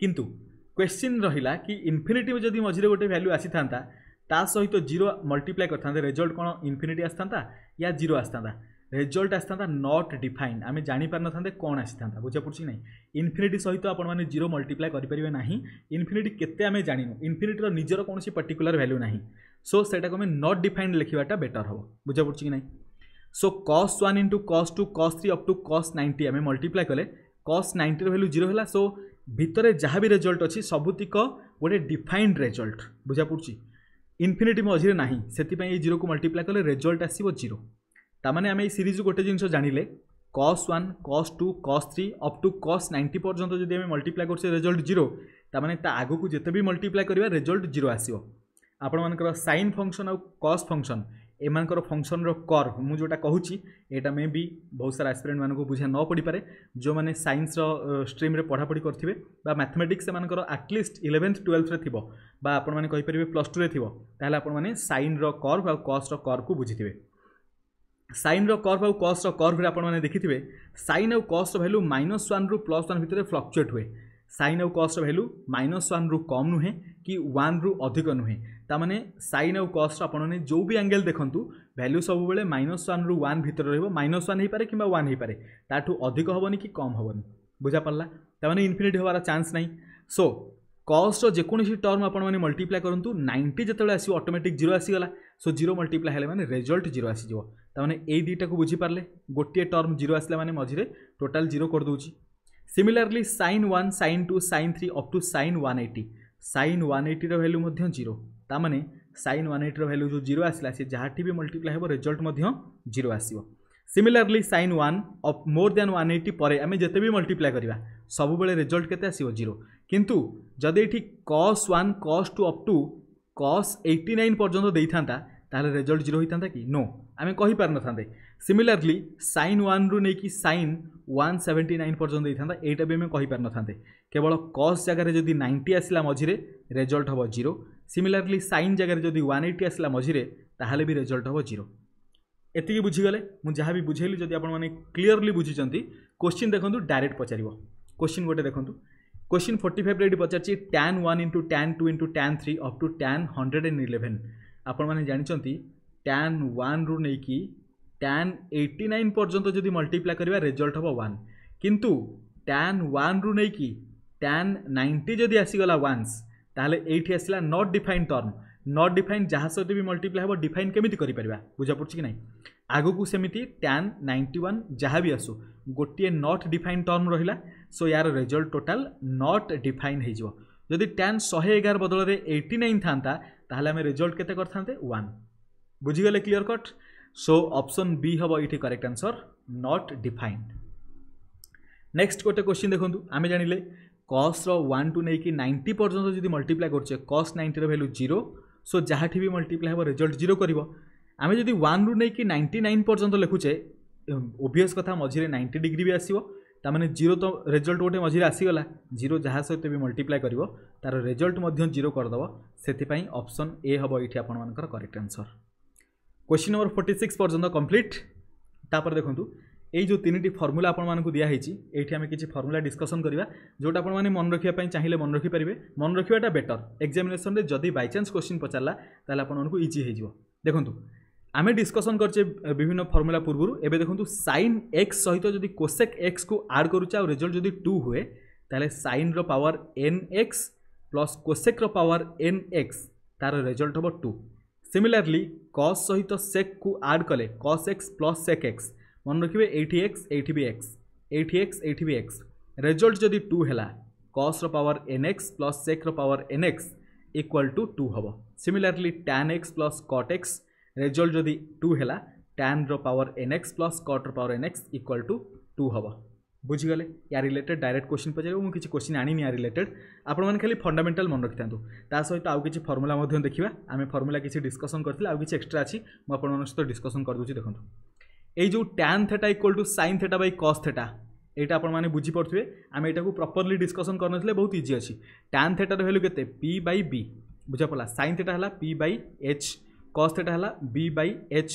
କିନ୍ତୁ କ୍ୱେଶ୍ଚିନ୍ ରହିଲା କି ଇନଫିନିଟି ଯଦି ମଝିରେ ଗୋଟେ ଭ୍ୟାଲ୍ୟୁ ଆସିଥାନ୍ତା ତା ସହିତ ଜିରୋ ମଲ୍ଟିପ୍ଲାଏ କରିଥାନ୍ତେ ରେଜଲ୍ଟ କ'ଣ ଇନଫିନିଟି ଆସିଥାନ୍ତା ୟା ଜିରୋ ଆସିଥାନ୍ତା ରେଜଲ୍ଟ ଆସିଥାନ୍ତା ନଟ୍ ଡିଫାଇନ୍ ଆମେ ଜାଣିପାରିନଥାନ୍ତେ କ'ଣ ଆସିଥାନ୍ତା ବୁଝାପଡ଼ୁଛି କି ନାହିଁ ଇନଫିନିଟି ସହିତ ଆପଣମାନେ ଜିରୋ ମଲ୍ଟିପ୍ଲାଏ କରିପାରିବେ ନାହିଁ ଇନଫିନିଟି କେତେ ଆମେ ଜାଣିନୁ ଇନଫିନିଟିର ନିଜର କୌଣସି ପର୍ଟିକୁଲାର ଭ୍ୟାଲ୍ୟୁ ନାହିଁ ସୋ ସେଇଟାକୁ ଆମେ ନଟ୍ ଡିଫାଇନ୍ ଲେଖିବାଟା ବେଟର୍ ହେବ ବୁଝାପଡ଼ୁଛି କି ନାହିଁ so cos one into cos two cos three up to cos ninety আমি মল্টিপ্লাই কলে কস নাইন্টির ভ্যালু জিরো হল সো ভিতরে যা বি ରେଜଲ୍ଟ ଅଛି ସବୁତିକ গোটে ডিফাইন্ড ରେଜଲ୍ଟ বুঝা পড়ুছি ইনফিনিটি মঝিরে না সেপাই এই জিরোকে মল্টিপ্লাই কলে রেজল্ট আসব জিরো ତାମାନେ ଆମେ ଏଇ ସିରିଜ୍ ଗୋଟେ ଜିନିଷ ଜାଣିଲେ cos one cos two cos three up to cos ninety ପର୍ଯ୍ୟନ୍ତ ଯଦି ଆମେ ମଲ୍ଟିପ୍ଲାଏ କରୁଛେ ରେଜଲ୍ଟ ଜିରୋ ତାମାନେ ତା ଆଗକୁ ଯେତେ ବି ମଲ୍ଟିପ୍ଲାଏ କରିବା ରେଜଲ୍ଟ ଜିରୋ ଆସିବ ଆପଣମାନଙ୍କର ସାଇନ୍ ଫଙ୍କସନ୍ ଆଉ କସ୍ ଫଙ୍କସନ୍ ଏମାନଙ୍କର ଫଙ୍କସନ୍ର କର୍ଭ ମୁଁ ଯେଉଁଟା କହୁଛି ଏଇଟା ମେ ବି ବହୁତ ସାରା ଆସ୍ପିରେଣ୍ଟମାନଙ୍କୁ ବୁଝା ନ ପଡ଼ିପାରେ ଯେଉଁମାନେ ସାଇନ୍ସର ଷ୍ଟ୍ରିମ୍ରେ ପଢ଼ାପଢ଼ି କରିଥିବେ ବା ମ୍ୟାଥମେଟିକ୍ସ ଏମାନଙ୍କର ଆଟଲିଷ୍ଟ ଇଲେଭେନ୍ଥ ଟୁଏଲ୍ଥରେ ଥିବ ବା ଆପଣମାନେ କହିପାରିବେ ପ୍ଲସ୍ ଟୁରେ ଥିବ ତାହେଲେ ଆପଣମାନେ ସାଇନ୍ର କର୍ଭ ଆଉ କସ୍ର କର୍ଭକୁ ବୁଝିଥିବେ সাইন্র কর্ভ আউ কস্টর কর্ভ আপনার দেখি সাইন আউ কস্ট ভ্যালু মাইনস ওয়ান রু প্লস ওয়ান ভিতরে ফ্লকচুয়েট হুয়ে সাইন আউ কস্টর ভ্যালু মাইনস ওয়ান রু কম নুহে কি ওয়ান রু অধিক নুহে তার মানে সাইন আউ কস্ট আপনার যে বি আঙ্গেল দেখুন ভ্যালু সবুলে মাইনস ওয়ান রু ওয়ান ভিতরে রহব মাইনস ওয়ান হয়ে পড়ে কিংবা ওয়ান হয়ে পড়ে তাঠু অধিক হবনি কি কম হবনি বুঝা পারা তার মানে ইনফিনিটি হওয়ার চান্স নাই সো कस्ट्र जेकोसी टर्म आपने मल्टीप्लाए करूँ नाइंटी जिते आस अटोमेटिक जीरो आसगला सो जीरो मल्टीप्लाए हेल्ले मैंने रेजल्ट जीरो आसो ताने यही दुईटा को बुझीपारे गोटे टर्म जीरो आसला मैंने मझे टोटाल जीरो करदे similarly sine one sine two sine three up to sine one eighty sine one एट्टर भैल्यू जीरो ताने सैन वन एट्टर भैल्यू जो जीरो आसला सी जहाँ भी मल्टीप्लाए हे रेजल्ट जीरो आसो similarly sine one of more than one eighty पर आम जिते भी मल्टीप्लाए करवा सबुबले रेजल्ट के आसो जीरो কিন্তু ଯଦି ଏଠି cos one cos two up to cos eighty nine ପର୍ଯ୍ୟନ୍ତ ଦେଇଥାନ୍ତା ତାହେଲେ ରେଜଲ୍ଟ ଜିରୋ ହୋଇଥାନ୍ତା କି ନୋ ଆମେ କହିପାରିନଥାନ୍ତେ ସିମିଲାରଲି ସାଇନ୍ ୱାନ୍ରୁ ନେଇକି ସାଇନ୍ ୱାନ୍ ସେଭେଣ୍ଟି ନାଇନ୍ ପର୍ଯ୍ୟନ୍ତ ଦେଇଥାନ୍ତା ଏଇଟା ବି ଆମେ କହିପାରିନଥାନ୍ତେ କେବଳ କସ୍ ଜାଗାରେ ଯଦି ନାଇଣ୍ଟି ଆସିଲା ମଝିରେ ରେଜଲ୍ଟ ହେବ ଜିରୋ ସିମିଲାରଲି ସାଇନ୍ ଜାଗାରେ ଯଦି ୱାନ୍ ଏଇଟି ଆସିଲା ମଝିରେ ତାହେଲେ ବି ରେଜଲ୍ଟ ହେବ ଜିରୋ ଏତିକି ବୁଝିଗଲେ ମୁଁ ଯାହା ବି ବୁଝେଇଲି ଯଦି ଆପଣମାନେ କ୍ଲିଅରଲି ବୁଝିଛନ୍ତି କୋଶ୍ଚିନ୍ ଦେଖନ୍ତୁ ଡାଇରେକ୍ଟ ପଚାରିବ କୋଶ୍ଚିନ୍ ଗୋଟେ ଦେଖନ୍ତୁ क्वेश्चन फोर्टी फाइव ये पचार tan one into tan two into tan three up to tan hundred and eleven आपण मैंने जानते टैन वन रु नहीं कि ট্যান এইটি নাইন পর্যন্ত যদি মল্টিপ্লাই করা রেজল্ট হব ওয়ান কিন্তু ট্যান ওয়ান রু নেই ট্যান নাইনটি যদি আসিগলা ওয়ান্স তাহলে এইটি আসলা not define term not define যা সহ বি মল্টিপ্লাই হব ডিফাইন কেমিতি করে পারা বুঝা পড়ছে কি না আগুক সেমিতি ট্যান নাইনটি ওয়ান যা বি আসু গোটিয়ে নট ডিফাইন টর্ম রহিলা সো ইয়ার রেজল্ট টোটাল নট ডিফাইন হয়ে যাব যদি ট্যান শহে এগার বদলরে এইটি নাইন থাকা তাহলে আমি রেজল্ট কেতে করতে ওয়ান বুঝিগলে ক্লিয়র কট সো অপশন বি হব এইটি correct answer not defined next গোটে কোশ্চিন দেখুন আমি জাঁলে কস্র ওয়ান টু নেই নাইন্টি পর্যন্ত যদি মল্টিপ্লাই করছে কস নাইন্টির ভ্যালু জিরো সো যাহাটি বি মল্টিপ্লাই হব রেজল্ট জিরো করব আমি যদি ওয়ান রু নেই নাইন্টি নাইন পর্যন্ত লেখুছে ওভিয়স কথা মঝিরে নাইন্টি ডিগ্রি বি আসব ତାମାନେ ଜିରୋ ତ ରେଜଲ୍ଟ ଗୋଟେ ମଝିରେ ଆସିଗଲା ଜିରୋ ଯାହା ସହିତ ବି ମଲ୍ଟିପ୍ଲାଏ କରିବ ତା'ର ରେଜଲ୍ଟ ମଧ୍ୟ ଜିରୋ କରିଦେବ ସେଥିପାଇଁ ଅପସନ୍ ଏ ହେବ ଏଇଠି ଆପଣମାନଙ୍କର correct answer question number forty six ପର୍ଯ୍ୟନ୍ତ କମ୍ପ୍ଲିଟ୍ ତାପରେ ଦେଖନ୍ତୁ এই যে তিনটি ফর্মুলা আপনার দিয়া হয়েছি এইটি আমি কিছু ফর্মুলা ডিসকসন করা যেটা আপনার মনে রাখা চাইলে মনে রাখিপারে মনে রাখাটা বেটর এক্সামিনেসন যদি বাই চান্স কোশ্চিন পচারা তাহলে আপনার ইজি হয়ে যাব দেখুন आम डिस्कसन करचे विभिन्न फर्मुला पूर्व एवं देखो सैन एक्स सहित जब कोसेक एक्स को आड करुचे आ जब टू हुए ताल sine power n x plus cosec power n x तार रेजल्ट हम टू सिमिलरली कस सहित सेक को आड कले cos x plus sec x मन रखिए एटी एक्स एटी भी एक्स एटी एक्स एटी भी एक्स रेजल्ट जदि टू है cos power n x plus sec power n x equal to two हम similarly tan x plus cot x result ଯଦି ଟୁ ହେଲା ଟ୍ୟାନ୍ର ପାୱାର ଏନ୍ ଏକ୍ସ ପ୍ଲସ୍ କଟ୍ର power n x equal to two ହେବ ବୁଝିଗଲେ ୟା related direct question ପଚାରିବ ମୁଁ କିଛି କୋଶ୍ଚିନ୍ ଆଣିନି ୟା ରିଲେଟେଡ୍ ଆପଣମାନେ ଖାଲି ଫଣ୍ଡାମେଣ୍ଟାଲ ମନେ ରଖିଥାନ୍ତୁ ତା ସହିତ ଆଉ କିଛି ଫର୍ମୁଲା ମଧ୍ୟ ଦେଖିବା ଆମେ ଫର୍ମୁଲା କିଛି ଡିସ୍କସନ୍ କରିଥିଲେ ଆଉ କିଛି ଏକ୍ସଟ୍ରା ଅଛି ମୁଁ ଆପଣମାନଙ୍କ ସହିତ ଡିସ୍କସନ୍ କରିଦେଉଛି ଦେଖନ୍ତୁ ଏଇ ଯେଉଁ tan theta equal to sine theta by cos theta ଏଇଟା ଆପଣମାନେ ବୁଝିପାରୁଥିବେ ଆମେ ଏଇଟାକୁ ପ୍ରପରଲି ଡିସ୍କସନ୍ କରିନଥିଲେ ବହୁତ ଇଜି ଅଛି ଟ୍ୟାନ୍ ଥେଟାର ଭ୍ୟାଲ୍ୟୁ କେତେ ପି ବାଇ ବି ବୁଝା ପଡ଼ିଲା ସାଇନ୍ ଥେଟା ହେଲା P by H cos theta है B by H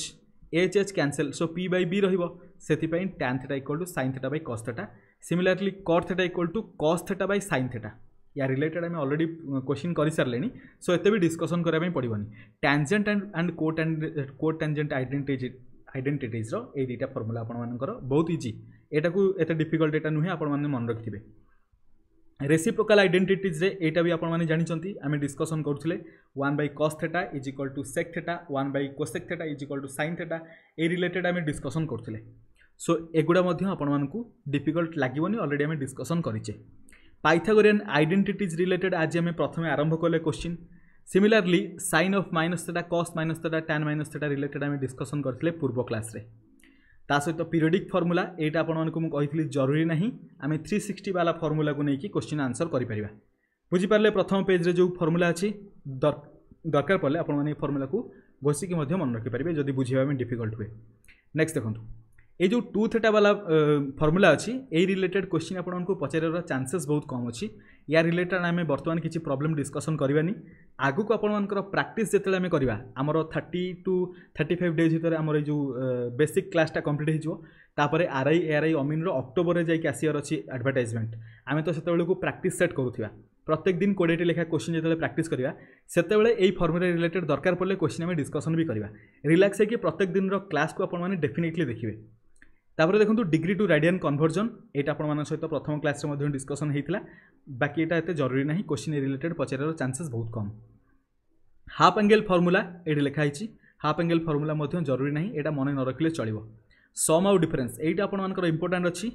H H cancel so P by B रही tan theta equal to sine theta by cos theta similarly cot theta equal to cos by sine theta या related आम already question कर सारे so ये भी discussion करने पड़ोनी tangent and and cot and coat tangent identities आइडेंटिटीज्र दुईटा फर्मुला आपर बहुत इजी एटा को एत डिफिकल्ट नुहे आप मन रखिए ରେସିପ୍ରୋକାଲ ଆଇଡେଣ୍ଟିଟିଜ୍ରେ ଏଇଟା ବି ଆପଣମାନେ ଜାଣିଛନ୍ତି ଆମେ ଡିସ୍କସନ୍ କରୁଥିଲେ one by cos theta is equal to sec theta one by cosec theta is equal to sine theta ଏଇ ରିଲେଟେଡ଼୍ ଆମେ ଡିସ୍କସନ୍ କରୁଥିଲେ ସୋ ଏଗୁଡ଼ା ମଧ୍ୟ ଆପଣମାନଙ୍କୁ ଡିଫିକଲ୍ଟ ଲାଗିବନି ଅଲରେଡ଼ି ଆମେ ଡିସ୍କସନ୍ କରିଛେ ପାଇଥାଗୋରିଆନ୍ ଆଇଡେଣ୍ଟିଟିଜ୍ ରିଲେଟେଡ଼୍ ଆଜି ଆମେ ପ୍ରଥମେ ଆରମ୍ଭ କଲେ question similarly sine of minus theta cos minus theta tan minus theta related ଆମେ ଡିସ୍କସନ୍ କରିଥିଲେ ପୂର୍ବ କ୍ଲାସ୍ରେ ତା ସହିତ ପିରିୟଡ଼ିକ୍ ଫର୍ମୁଲା ଏଇଟା ଆପଣମାନଙ୍କୁ ମୁଁ କହିଥିଲି ଜରୁରୀ ନାହିଁ ଆମେ ଥ୍ରୀ ସିକ୍ସଟି ବାଲା ଫର୍ମୁଲାକୁ ନେଇକି କୋଶ୍ଚିନ୍ ଆନ୍ସର୍ କରିପାରିବା ବୁଝିପାରିଲେ ପ୍ରଥମ ପେଜ୍ରେ ଯେଉଁ ଫର୍ମୁଲା ଅଛି ଦରକାର ପଡ଼ିଲେ ଆପଣମାନେ ଏଇ ଫର୍ମୁଲାକୁ ଘୋଷିକି ମଧ୍ୟ ମନେ ରଖିପାରିବେ ଯଦି ବୁଝିବା ପାଇଁ ଡିଫିକଲ୍ଟ ହୁଏ ନେକ୍ସଟ ଦେଖନ୍ତୁ এই ଯେଉଁ ଟୁ ଥେଟା ବାଲା ଫର୍ମୁଲା ଅଛି ଏଇ ରିଲେଟେଡ୍ କ୍ୱେଶ୍ଚିନ୍ ଆପଣଙ୍କୁ ପଚାରିବାର ଚାନ୍ସେସ୍ ବହୁତ କମ୍ ଅଛି ୟା ରିଲେଟେଡ୍ ଆମେ ବର୍ତ୍ତମାନ କିଛି ପ୍ରୋବ୍ଲେମ୍ ଡିସ୍କସନ୍ କରିବାନି ଆଗକୁ ଆପଣମାନଙ୍କର ପ୍ରାକ୍ଟିସ୍ ଯେତେବେଳେ ଆମେ କରିବା ଆମର thirty two thirty five days ଭିତରେ ଆମର ଏଇ ଯେଉଁ ବେସିକ୍ କ୍ଲାସ୍ଟା କମ୍ପ୍ଲିଟ୍ ହେଇଯିବ ତାପରେ ଆର୍ଆଇ ଏଆର୍ଆଇ ଅମିନ୍ର ଅକ୍ଟୋବରରେ ଯାଇକି ଆସିବାର ଅଛି ଆଡ଼ଭର୍ଟାଇଜମେଣ୍ଟ ଆମେ ତ ସେତେବେଳକୁ ପ୍ରାକ୍ଟିସ୍ ସେଟ୍ କରୁଥିବା ପ୍ରତ୍ୟେକ ଦିନ କୋଡ଼ିଏଟି ଲେଖା କ୍ୱେଶ୍ଚିନ୍ ଯେତେବେଳେ ପ୍ରାକ୍ଟିସ୍ କରିବା ସେତେବେଳେ ଏଇ ଫର୍ମୁଲା ରିଲେଟେଡ୍ ଦରକାର ପଡ଼ିଲେ କ୍ୱେଶ୍ଚିନ୍ ଆମେ ଡିସ୍କସନ୍ ବି କରିବା ରିଲାକ୍ସ ହେଇକି ପ୍ରତ୍ୟେକ ଦିନର କ୍ଲାସ୍କୁ ଆପଣମାନେ ଡେଫିନେଟଲି ଦେଖିବେ তাপরে দেখুন ডিগ্রি টু রাডিয়ান কনভরজন এটা আপনার সহ প্রথম ক্লাসে মধ্যে ডিসকসন হয়েছিল বাকি এটা এত জরুরি না কোশ্চিন রিলেটেড পচারার চান্সেস বহু কম হাফ আঙ্গেল ফর্মুলা এটি লেখা হয়েছি হাফ আঙ্গেল ফর্মুলা মধ্যে জরুরি না এটা মনে ন চলব সম আউ ডিফরেন্স এইটা আপনার ইম্পর্টাট অছি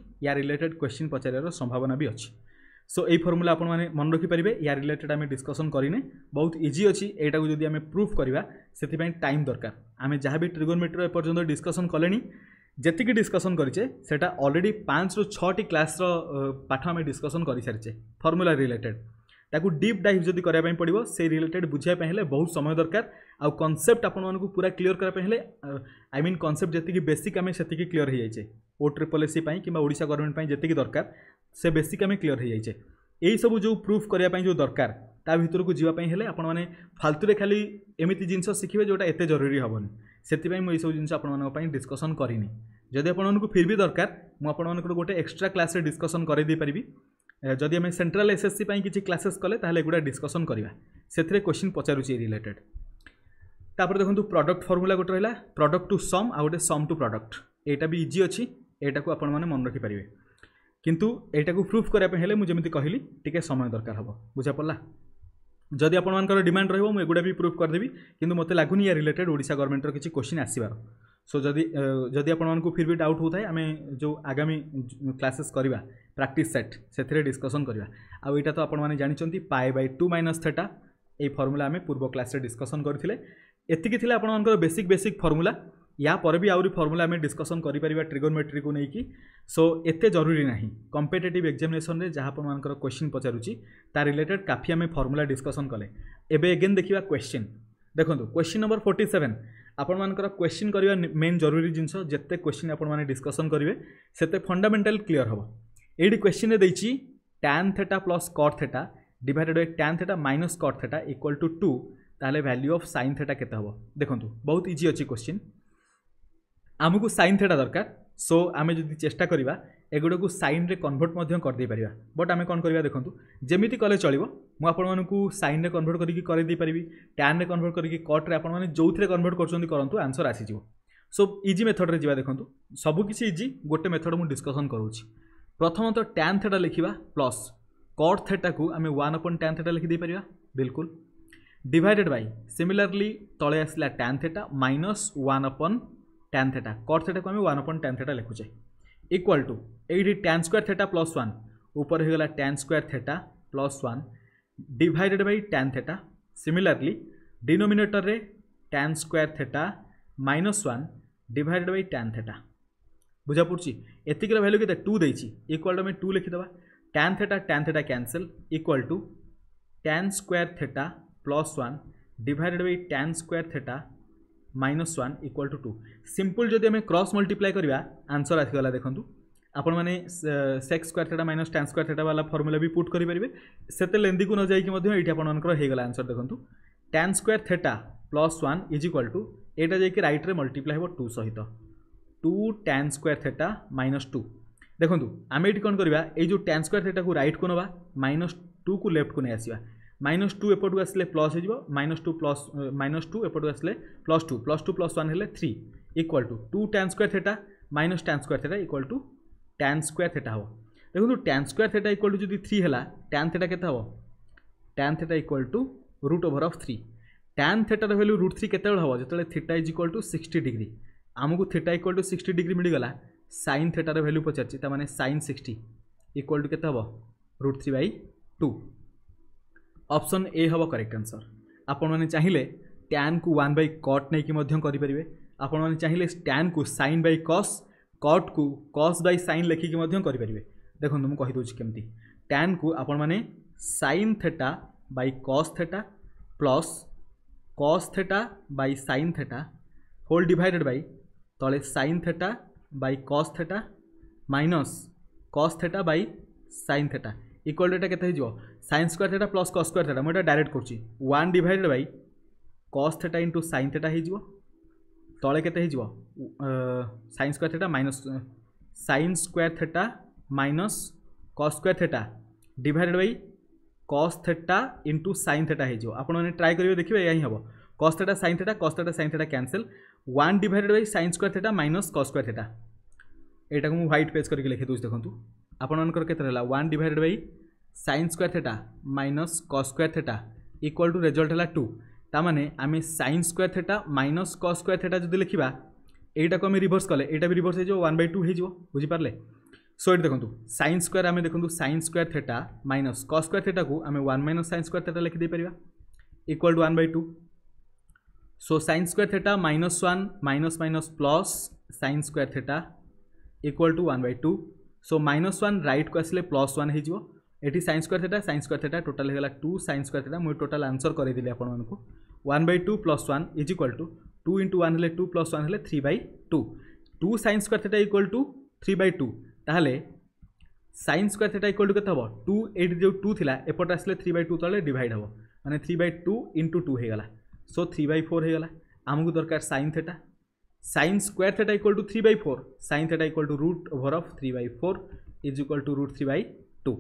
রিলেটেড কোশ্চিন পচারার সম্ভাবনা বি অছি সো এই ফর্মুলা আপনার মনে রাখিপারে ইয়া রিলেটেড আমি ডিসকশন করি করিনে বহু ইজি অছি এইটা যদি আমি প্রুফ করা সেপাই টাইম দরকার আমি যা বি ট্রিগোনোমিটর এপর্যন্ত ডিসকশন কলে ଯେତିକି ଡିସ୍କସନ୍ କରିଛେ ସେଇଟା ଅଲରେଡ଼ି ପାଞ୍ଚରୁ ଛଅଟି କ୍ଲାସ୍ର ପାଠ ଆମେ ଡିସ୍କସନ୍ କରିସାରିଛେ ଫର୍ମୁଲା ରିଲେଟେଡ଼୍ ତାକୁ ଡିପ୍ ଡାଇଭ୍ ଯଦି କରିବା ପାଇଁ ପଡ଼ିବ ସେଇ ରିଲେଟେଡ଼୍ ବୁଝିବା ପାଇଁ ହେଲେ ବହୁତ ସମୟ ଦରକାର ଆଉ କନସେପ୍ଟ ଆପଣମାନଙ୍କୁ ପୁରା କ୍ଲିଅର୍ କରିବା ପାଇଁ ହେଲେ ଆଇ ମିନ୍ କନସେପ୍ଟ ଯେତିକି ବେସିକ୍ ଆମେ ସେତିକି କ୍ଲିଅର୍ ହେଇଯାଇଛେ ଓ ଟ୍ରିପଲ୍ ଏସ୍ ସି ପାଇଁ କିମ୍ବା ଓଡ଼ିଶା ଗଭର୍ଣ୍ଣମେଣ୍ଟ ପାଇଁ ଯେତିକି ଦରକାର ସେ ବେସିକ୍ ଆମେ କ୍ଲିଅର୍ ହେଇଯାଇଛେ ଏଇସବୁ ଯେଉଁ ପ୍ରୁଫ୍ କରିବା ପାଇଁ ଯେଉଁ ଦରକାର ତା ଭିତରକୁ ଯିବା ପାଇଁ ହେଲେ ଆପଣମାନେ ଫାଲତୁରେ ଖାଲି ଏମିତି ଜିନିଷ ଶିଖିବେ ଯେଉଁଟା ଏତେ ଜରୁରୀ ହେବନି ସେଥିପାଇଁ ମୁଁ ଏଇସବୁ ଜିନିଷ ଆପଣମାନଙ୍କ ପାଇଁ ଡିସ୍କସନ୍ କରିନି ଯଦି ଆପଣମାନଙ୍କୁ ଫିର୍ ବି ଦରକାର ମୁଁ ଆପଣମାନଙ୍କର ଗୋଟେ ଏକ୍ସଟ୍ରା କ୍ଲାସ୍ରେ ଡିସ୍କସନ୍ ଦେଇପାରିବି ଯଦି ଆମେ ସେଣ୍ଟ୍ରାଲ୍ ଏସ୍ଏସ୍ସି ପାଇଁ କିଛି କ୍ଲାସେସ୍ କଲେ ତାହେଲେ ଏଗୁଡ଼ା ଡିସ୍କସନ୍ କରିବା ସେଥିରେ କ୍ୱେଶ୍ଚିନ୍ ପଚାରୁଛି ଏ ରିଲେଟେଡ୍ ତାପରେ ଦେଖନ୍ତୁ ପ୍ରଡକ୍ଟ ଫର୍ମୁଲା ଗୋଟେ ରହିଲା ପ୍ରଡକ୍ଟ ଟୁ ସମ୍ ଆଉ ଗୋଟେ ସମ୍ ଟୁ ପ୍ରଡକ୍ଟ ଏଇଟା ବି ଇଜି ଅଛି ଏଇଟାକୁ ଆପଣମାନେ ମନେ ରଖିପାରିବେ କିନ୍ତୁ ଏଇଟାକୁ ପ୍ରୁଫ୍ କରିବା ପାଇଁ ହେଲେ ମୁଁ ଯେମିତି କହିଲି ଟିକେ ସମୟ ଦରକାର ହେବ ବୁଝା ପଡ଼ିଲା যদি আপনার ডিমান্ড রহব মু এগুলা বি প্রুভ করেদেবি কিন্তু মতো লাগুনি ইয়ে রিলেটেড ওড়শা গভর্নমেন্টর কিছু কোশ্চিন আসবার সো যদি যদি আপনার ফির বি ডাউট হোথায় আমি যে আগামী ক্লাসেস করা প্রাকটিস সেট সে ডিসকসন করা আইটা তো আপনার জাঁচান pi by two minus theta এই ফর্মুলা আমি পূর্ব ক্লাসে ডিসকসন করে এতিকি লা আপনার বেসিক বেসিক ফর্মুলা यापर भी आहरी फर्मुला आम डिस्कसन करें ट्रिगोनमेट्री को लेकिन सो एत जरूरी ना कंपिटेट एक्जामेसन में जहाँ आपर क्वेश्चन पचारूँ तार रिलेटेड काफी आम फर्मुला डिस्कसन कले एवं एगेन देखा क्वेश्चन देखो क्वेश्चन नंबर फोर्टी सेवेन आपण मानकर क्वेश्चन करवा मेन जरूरी जिनस जिते क्वेश्चन आपण डिस्कसन करेंगे सेते फंडामेंटाल क्लीअर हम ये क्वेश्चन देखिए tan theta plus cot theta divided by tan theta minus cot theta equal to two ताहले वैल्यू ऑफ साइन थेटा के हबो बहुत इजी अच्छी क्वेश्चन ଆମକୁ ସାଇନ୍ ଥେଟା ଦରକାର ସୋ ଆମେ ଯଦି ଚେଷ୍ଟା କରିବା ଏଗୁଡ଼ାକୁ ସାଇନ୍ରେ କନଭର୍ଟ ମଧ୍ୟ କରିଦେଇପାରିବା ବଟ୍ ଆମେ କ'ଣ କରିବା ଦେଖନ୍ତୁ ଯେମିତି କଲେ ଚଳିବ ମୁଁ ଆପଣମାନଙ୍କୁ ସାଇନ୍ରେ କନଭର୍ଟ କରିକି କରିଦେଇପାରିବି ଟ୍ୟାନ୍ରେ କନଭର୍ଟ କରିକି କଟ୍ରେ ଆପଣମାନେ ଯେଉଁଥିରେ କନଭର୍ଟ କରୁଛନ୍ତି କରନ୍ତୁ ଆନ୍ସର୍ ଆସିଯିବ ସୋ ଇଜି ମେଥଡ଼ରେ ଯିବା ଦେଖନ୍ତୁ ସବୁକିଛି ଇଜି ଗୋଟେ ମେଥଡ଼ ମୁଁ ଡିସ୍କସନ୍ କରୁଛି ପ୍ରଥମତଃ ଟ୍ୟାନ୍ ଥେଟା ଲେଖିବା ପ୍ଲସ୍ କଟ୍ ଥେଟାକୁ ଆମେ ୱାନ୍ ଅପନ୍ ଟ୍ୟାନ୍ ଥେଟା ଲେଖିଦେଇପାରିବା ବିଲକୁଲ ଡିଭାଇଡେଡ଼ ବାଇ ସିମିଲାରଲି ତଳେ ଆସିଲା tan theta minus one upon tan theta cot theta को वन अपन टेन थेटा लिखुचे इक्वाल टू ये tan square theta plus one ऊपर हो गला tan square theta plus one divided by tan theta similarly denominator में tan square theta minus one divided by tan theta बुझा पड़ी एतिक value कैसे टू देक्वाल टू टू लिखीदे tan theta tan theta cancel equal to tan square theta plus one divided by tan square theta minus one equal to two simple ଯଦି ଆମେ cross multiply କରିବା answer ଆସିଗଲା ଦେଖନ୍ତୁ ଆପଣମାନେ sec square theta minus tan square theta ବାଲା formula ବି put କରିପାରିବେ ସେତେ ଲେନ୍ଦିକୁ ନ ଯାଇକି ମଧ୍ୟ ଏଇଠି ଆପଣମାନଙ୍କର ହେଇଗଲା ଆନ୍ସର୍ ଦେଖନ୍ତୁ tan square theta plus one is equal to ଏଇଟା ଯାଇକି ରାଇଟ୍ରେ ମଲ୍ଟିପ୍ଲାଏ ହେବ ଟୁ ସହିତ two tan square theta minus two ଦେଖନ୍ତୁ ଆମେ ଏଠି କ'ଣ କରିବା ଏଇ ଯେଉଁ ଟାନ୍ ସ୍କୋୟାର ଥେଟାକୁ ରାଇଟ୍କୁ ନେବା ମାଇନସ୍ ଟୁକୁ ଲେଫ୍ଟକୁ ନେଇ ଆସିବା মাইনস টু এপটু আসলে প্লস হয়ে minus two plus minus two এপটু আসলে plus two plus two plus one হলে three equal to two tan square theta minus tan square theta equal to tan square theta হব দেখুন tan square theta equal to যদি three হল tan theta কেতে হব tan theta equal to root over of three tan থেটার value root three কেতবে হব যেতবে theta is equal to sixty degree ଆମକୁ theta equal to sixty degree ମିଳିଗଲା sine ଥିଟାର ଭ୍ୟାଲ୍ୟୁ ପଚାରିଛି ତା'ମାନେ ସାଇନ୍ ସିକ୍ସଟି ଇକ୍ୱାଲ୍ ଟୁ କେତେ ହେବ root three by two option A হব করেক্ট আনসর ଆପଣମାନେ ଚାହିଁଲେ ଟ୍ୟାନ୍କୁ ୱାନ୍ ବାଇ କଟ୍ ନେଇକି ମଧ୍ୟ କରିପାରିବେ ଆପଣମାନେ ଚାହିଁଲେ ଟ୍ୟାନ୍କୁ ସାଇନ୍ ବାଇ କସ୍ କଟ୍କୁ କସ୍ ବାଇ ସାଇନ୍ ଲେଖିକି ମଧ୍ୟ କରିପାରିବେ ଦେଖନ୍ତୁ ମୁଁ କହିଦେଉଛି କେମିତି ଟ୍ୟାନ୍କୁ ଆପଣମାନେ sign theta by cos theta plus cos theta by sign theta whole divided by ତଳେ sine theta by cos theta minus cos theta by sign theta equal to ଏଇଟା କେତେ ହେଇଯିବ sine square theta plus cos square theta মু এটা direct করছি one divided by cos theta into sine theta হয়ে যাব তলে কেতে হয়ে যাব sine square theta minus sine square theta minus cos square theta divided by cos theta into sine theta হয়ে যাব আপনার ট্রাই করবে দেখবে এই হব cos theta sine theta cos theta sine theta cancel one divided by sine square theta minus cos square theta এটা white page করি লিখে দেখুন আপনার কেতে লা one divided by sine square theta minus cos square theta equal to result है two तामें आम सैन स्क्वयर थेटा माइनस क स्क् थेटा जो लिखा यहीटा को रिभर्स कले यहाँ भी रिभर्स होगा बै टू हो बुझीपारे सो ये देखो सैन स्क्वयर आम देखो sine square theta minus cos square theta को आम one minus sine square theta लिखिदे पार equal to one by two so sine square theta minus one minus minus plus sine square theta equal to one by two so minus one right को आसे plus one हो এটি sine square theta sine square theta total হয়ে গেল two sine square theta মুই total answer করাইদেলি আপনার one by two plus one is equal to two into one হলে টু প্লস ওয়ান হলে three by two two sine square theta equal to three by two তাহলে sine square theta equal to কত হব two এইটি যে two লা এপটে আসলে থ্রি বাই টু তলে ডিভাইড হব মানে three by two into two হয়ে গেল সো থ্রি বাই ফোর হয়ে গেল আমাকে দরকার sine theta sine square theta equal to three by four sine theta equal to root over of three by four is equal to root three by two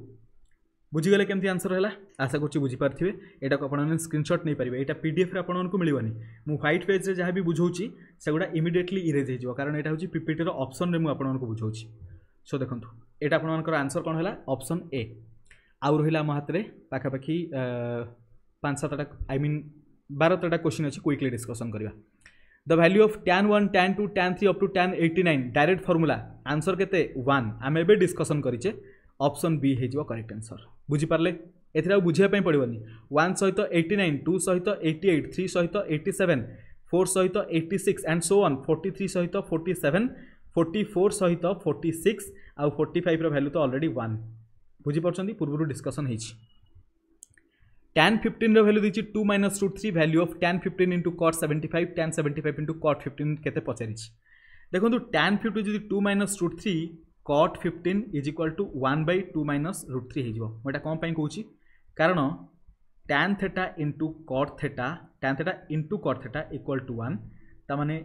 বুঝিগলে কেমতি answer হল আশা করছি বুঝিপারে এটা আপনার স্ক্রিনশট নিয়ে পারবে এটা পিডিএফ্রে আপনার মিলবনি মু হোয়াইট পেজ্রে যা বি বুঝাউছি সেগুলা ইমিডিয়েটলি ইরেজ হয়ে যাব কারণ এটা হচ্ছে পিপিটির অপসনরে মু আপনার বুঝাউছি সো দেখুন এটা আপনার আনসর কোণ হল অপসন এ আউ রহিলা আমার হাতের পাখাপাখি পাঁচ সাতটা আই মিন বারোটা কোশ্চিন অছি কুইকলি ডিসকসন করা the value of tan one tan two tan three up to tan eighty nine direct formula answer के वन आम एवं डिस्कसन करें অপশন বি হয়ে করেক্ট আনসর বুঝিপারে এতে আর বুঝিয়া পড়বনি ওয়ান সহিত এইটি নাইন টু সহিত এইটি এইট থ্রি সহিত এইটি সেভেন ফোর সহিত eighty six and so one forty three সহিত ফোর্টি সেভেন ফোর্টি ফোর সহিত ফোর্টি সিক্স আউ ফোর্টি ফাইভ্র ভ্যালু তো অলরেডি ওয়ান বুঝিপারছেন পূর্বর ডিসকসন হয়েছি ট্যান ফিফটিন্র ভ্যালু দিয়েছি two minus root three value of tan fifteen into cot seventy five tan seventy five into cot fifteen কেতে পচারিছি দেখুন ট্যান ফিফটি যদি two minus root three cot 15 = 1/2 - √3 होइ गयो बेटा कोम पई कोउची कारण tan θ * cot θ tan θ * cot θ = 1 ता माने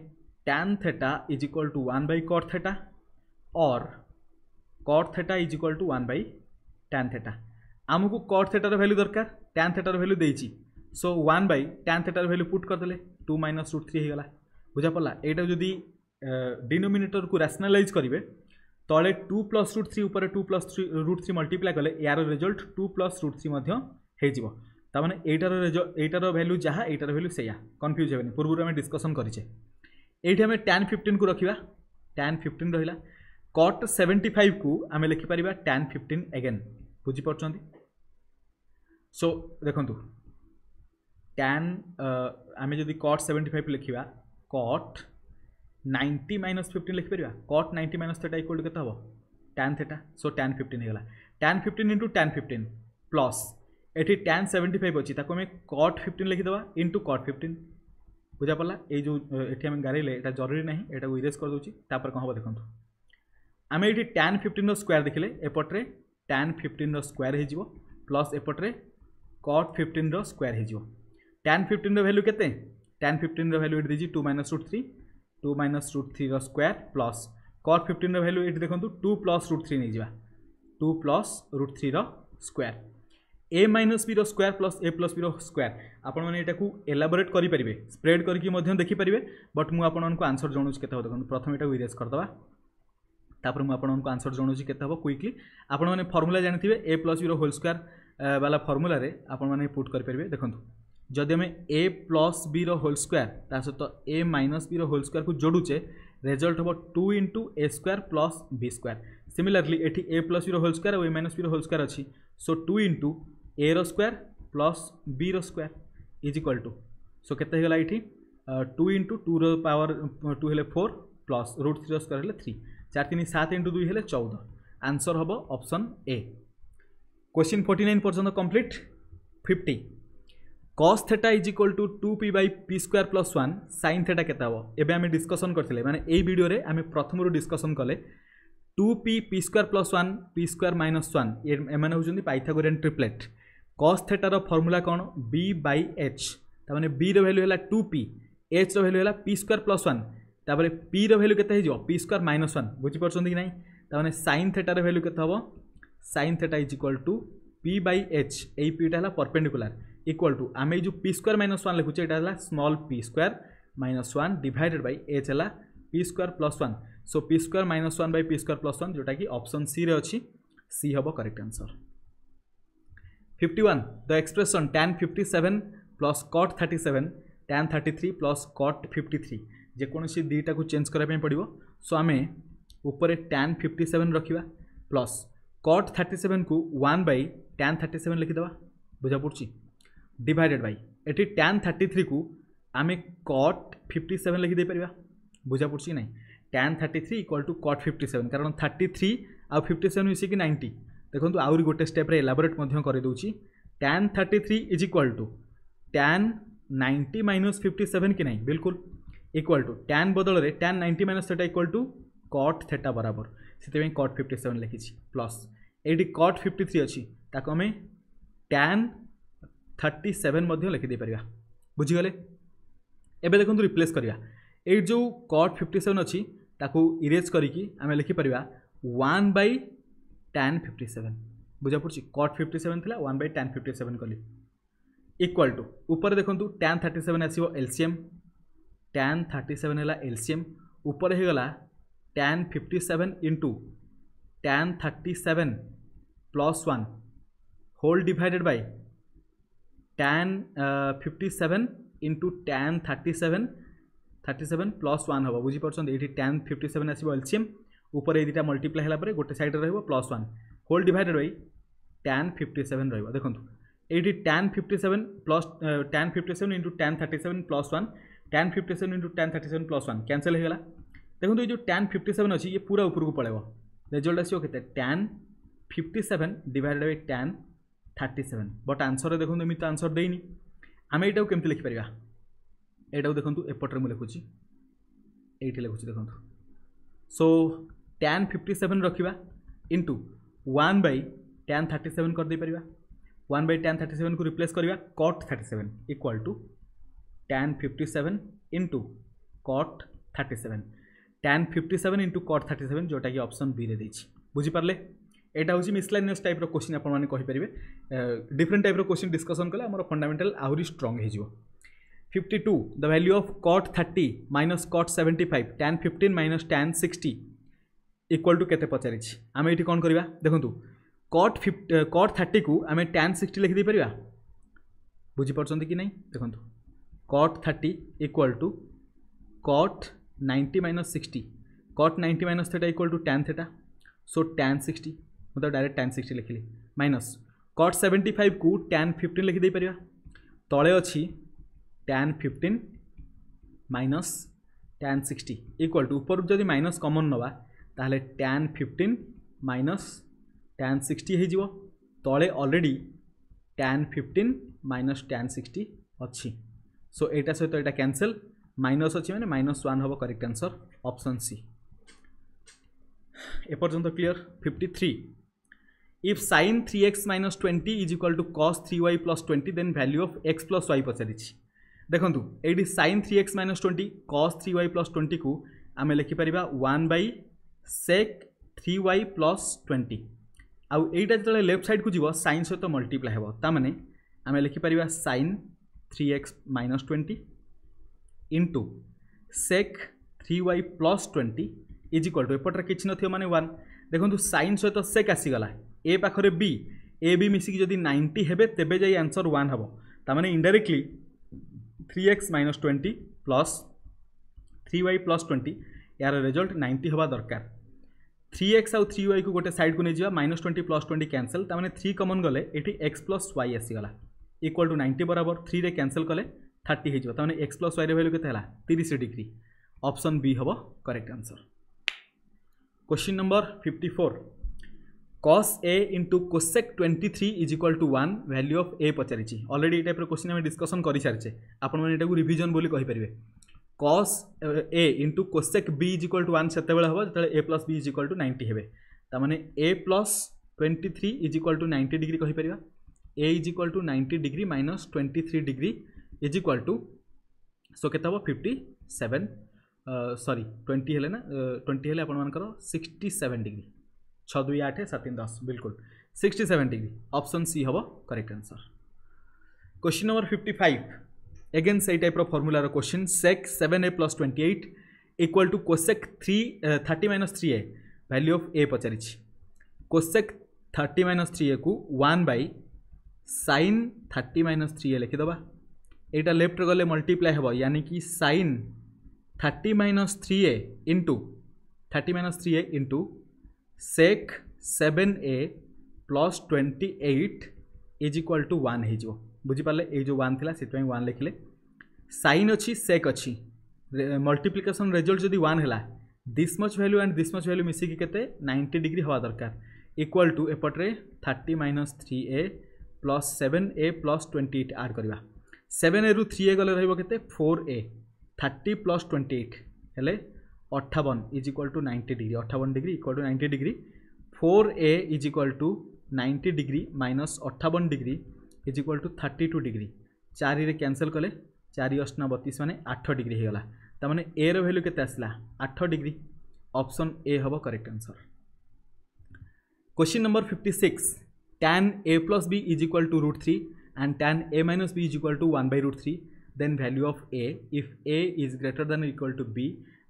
tan θ = 1 / cot θ और cot θ = 1 / tan θ আমুকো cot θ ৰ ভ্যালু দরকার tan θ ৰ ভ্যালু দেইছি সো 1 / tan θ ৰ ভ্যালু পুট কৰলে 2 - √3 হৈ গলা বুজা পৰলা এটো যদি ডিনোমিনেটৰ কু ৰেশionalize কৰিবে তলে টু প্লস রুট থ্রি উপরে two plus three root three multiply কলে এর result two plus root three মধ্যে হয়েযিব তার মানে এইটার রেজল্ট এইটার ভ্যালু যা এইটার ভ্যালু সেয়া কনফ্ୟୁজ ହେବେନି পূর্বରୁ আমি ডিসকসন করিছে এইটি আমি ট্যান ফিফটিনকু রখিবা ট্যান ফিফটিন রহিলা কট সেভেন্টি ফাইভকু আমি লেখিপারিবা ট্যান ফিফটিন এগেন বুঝিপারছেন সো দেখুন আমি যদি কট সেভেন্টি ফাইভ লেখিবা কট नाइंटी माइनस फिफ्टन लिखिपर cot ninety minus theta equal to के tan theta so tan fifteen होगा tan fifteen into tan fifteen plus ये टैन सेवेन्टी फाइव अच्छी आम कट फिफ्टन लिखिदेवा इंटू कट फिफ्टन बुझा पड़ा ये जो ये आम गारे यहाँ जरूरी ना ये को इरेज करदे कौन हम देखो आम ये टैन फिफ्टन रोयर देखे एपटे टैन फिफ्टन रोयर हो प्लस एपटे कट फिफ्टन रोयर हो टैन फिफ्टन रैल्यू के टैन फिफ्टन रैल्यू ये two minus root three two minus root three square plus cot fifteen value ये देखो टू प्लस रुट थ्री नहीं जावा two plus root three square A minus B square plus A plus B square आपण मैंने elaborate करेंगे spread करके देखिपारे but मुझे answer जनाऊँ के देखो प्रथम यहाँ इरेज करदे तापर मुझे आंसर जनाऊँ के क्विकली आपण मैंने फर्मुला जानते हैं A plus B whole square वाला फर्मुलें आपण करेंगे देखूँ ଯଦି ଆମେ ଏ ପ୍ଲସ୍ ବିର ହୋଲ୍ ସ୍କୋୟାର ତା ସହିତ ଏ ମାଇନସ୍ ବିର ହୋଲ୍ ସ୍କୋୟାରକୁ ଯୋଡ଼ୁଛେ ରେଜଲ୍ଟ ହେବ two into A square plus B square similarly ଏଠି ଏ ପ୍ଲସ୍ ବିର ହୋଲ୍ ସ୍କୋୟାର ଆଉ ଏ ମାଇନସ୍ ବିର ହୋଲ୍ ସ୍କୋୟାର ଅଛି ସୋ ଟୁ ଇଣ୍ଟୁ ଏର ସ୍କୋୟାର ପ୍ଲସ୍ ବିର square is equal to so କେତେ ହେଇଗଲା ଏଠି two into tour power two ହେଲେ ଫୋର୍ ପ୍ଲସ୍ ରୁଟ୍ ଥ୍ରୀର ସ୍କୋୟାର ହେଲେ ଥ୍ରୀ ଚାରି ତିନି ସାତ ଇଣ୍ଟୁ ଦୁଇ ହେଲେ ଚଉଦ ଆନ୍ସର୍ ହେବ option A question forty nine ପର୍ଯ୍ୟନ୍ତ complete fifty cos theta is equal to two P by P square plus one sine theta के एवं आम डिस्कसन करते मैंने यही भिडियो आम प्रथम डिस्कसन कले two P P square plus one P square minus one एम हूँ पाइथागोरियन ट्रिप्लेट कस थेटार फर्मूला कौन बी बै एच तार बी रैल्यू है टू पी एच रैल्यू है पी स्क्वयर प्लस वन তাপরে পি র্যালু কেতে হয়ে পি স্কোয়ার মাইনস ওয়ান বুঝিপারছেন কি না তাহলে সাইন থেটার ভ্যালু কেতে হব sine theta is equal to P by H এই পিটা হল পরপেন্ডিকুলার इक्वाल टू आम जो पी स्क् माइनस वन लिखुचे यहाँ है small P square minus one divided by H है P square plus one so P square minus one by P square plus one जोटा कि अप्सन सी रे अच्छी सी हम correct answer fifty one the expression tan fifty seven plus cot thirty seven tan thirty three plus cot fifty three जेकोसी दुटा को change करने पड़ो सो आम उपर टैन फिफ्टी सेवेन रखा प्लस कट थर्टी सेवेन को one by tan thirty seven लिखिदे बुझा पड़ी ডিভাইডেড বাই এটি ট্যান থার্টি থ্রিকু আমি কট ফিফটি সেভেন লিখিদেইপারা বুঝা পড়ছি কি না tan thirty three equal to cot fifty seven কারণ থার্টি থ্রি আউ ফিফটি সেভেন মিশিকি নাইন্টি দেখুন আহরি গোটে স্টেপ্রে এলাবোরেট করেদেছি tan thirty three is equal to tan ninety minus fifty seven কি না বিলকুল equal to tan বদলরে tan ninety minus theta equal to cot theta বরাবর সেপাই কট ফিফটি সেভেন লিখিছি প্লস এইটি কট ফিফটি থ্রি অছি তাকে আমি ট্যান থার্টি সেভেন লিখিদেইপারা বুঝিগলে এবে দেখুন রিপ্লেস করা এই যে কট ফিফটি সেভেন অছি তাকে ইরেজ করি আমি লিখিপার one by tan fifty seven বুঝা পড়ছি কট ফিফটি সেভেন লা one by tan fifty seven কলি ইকুয়াল টু উপরে দেখুন ট্যান থার্টি সেভেন আসব এলসিএম ট্যান থার্টি সেভেন হল এলসিএম উপরে হয়ে গলা tan fifty seven into tan thirty seven plus one whole divided by tan fifty seven into tan thirty seven thirty seven plus one हम बुझीपार ये tan fifty seven आसो LCM उपर ये दुटा मल्टीप्लाई है गोटे सैड रोक plus one whole divided by tan fifty seven रखु ये tan fifty seven plus tan fifty seven into tan thirty seven plus one tan fifty seven into tan thirty seven plus one cancel होगा देखो ये जो tan fifty seven अच्छी ये पूरा उपरक पड़ेब रेजल्ट आसो के tan fifty seven divided by tan thirty seven বট আনসর দেখুন এমনি আনসর দেইনি আমি এইটাও কেমতি লিখিপারা এইটাও দেখুন এপটরে মু লিখুছি এইটি লিখুছি দেখুন সো ট্যান ফিফটি সেভেন রখা into one by tan thirty seven করেদাইপারা one by tan thirty seven কু রিপ্লেস করা cot thirty seven equal to tan fifty seven into cot thirty seven tan fifty seven into cot thirty seven যেটাকি option B রে দিয়েছি বুঝিপারে यहाँ हूँ miscellaneous type question आपर डिफरेन्ट टाइप रोश्चिन डिस्कसन कले आम फंडामेटाल आहरी स्ट्रंग हो fifty two the value of cut thirty minus cot seventy five tan fifteen minus tan sixty equal to के पचारि आम ये कौन करवा देखो कट फिफ्टी कट थर्ट को आम टैन सिक्सटी लिखिदार बुझिपार कि नहीं देखो cot thirty equal to cot ninety minus sixty cot ninety minus theta equal to tan theta so tan sixty ମୁଁ ତାକୁ ଡାଇରେକ୍ଟ ଟ୍ୟାନ୍ ସିକ୍ସଟି ଲେଖିଲି ମାଇନସ୍ କଟ୍ ସେଭେଣ୍ଟି ଫାଇଭ୍କୁ ଟ୍ୟାନ୍ ଫିଫ୍ଟିନ୍ ଲେଖିଦେଇପାରିବା ତଳେ ଅଛି tan fifteen minus tan sixty equal to ଉପରକୁ ଯଦି minus common ନେବା ତାହେଲେ tan fifteen minus tan sixty ହୋଇଯିବ ତଳେ already tan fifteen minus tan sixty ଅଛି ସୋ ଏଇଟା ସହିତ ଏଇଟା କ୍ୟାନସେଲ୍ ମାଇନସ୍ ଅଛି ମାନେ ମାଇନସ୍ ୱାନ୍ ହେବ କରେକ୍ଟ ଆନ୍ସର୍ ଅପସନ୍ ସି এপর্যন্ত clear fifty three if sin 3x minus 20 is equal to cos 3y plus 20 then value of x plus y पचारिछि ଦେଖନ୍ତୁ ଏଇଠି sine three X minus twenty cos three Y plus ଟ୍ୱେଣ୍ଟିକୁ ଆମେ ଲେଖିପାରିବା one by sec three Y plus twenty ଆଉ ଏଇଟା ଯେତେବେଳେ left ସାଇଡ଼୍କୁ ଯିବ ସାଇନ୍ ସହିତ ମଲ୍ଟିପ୍ଲାଏ ହେବ ତା'ମାନେ ଆମେ ଲେଖିପାରିବା sine three X minus twenty into sec three Y plus twenty is equal to ଏପଟରେ କିଛି ନଥିବ ମାନେ ୱାନ୍ ଦେଖନ୍ତୁ ସାଇନ୍ ସହିତ ସେକ୍ ଆସିଗଲା ଏ ପାଖରେ ବି ଏ ବି ମିଶିକି ଯଦି ନାଇଣ୍ଟି ହେବେ ତେବେ ଯାଇ ଆନ୍ସର୍ ୱାନ୍ ହେବ ତାମାନେ indirectly three X minus twenty plus three Y plus twenty এর রেজল্ট নাইন্টি হওয়া দরকার থ্রি এক্স আউ থ্রি ওয়াই কু গোটে সাইড কু নিয়ে যা minus twenty plus twenty cancel তার মানে থ্রি কমন গলে এটি এক্স প্লস ওয়াই আসিগলা ইকুয়াল টু নাইন্টি বরাবর থ্রিরে ক্যানসেল কলে থার্টি হয়ে যাব তার মানে এক্স প্লস ওয়াইর ভ্যালু কেতে হল তিরিশ ডিগ্রি অপশন বি হব correct answer question number fifty four cos A into cosec twenty three is equal to one value of A পচারিছি অলরেডি এই টাইপ্র কোশ্চিন আমি ডিসকসন করে সারিছে আপনার এটা রিভিজন বলে কহিপারে cos A into cosec B is equal to one সেতবে হব যেত A plus B is equal to ninety হবে তার মানে A plus twenty three is equal to ninety degree কহিপার A is equal to ninety degree minus twenty three degree is equal to so কেতে হব fifty seven sorry twenty হলে না twenty হলে আপনার সিক্সটি সেভেন ডিগ্রি छः दुई आठ सात तीन दस बिल्कुल sixty seven degree option C हम correct answer question number fifty five again से टाइप्र फर्मूलार question sec seven A plus twenty eight equal to cosec three thirty minus three A value of A पचार cosec thirty minus three A को one by sine thirty minus three A लिखिद यहाँ left गले multiply हम यानी कि sine thirty minus three A into thirty minus three A into sec seven A plus twenty eight is equal to one हो बुझिपारे ये जो वन से वन लिखिले सैन अच्छी सेक अच्छी मल्टीप्लिकेसन रेजल्ट जो वन है this much value and this much value मिसिकी के नाइंटी डिग्री हवा दरकार इक्वाल टू एपटे thirty minus three A plus seven A plus twenty eight add करवा सेवेन ए रु थ्री ए गले रोते four A thirty plus twenty eight है অঠাবন is equal to ninety degree অঠাবন degree equal to ninety degree four A is equal to ninety degree minus অঠাবন degree is equal to thirty two degree চারিরে cancel কলে চারি অষ্টনা বতিশ মানে আঠ degree হয়ে গলা তার মানে এ র ভ্যালু কেতে আসলা আঠ ডিগ্রি অপশন এ হব correct answer question number fifty six tan A plus B is equal to root three and tan a minus b is equal to 1 by root 3 then value of a if a is greater than or equal to b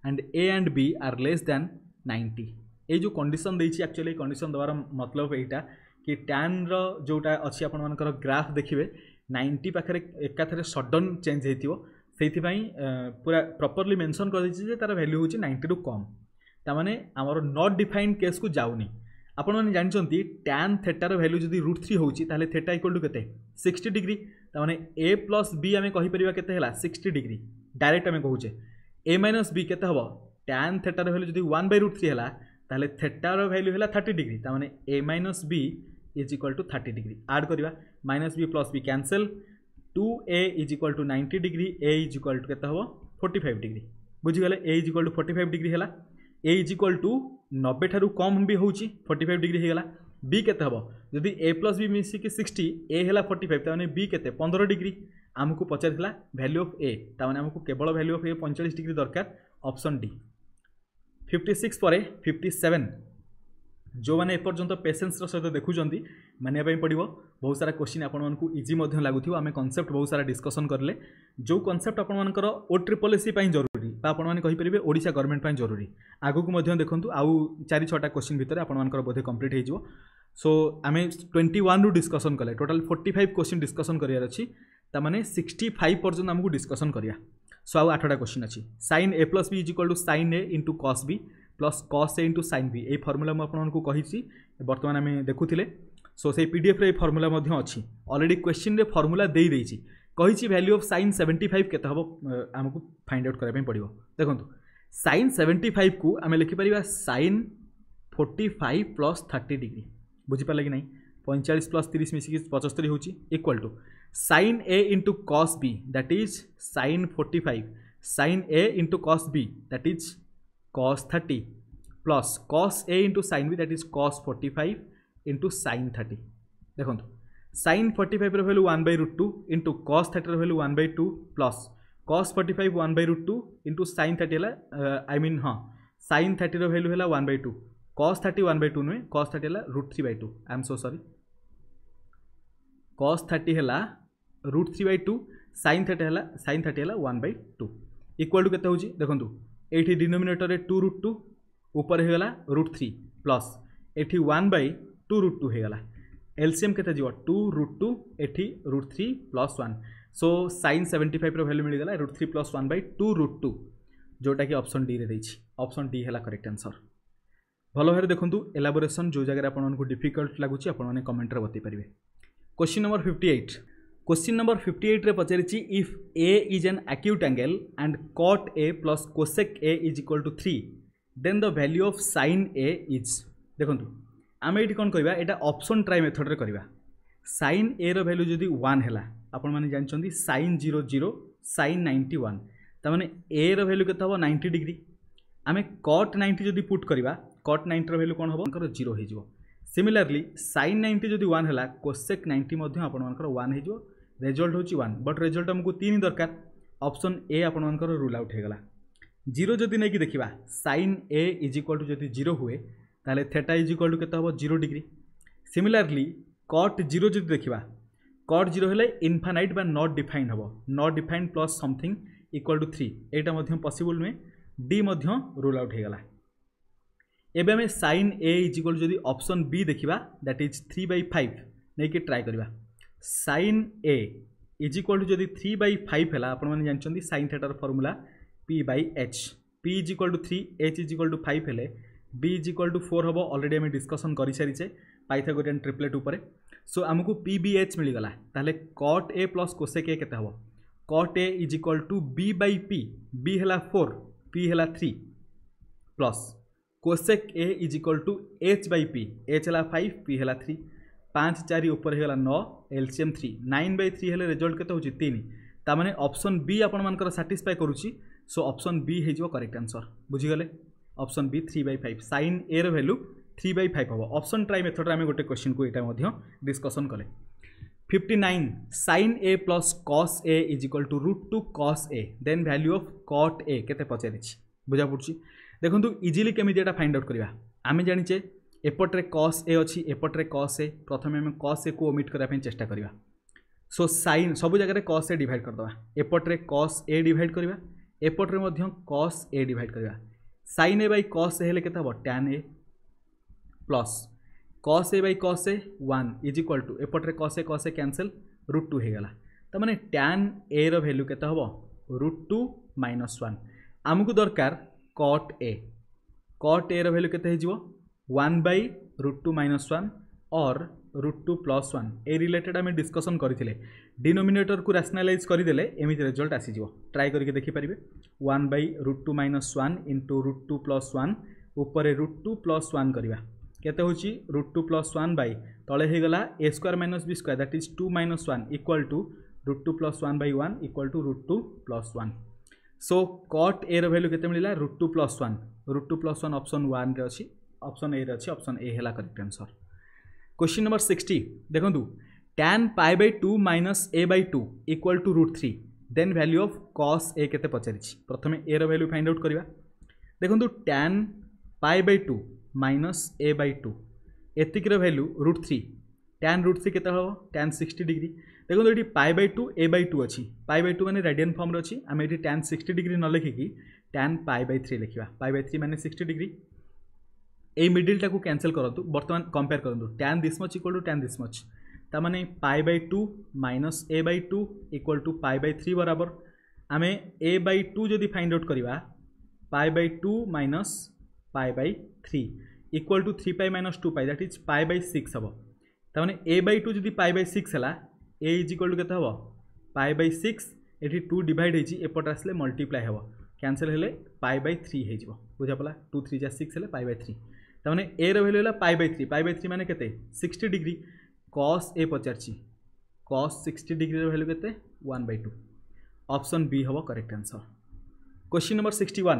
and A and B are less than 90 এই ଯେଉଁ condition ଦେଇଛି actually ଏଇ condition ଦେବାର ମତଲବ ଏଇଟା କି ଟ୍ୟାନ୍ର ଯେଉଁଟା ଅଛି ଆପଣମାନଙ୍କର ଗ୍ରାଫ୍ ଦେଖିବେ ନାଇଣ୍ଟି ପାଖରେ ଏକାଥରେ ସଡନ୍ ଚେଞ୍ଜ ହେଇଥିବ ସେଇଥିପାଇଁ ପୁରା ପ୍ରପରଲି ମେନସନ୍ କରିଦେଇଛି ଯେ ତା'ର ଭ୍ୟାଲ୍ୟୁ ହେଉଛି ନାଇଣ୍ଟିରୁ କମ୍ ତାମାନେ ଆମର ନଟ୍ ଡିଫାଇନ୍ କେସ୍କୁ ଯାଉନି ଆପଣମାନେ ଜାଣିଛନ୍ତି ଟ୍ୟାନ୍ ଥେଟାର ଭ୍ୟାଲ୍ୟୁ ଯଦି ରୁଟ୍ ଥ୍ରୀ ହେଉଛି ତାହେଲେ ଥେଟା ଇକ୍ୱାଲ୍ ଟୁ କେତେ ସିକ୍ସଟି ଡିଗ୍ରୀ ତାମାନେ ଏ ପ୍ଲସ୍ ବି ଆମେ କହିପାରିବା କେତେ ହେଲା ସିକ୍ସଟି ଡିଗ୍ରୀ ଡାଇରେକ୍ଟ ଆମେ କହୁଛେ ए माइनस बी के टैन थेटार भैल्यू जब वन बै रुट थ्री है थेटार भैल्यू है थर्टी डिग्री तो मैंने A minus B is equal to thirty degree add करवा minus B plus B cancel two A is equal to ninety degree A is equal to केते हम forty five degree बुझीगले A is equal to forty five degree है A is equal to नबे ठार कम भी होची फोर्टी फाइव डिग्री होगा बी के हम जदि ए प्लस बी मिसिकी सिक्सटी ए है फोर्टी फाइव ताने बी केते पंद्रह डिग्री आमको पचारि भैल्यू अफ ए ताने आमको केवल भैल्यू अफ ए पैंचाश डिग्री दरकार ऑप्शन डी फिफ्टी सिक्स पर फिफ्टी सेवेन जो मैंने एपर्यंत पेसेन्सर सहित देखुं मानापी पड़ो बहुत सारा क्वेश्चन आपको इजी लगुथ आम कनसेप्ट बहुत सारा डिस्कसन कले जो कनसेप्ट आपर ओ ट्रिपल एसी जरूरी आपपारे ओडा गवर्नमेंट जरूरी आगक देखूँ आउ चार छटा क्वेश्चन भितर आपर बोधे कम्प्लीट हो सो आम ट्वेंटी वन रु डिस्कसन कले total forty five question discussion करार अच्छी तमें सिक्सटी फाइव पर्यटन आमको डिस्कसन कराया सो आउ आठटा क्वेश्चन अच्छी sine A plus B is equal to sine A into cos B plus cos A into San B ए फर्मुला मुझक कही बर्तमान आम देखुले सो से पी डीएफ फर्मुला अच्छी अलरेडी क्वेश्चन में फर्मुला देदेगी कही value of sine seventy five के आमको फाइंड आउट करने पड़ो देखो सैन सेवेन्टी फाइव को आम लिखिपर sine forty five plus thirty degree बुझिपारे कि नहीं पैंचाश प्लस तीस मिसिक पचस्तरी equal to sin a into cos b that is sin 45 sin a into cos b that is cos 30 plus cos a into sin b that is cos 45 into sin 30 দেখুন sin 45 এর value 1 by √2 into cos 30 এর value 1 by 2 plus cos 45 1 by √2 into sin 30 হলা I mean হ্যাঁ sin 30 এর value হলা 1 by 2 cos 30 1 by 2 নয় cos 30 হলা √3 by 2 I am so sorry cos 30 হলা root three by two sine thirty है sine thirty है one by two equal to के देखो ये डिनोमेटर ডিনোমিনেটরে টু রুট টু উপরে হয়ে গলা রুট থ্রি প্লস এটি one by two root two হয়ে গলা एलसीएम के टू रुट टू एटी root three plus one so sine seventy five value मिलगला root three plus one by two root two जोटा कि अप्सन डी रे option D है करेक्ट आंसर भल भाव देखूँ एलाबोरेसन जो जगह आपको डिफिकल्ट लगुच्छे आपने कमेंट में बताई पारे question number fifty eight question number fifty এইট্রে পচারিছি if A is an acute angle and cot A plus cosec A is equal to three then the value of sine A is দেখুন আমি এটি কোণ করা এটা অপশন ট্রাই মেথডে করা সাইন এ র ভ্যালু যদি ওয়ান হলা আপন মানে জাঁচান sine zero zero sine ninety one তার মানে এ র ভ্যালু কত হব নাইন্টি ডিগ্রি আমি কট নাইন্টি যদি পুট করা কট নাইন্টির ভ্যালু কোণ হব জিরো হয়ে যাব সিমিলারলি সাইন নাইন্টি যদি ওয়ান হলা কোসেক নাইন্টি আপনার ওয়ান হয়ে যাব ରେଜଲ୍ଟ ହେଉଛି ୱାନ୍ ବଟ୍ ରେଜଲ୍ଟ ଆମକୁ ତିନି ଦରକାର ଅପସନ୍ ଏ ଆପଣମାନଙ୍କର ରୁଲ୍ ଆଉଟ୍ ହୋଇଗଲା ଜିରୋ ଯଦି ନେଇକି ଦେଖିବା sine A is equal to ଯଦି ଜିରୋ ହୁଏ ତାହେଲେ ଥେଟା ଇଜ୍ ଇକ୍ୱାଲ୍ ଟୁ କେତେ ହେବ zero degree similarly cot zero ଯଦି ଦେଖିବା କଟ୍ ଜିରୋ ହେଲେ ଇନଫାନାଇଟ୍ ବା ନଟ୍ ଡିଫାଇନ୍ ହେବ not define plus something equal to three ଏଇଟା ମଧ୍ୟ ପସିବୁଲ୍ ନୁହେଁ ଡି ମଧ୍ୟ ରୁଲ୍ ଆଉଟ୍ ହୋଇଗଲା ଏବେ ଆମେ ସାଇନ୍ ଏ ଇଜ୍ ଇକ୍ୱାଲ୍ ଯଦି ଅପସନ୍ ବି ଦେଖିବା that is three by five ନେଇକି ଟ୍ରାଏ କରିବା sine A is equal to যদি থ্রি বাই ফাইভ হল আপনার জাঁচান সাইন থিটার formula P by H P is equal to three H is equal to five হলে B is equal to four হব already আমি ডিসকসন করে সারিছে পাইথাগোরিয়ান ট্রিপলেট উপরে সো আমি পি বি এচ মিলিগলা তাহলে কট এ প্লস কোসেক এ কেতে হব cot A is equal to B by P B হল ফোর পি হল three plus cosec A is equal to H by P H হল five P হল three পাঁচ চারি উপরে হয়ে ন LCM three nine by three হলে রেজল্ট কেতে হচ্ছে তিন তার মানে অপশন বি আপনার সাটিসফাই করুছি সো অপশন বি হয়ে যাব করেক্ট আনসর বুঝিগলে option B three by five sine A র ভ্যালু থ্রি বাই ফাইভ হব অপশন ট্রাই মেথডে আমি গোটে কোশ্চিন এটা ডিসকসন কলে fifty nine sine A plus cos A is equal to root two cos A then value of cot A কেতে পচারিছি বুঝা পড়ছি দেখুন ইজিলি কেমি এটা ফাইন্ড আউট করা আমি জাঁচে এপটে কস এ অছি এপটে কস এ প্রথমে আমি কস এ কু ওমিট করা চেষ্টা করা সো সাইন সবু জায়গায় কস A divide করদেবা এপটে cos A divide করা এপটে কস এ ডিভাইড করা sine A by cos A হলে কেতে হব tan A plus cos A by cos A one is equal to এপটে cos A cos A cancel root two হয়ে গেল তার মানে ট্যান এ রু কেতে হব রুট টু মাইনস ওয়ান আমি দরকার কট এ কট এ রু কেতে হয়ে one by root two minus one or root two plus one এই রিলেটেড আমি ডিসকসন করে ডিনোমিনেটরক রাসনালাইজ করে এমিতি রেজল্ট আসিযোগ ট্রাই করি দেখিপারে one by root two minus one into root two plus one উপরে রুট টু প্লস ওয়ান করা কেতে হচ্ছে root two plus one by তলে হয়ে গলা A square minus B square that is two minus one equal to root two plus one by one equal to root two plus one so cot এর value কেতে মিলা root two plus one root two plus one option one অছি option A অছি option A হেলা correct answer question number sixty দেখুন tan pi by two minus A by two equal to root three then value of cos A কেতে পচারিছি প্রথমে এর value find out করা দেখুন tan pi by two minus A by two এতিকর value root three tan root three কেতে হব tan sixty degree দেখুন এটি pi by two A by two অছি পাই বাই টু মানে রেডিয়ান ফর্মরে অছি আমি এটি ট্যান সিক্সটি ডিগ্রি ন লেখিকি ট্যান পাই বাই থ্রি লেখা পাই বাই থ্রি মানে সিক্সটি ডিগ্রি এই মিডিলটাকে ক্যানসেল করতু বর্তমান কম্পেয়ার করতু tan this much equal to tan this much তার মানে pi by two minus A by two equal to pi by three বরাবর আমি এ বাই টু যদি ফাইন্ড আউট করা pi by two minus pi by three equal to three pi minus two pi that is pi by six হব তার মানে এ by two যদি পাই by six হল এ is equal to কেতে হব pi by six এটি two divide হয়েছি এপটে আসলে মল্টিপ্লাই হব ক্যানসেল হলে পাই বাই থ্রি হয়ে যাব বুঝা পড়া টু থ্রি যা সিক্স হলে পাই বাই থ্রি তার মানে এর ভ্যালু হল pi by three pi by three মানে কেতে সিক্সটি ডিগ্রি কস এ পচারছি কস সিক্সটি ডিগ্রির ভ্যালু কেতে one by two option B হব correct answer question number sixty one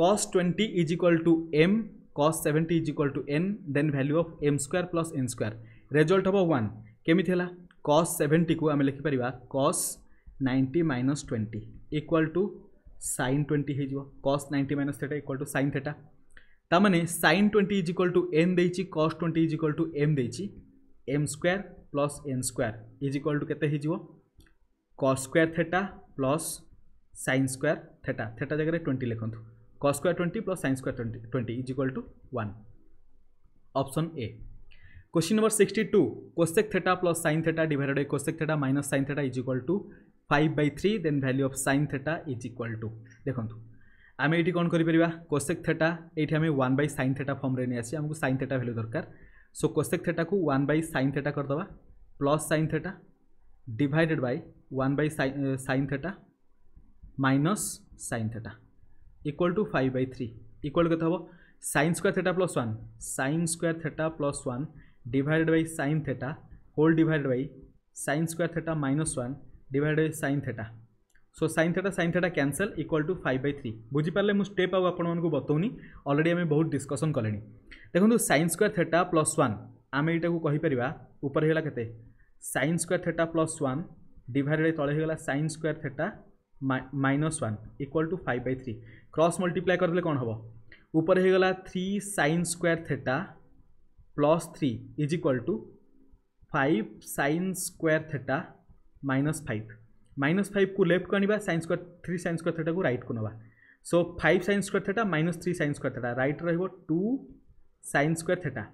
cos twenty is equal to M cos seventy is equal to N then value of M square plus N square result হব one কেমিতি হল cos সেভেন্টিକୁ ଆମେ ଲେଖିପାରିବା cos ninety minus twenty equal to sign twenty ହେଇଯିବ cos ninety minus theta equal to sine theta ତାମାନେ sine twenty is equal to N ଦେଇଛି cos twenty is equal to M ଦେଇଛି M square plus N square is equal to କେତେ ହେଇଯିବ cos square theta plus sine square theta theta ଜାଗାରେ twenty ଲେଖନ୍ତୁ cos square twenty plus sine square twenty twenty is equal to one option A question number sixty two cosec theta plus sine theta divided by cosec theta minus sine theta is equal to five by three then value of sine theta is equal to देखो आम ये कौन कर cosec theta ये आम one by sine theta फर्म्रे नहीं आसी आमको सैन थेटा भैल्यू दरकार सो कोसेक थेटा को वन बै सैन थेटा करदे plus sine theta divided by one by sine theta minus sine theta equal to five by three equal के हम San square theta plus one sine square theta plus one divided by sine theta whole divided by sine square theta minus one divided by sine theta so sine theta sine theta cancel equal to five by three बुझीपारे मुझ step आपको बतौनी already आम बहुत discussion कले देखो sine square theta plus one आम यहाँ को कहींपर उपर होगा के sine square theta plus one डिडेड तले होगा sine square theta minus one equal to five by three cross multiply करते कौन हम ऊपर होगा three sine square theta plus three is equal to five sine square theta minus five minus five को left को आने sine square three sine square theta को right को ना so five sine square theta minus three sine square theta right रही two sine square theta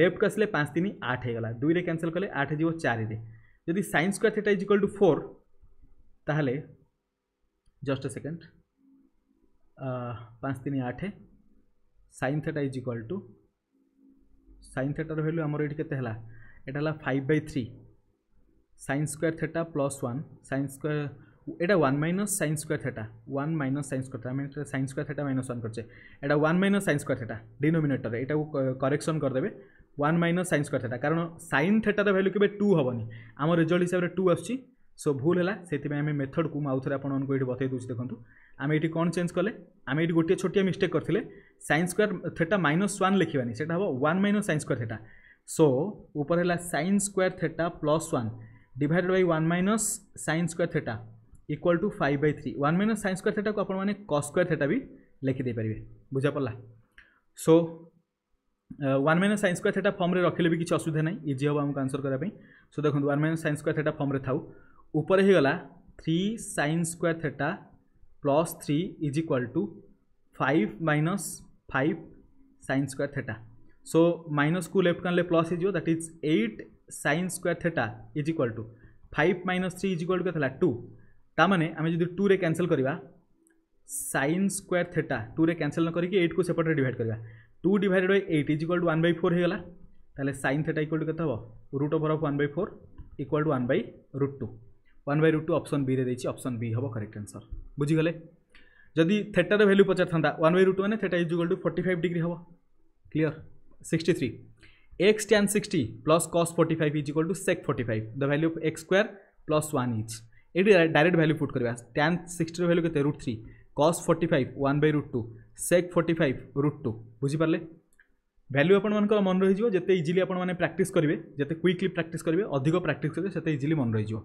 left को आसे पाँच तीन आठ हो गला दुई कैनसल कले आठ हो चारे जदि sine square theta is equal to four ताल जस्ट सेकेंड पाँच तीन आठ sine theta is is equal to sine theta रू आमर ये यहाँ है five by three sine square theta plus one sine square এটা one minus sine square theta one minus sine square আমি এটা sine square theta minus one করছে এটা one minus sine square theta denominator এটা করেকশন করদেবে one minus sine square theta কারণ sign থেটার value কেবে টু হবনি আমার রেজল্ট হিসাবে টু আসছে সো ভুল হল সেই আমি মেথডকু মু আউথরে আপনার এটি বতাই দেছি দেখুন আমি এটি কম চেঞ্জ কলে আমি এটি গোটিয়ে ছোটিয়া মিষ্টেক করলে sine square theta minus one লিখবানি সেটা হব one minus sine square theta so উপরে হল sine square theta plus one divided by one minus sine square theta equal to five by three one minus sine square theta को आपने cos square theta भी लिखिदेपारे बुझा पड़ा so one minus sine square theta फर्म्रे रखिले भी किसी असुविधा ना इजी हम आमको आंसर करने सो देखो one minus sine square theta फर्म्रे था ऊपर हो गला three sine square theta plus three is equal to five minus five sine square theta so minus को लेफ्ट कान प्लस हो that is eight sine square theta is equal to five minus three is equal to কেলা two তা মানে আমি যদি টুরে cancel করা সাইন স্কোয়ার থেটা টুরে ক্যানসেল নকি এইট কু সেপটে ডিভাইড করা two divided by eight is equal to one by four হয়ে গলা তাহলে সাইন থেটা ইকুয়াল টু কত হব root over of one by four equal to one by root two one by root two option B দিয়েছি option B হব correct answer বুঝিগলে যদি থেটার ভ্যালু পচার থাকে ওয়ান বাই রুট মানে theta is equal to forty five degree হব clear sixty three x tan 60 plus cos 45 is equal to sec 45 the value of x square plus 1 each ଏଠି direct value put କରିବା tan ସିକ୍ସଟିର value କେତେ root three cos forty five one by root two sec forty five root two ବୁଝିପାରିଲେ value আপনার মনে রয়েছে যেতে easily আপনার প্র্যাকটিস করবে যেতে কুইকলি প্র্যাকটিস করবে অধিক প্র্যাকটিস করবে সেতে ইজিলি মনে রয়েছে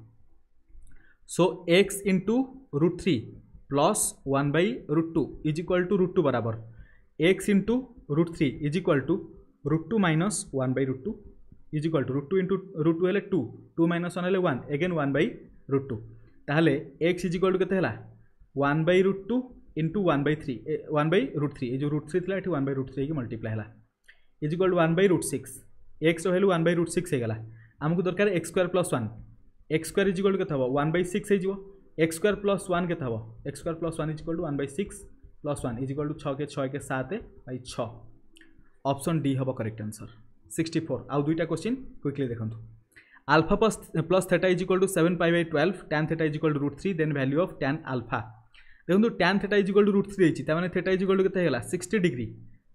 so X into root three plus one by root two is equal to root two বরাবর X into root three is equal to root 2 minus 1 by root 2 is equal to root 2 into root 2 हेले 2 2 minus 1 हेले 1 again 1 by root 2 ताहले x is equal to केते हला 1 by root 2 into 1 by 3 1 by root 3 ये जो root 3 थिला एठी 1 by root 3 की मल्टीप्लाई हला is equal to 1 by root 6 x रो वैल्यू 1 by root 6 हेगला आमको दरकार x square plus 1 x square is equal to केते हबो 1 by 6 हेजिवो x square plus 1 केते हबो x square plus 1 is equal to 1 by 6 plus 1 is equal to 6 के 6 के 7 बाई 6 অপশন ডি হব করেক্ট আনসর সিক্সটি ফোর আউ দুইটা কোশ্চিন কুইকলি দেখুন alpha plus plus theta is equal to seven pi by twelve tan theta is equal to root three then value of tan alpha দেখুন tan theta is equal to root three হয়েছি তার মানে theta is equal to কেতে হলা sixty degree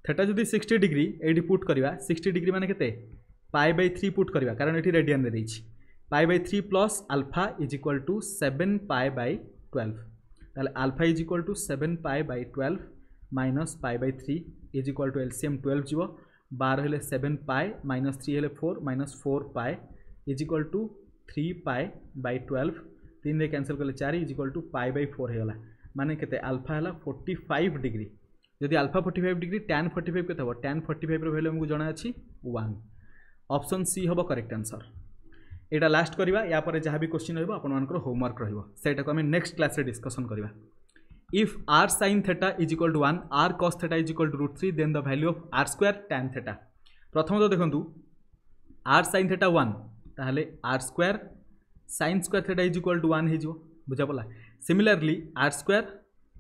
theta যদি sixty degree এইটি put করা sixty degree মানে কেতে পাই বাই থ্রি পুট করা কারণ এটি রেডিয়ান দিয়েছি pi by three plus alpha is equal to seven pi by twelve তাহলে alpha is equal to seven pi by twelve minus pi by three is equal to LCM twelve जीव बार हेले seven pi minus three हेले four minus four pi is equal to three pi by twelve तीन रे cancel कले चार is equal to pi by four होगा मानने के आलफा है फोर्टी फाइव डिग्री जदि alpha forty five degree tan forty five के हम टैन फोर्टी फाइव भैल्यू आमको जनाअी वन ऑप्शन सी हम करेक्ट आंसर यहाँ लास्ट करवा यापर जहाँ भी क्वेश्चन रोक आपर होमवर्क रोक आम नेक्स्ट क्लास डिस्कसन करवा if r sin theta is equal to 1 r cos theta is equal to root 3 then the value of r square tan theta প্রথমত দেখন্তু r sin theta 1 তাহলে r square sin square theta is equal to 1 হইজিব বুঝা পলা similarly r square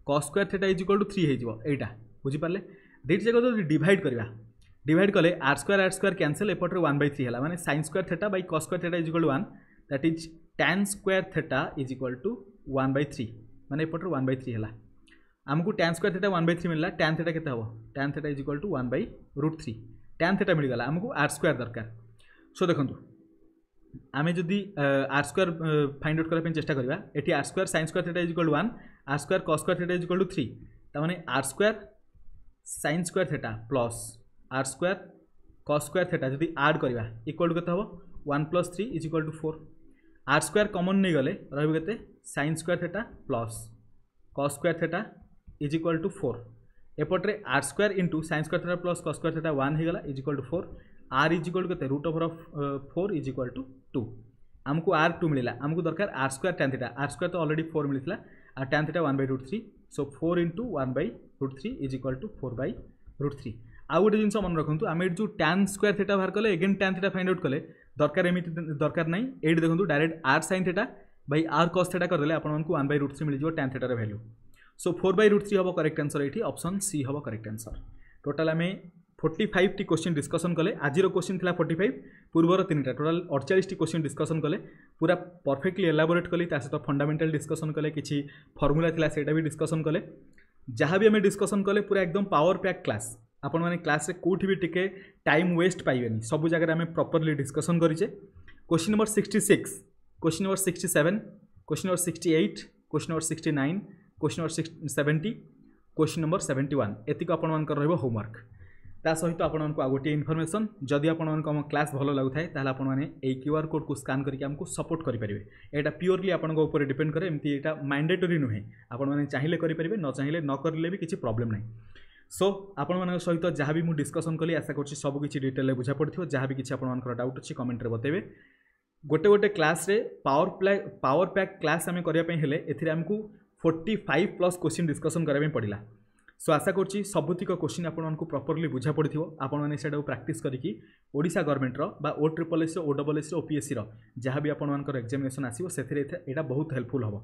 cos square theta is equal to 3 হইজিব এইটা বুঝি পারলে দুইটা জায়গা যদি ডিভাইড করিবা ডিভাইড কলে r square r square cancel এপটরে 1 বাই 3 হেলা মানে sin square theta by cos square theta is equal to 1 that is tan square theta is equal to 1 by 3 মানে এপটরে 1 by 3 হেলা आमको tan square theta one by three मिलला tan theta के tan theta is equal to one by root three tan theta मिलगला आमको R square दरकार so देखु आम जदि आर स्क्वयर फाइंड आउट करने चेस्ट करवा ये R square sine square theta is equal to one R square cos square theta is equal to three ताने R square sine square theta plus R square cos square theta जदि add करवा equal to के हम one plus three is equal to four R square common नहीं गले रही के sine square theta plus cos square theta is equal to four एपटे R square into sine square theta plus cos square theta one होगा is equal to four R is equal to के root over four is equal to two आमको R two मिला आमको दरकार r square tan theta r square तो already four मिलता r tan theta one by root three so four into one by root three is equal to four by root three आउ गोटे जिनस मन रखुद आम ये जो टेन स्क्वयर थीटा बाहर कले again tan theta find out कले दरकार एम दरकार ना ये देखो direct r sin theta by r cos theta करदे आपको वन बै रुट थ्री मिल जाए टेन थीटार value so four by root three হব করেক্ট আনসর এটি অপসন সি হব করেক্ট আনসর টোটাল আমি ফোর্টি ফাইভটি কোশ্চিন ডিসকসন কলে আজির কোশ্চিন লা ফোর্টি ফাইভ পূর্বর তিনটা টোটাল অড়চাশটি কোশ্চিন ডিসকসন কলে পুরা পরফেক্টলি এলাবোরেট কলি তা সহ ফন্ডামেন্টাল ডিসকসন কলে কিছু ফর্মুলা লা সেটা বি ডিসকসন কলে যা বি আমি ডিসকসন কলে পুরা একদম পাওয়ার প্যাক ক্লাস ଆପଣମାନେ କ୍ଲାସ୍ରେ କେଉଁଠି ବି ଟିକେ ଟାଇମ୍ ୱେଷ୍ଟ ପାଇବେନି ସବୁ ଜାଗାରେ ଆମେ ପ୍ରପରଲି ଡିସ୍କସନ୍ କରିଛେ question number sixty six question number sixty seven question number sixty eight question number sixty nine question number seventy question number seventy one एतिक आपर रहा होमवर्क ता सहित आपको आ गोटे इनफर्मेसन जदि आपण क्लास भल लगुए तो आपण ए क्यूआर कोड को स्कान करके आमको सपोर्ट करेंगे यहाँ प्योरली आप डिपेड कैम यहाँ माइंडेटरी नुहे आपण चाहिए करेंगे न चाहिए न करेंगे भी किसी प्रोब्लेम ना सो आपण सहित जहाँ भी मुझे डिस्कसन कली आशा कर ସବୁ କିଛି ଡିଟେଲରେ ବୁଝା ପଡ଼ିଥିବ ଯାହା ବି କିଛି ଆପଣମାନଙ୍କର ଡାଉଟ୍ ଅଛି କମେଣ୍ଟରେ ବତେଇବେ ଗୋଟେ गोटे କ୍ଲାସ୍ରେ power play power pack class ଆମେ କରିବା ପାଇଁ ହେଲେ forty five plus question discussion करा पड़ा सो आशा कर सबुतिक क्वेश्चन आपको प्रपर्ली बुझा पड़ थो से प्राक्ट करी ओडा गवर्नमेंटर O triple S O double S O PSC जहाँ भी आपर एक्जामेसन आसो से यहाँ बहुत हेल्पफुल हम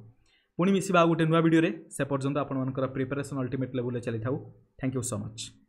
पुणी मिसवा गोटे नुआ भिडे से पर्यटन आपर प्रिपेरेसन अल्टिमेट लेवल चली था थैंक यू सो मच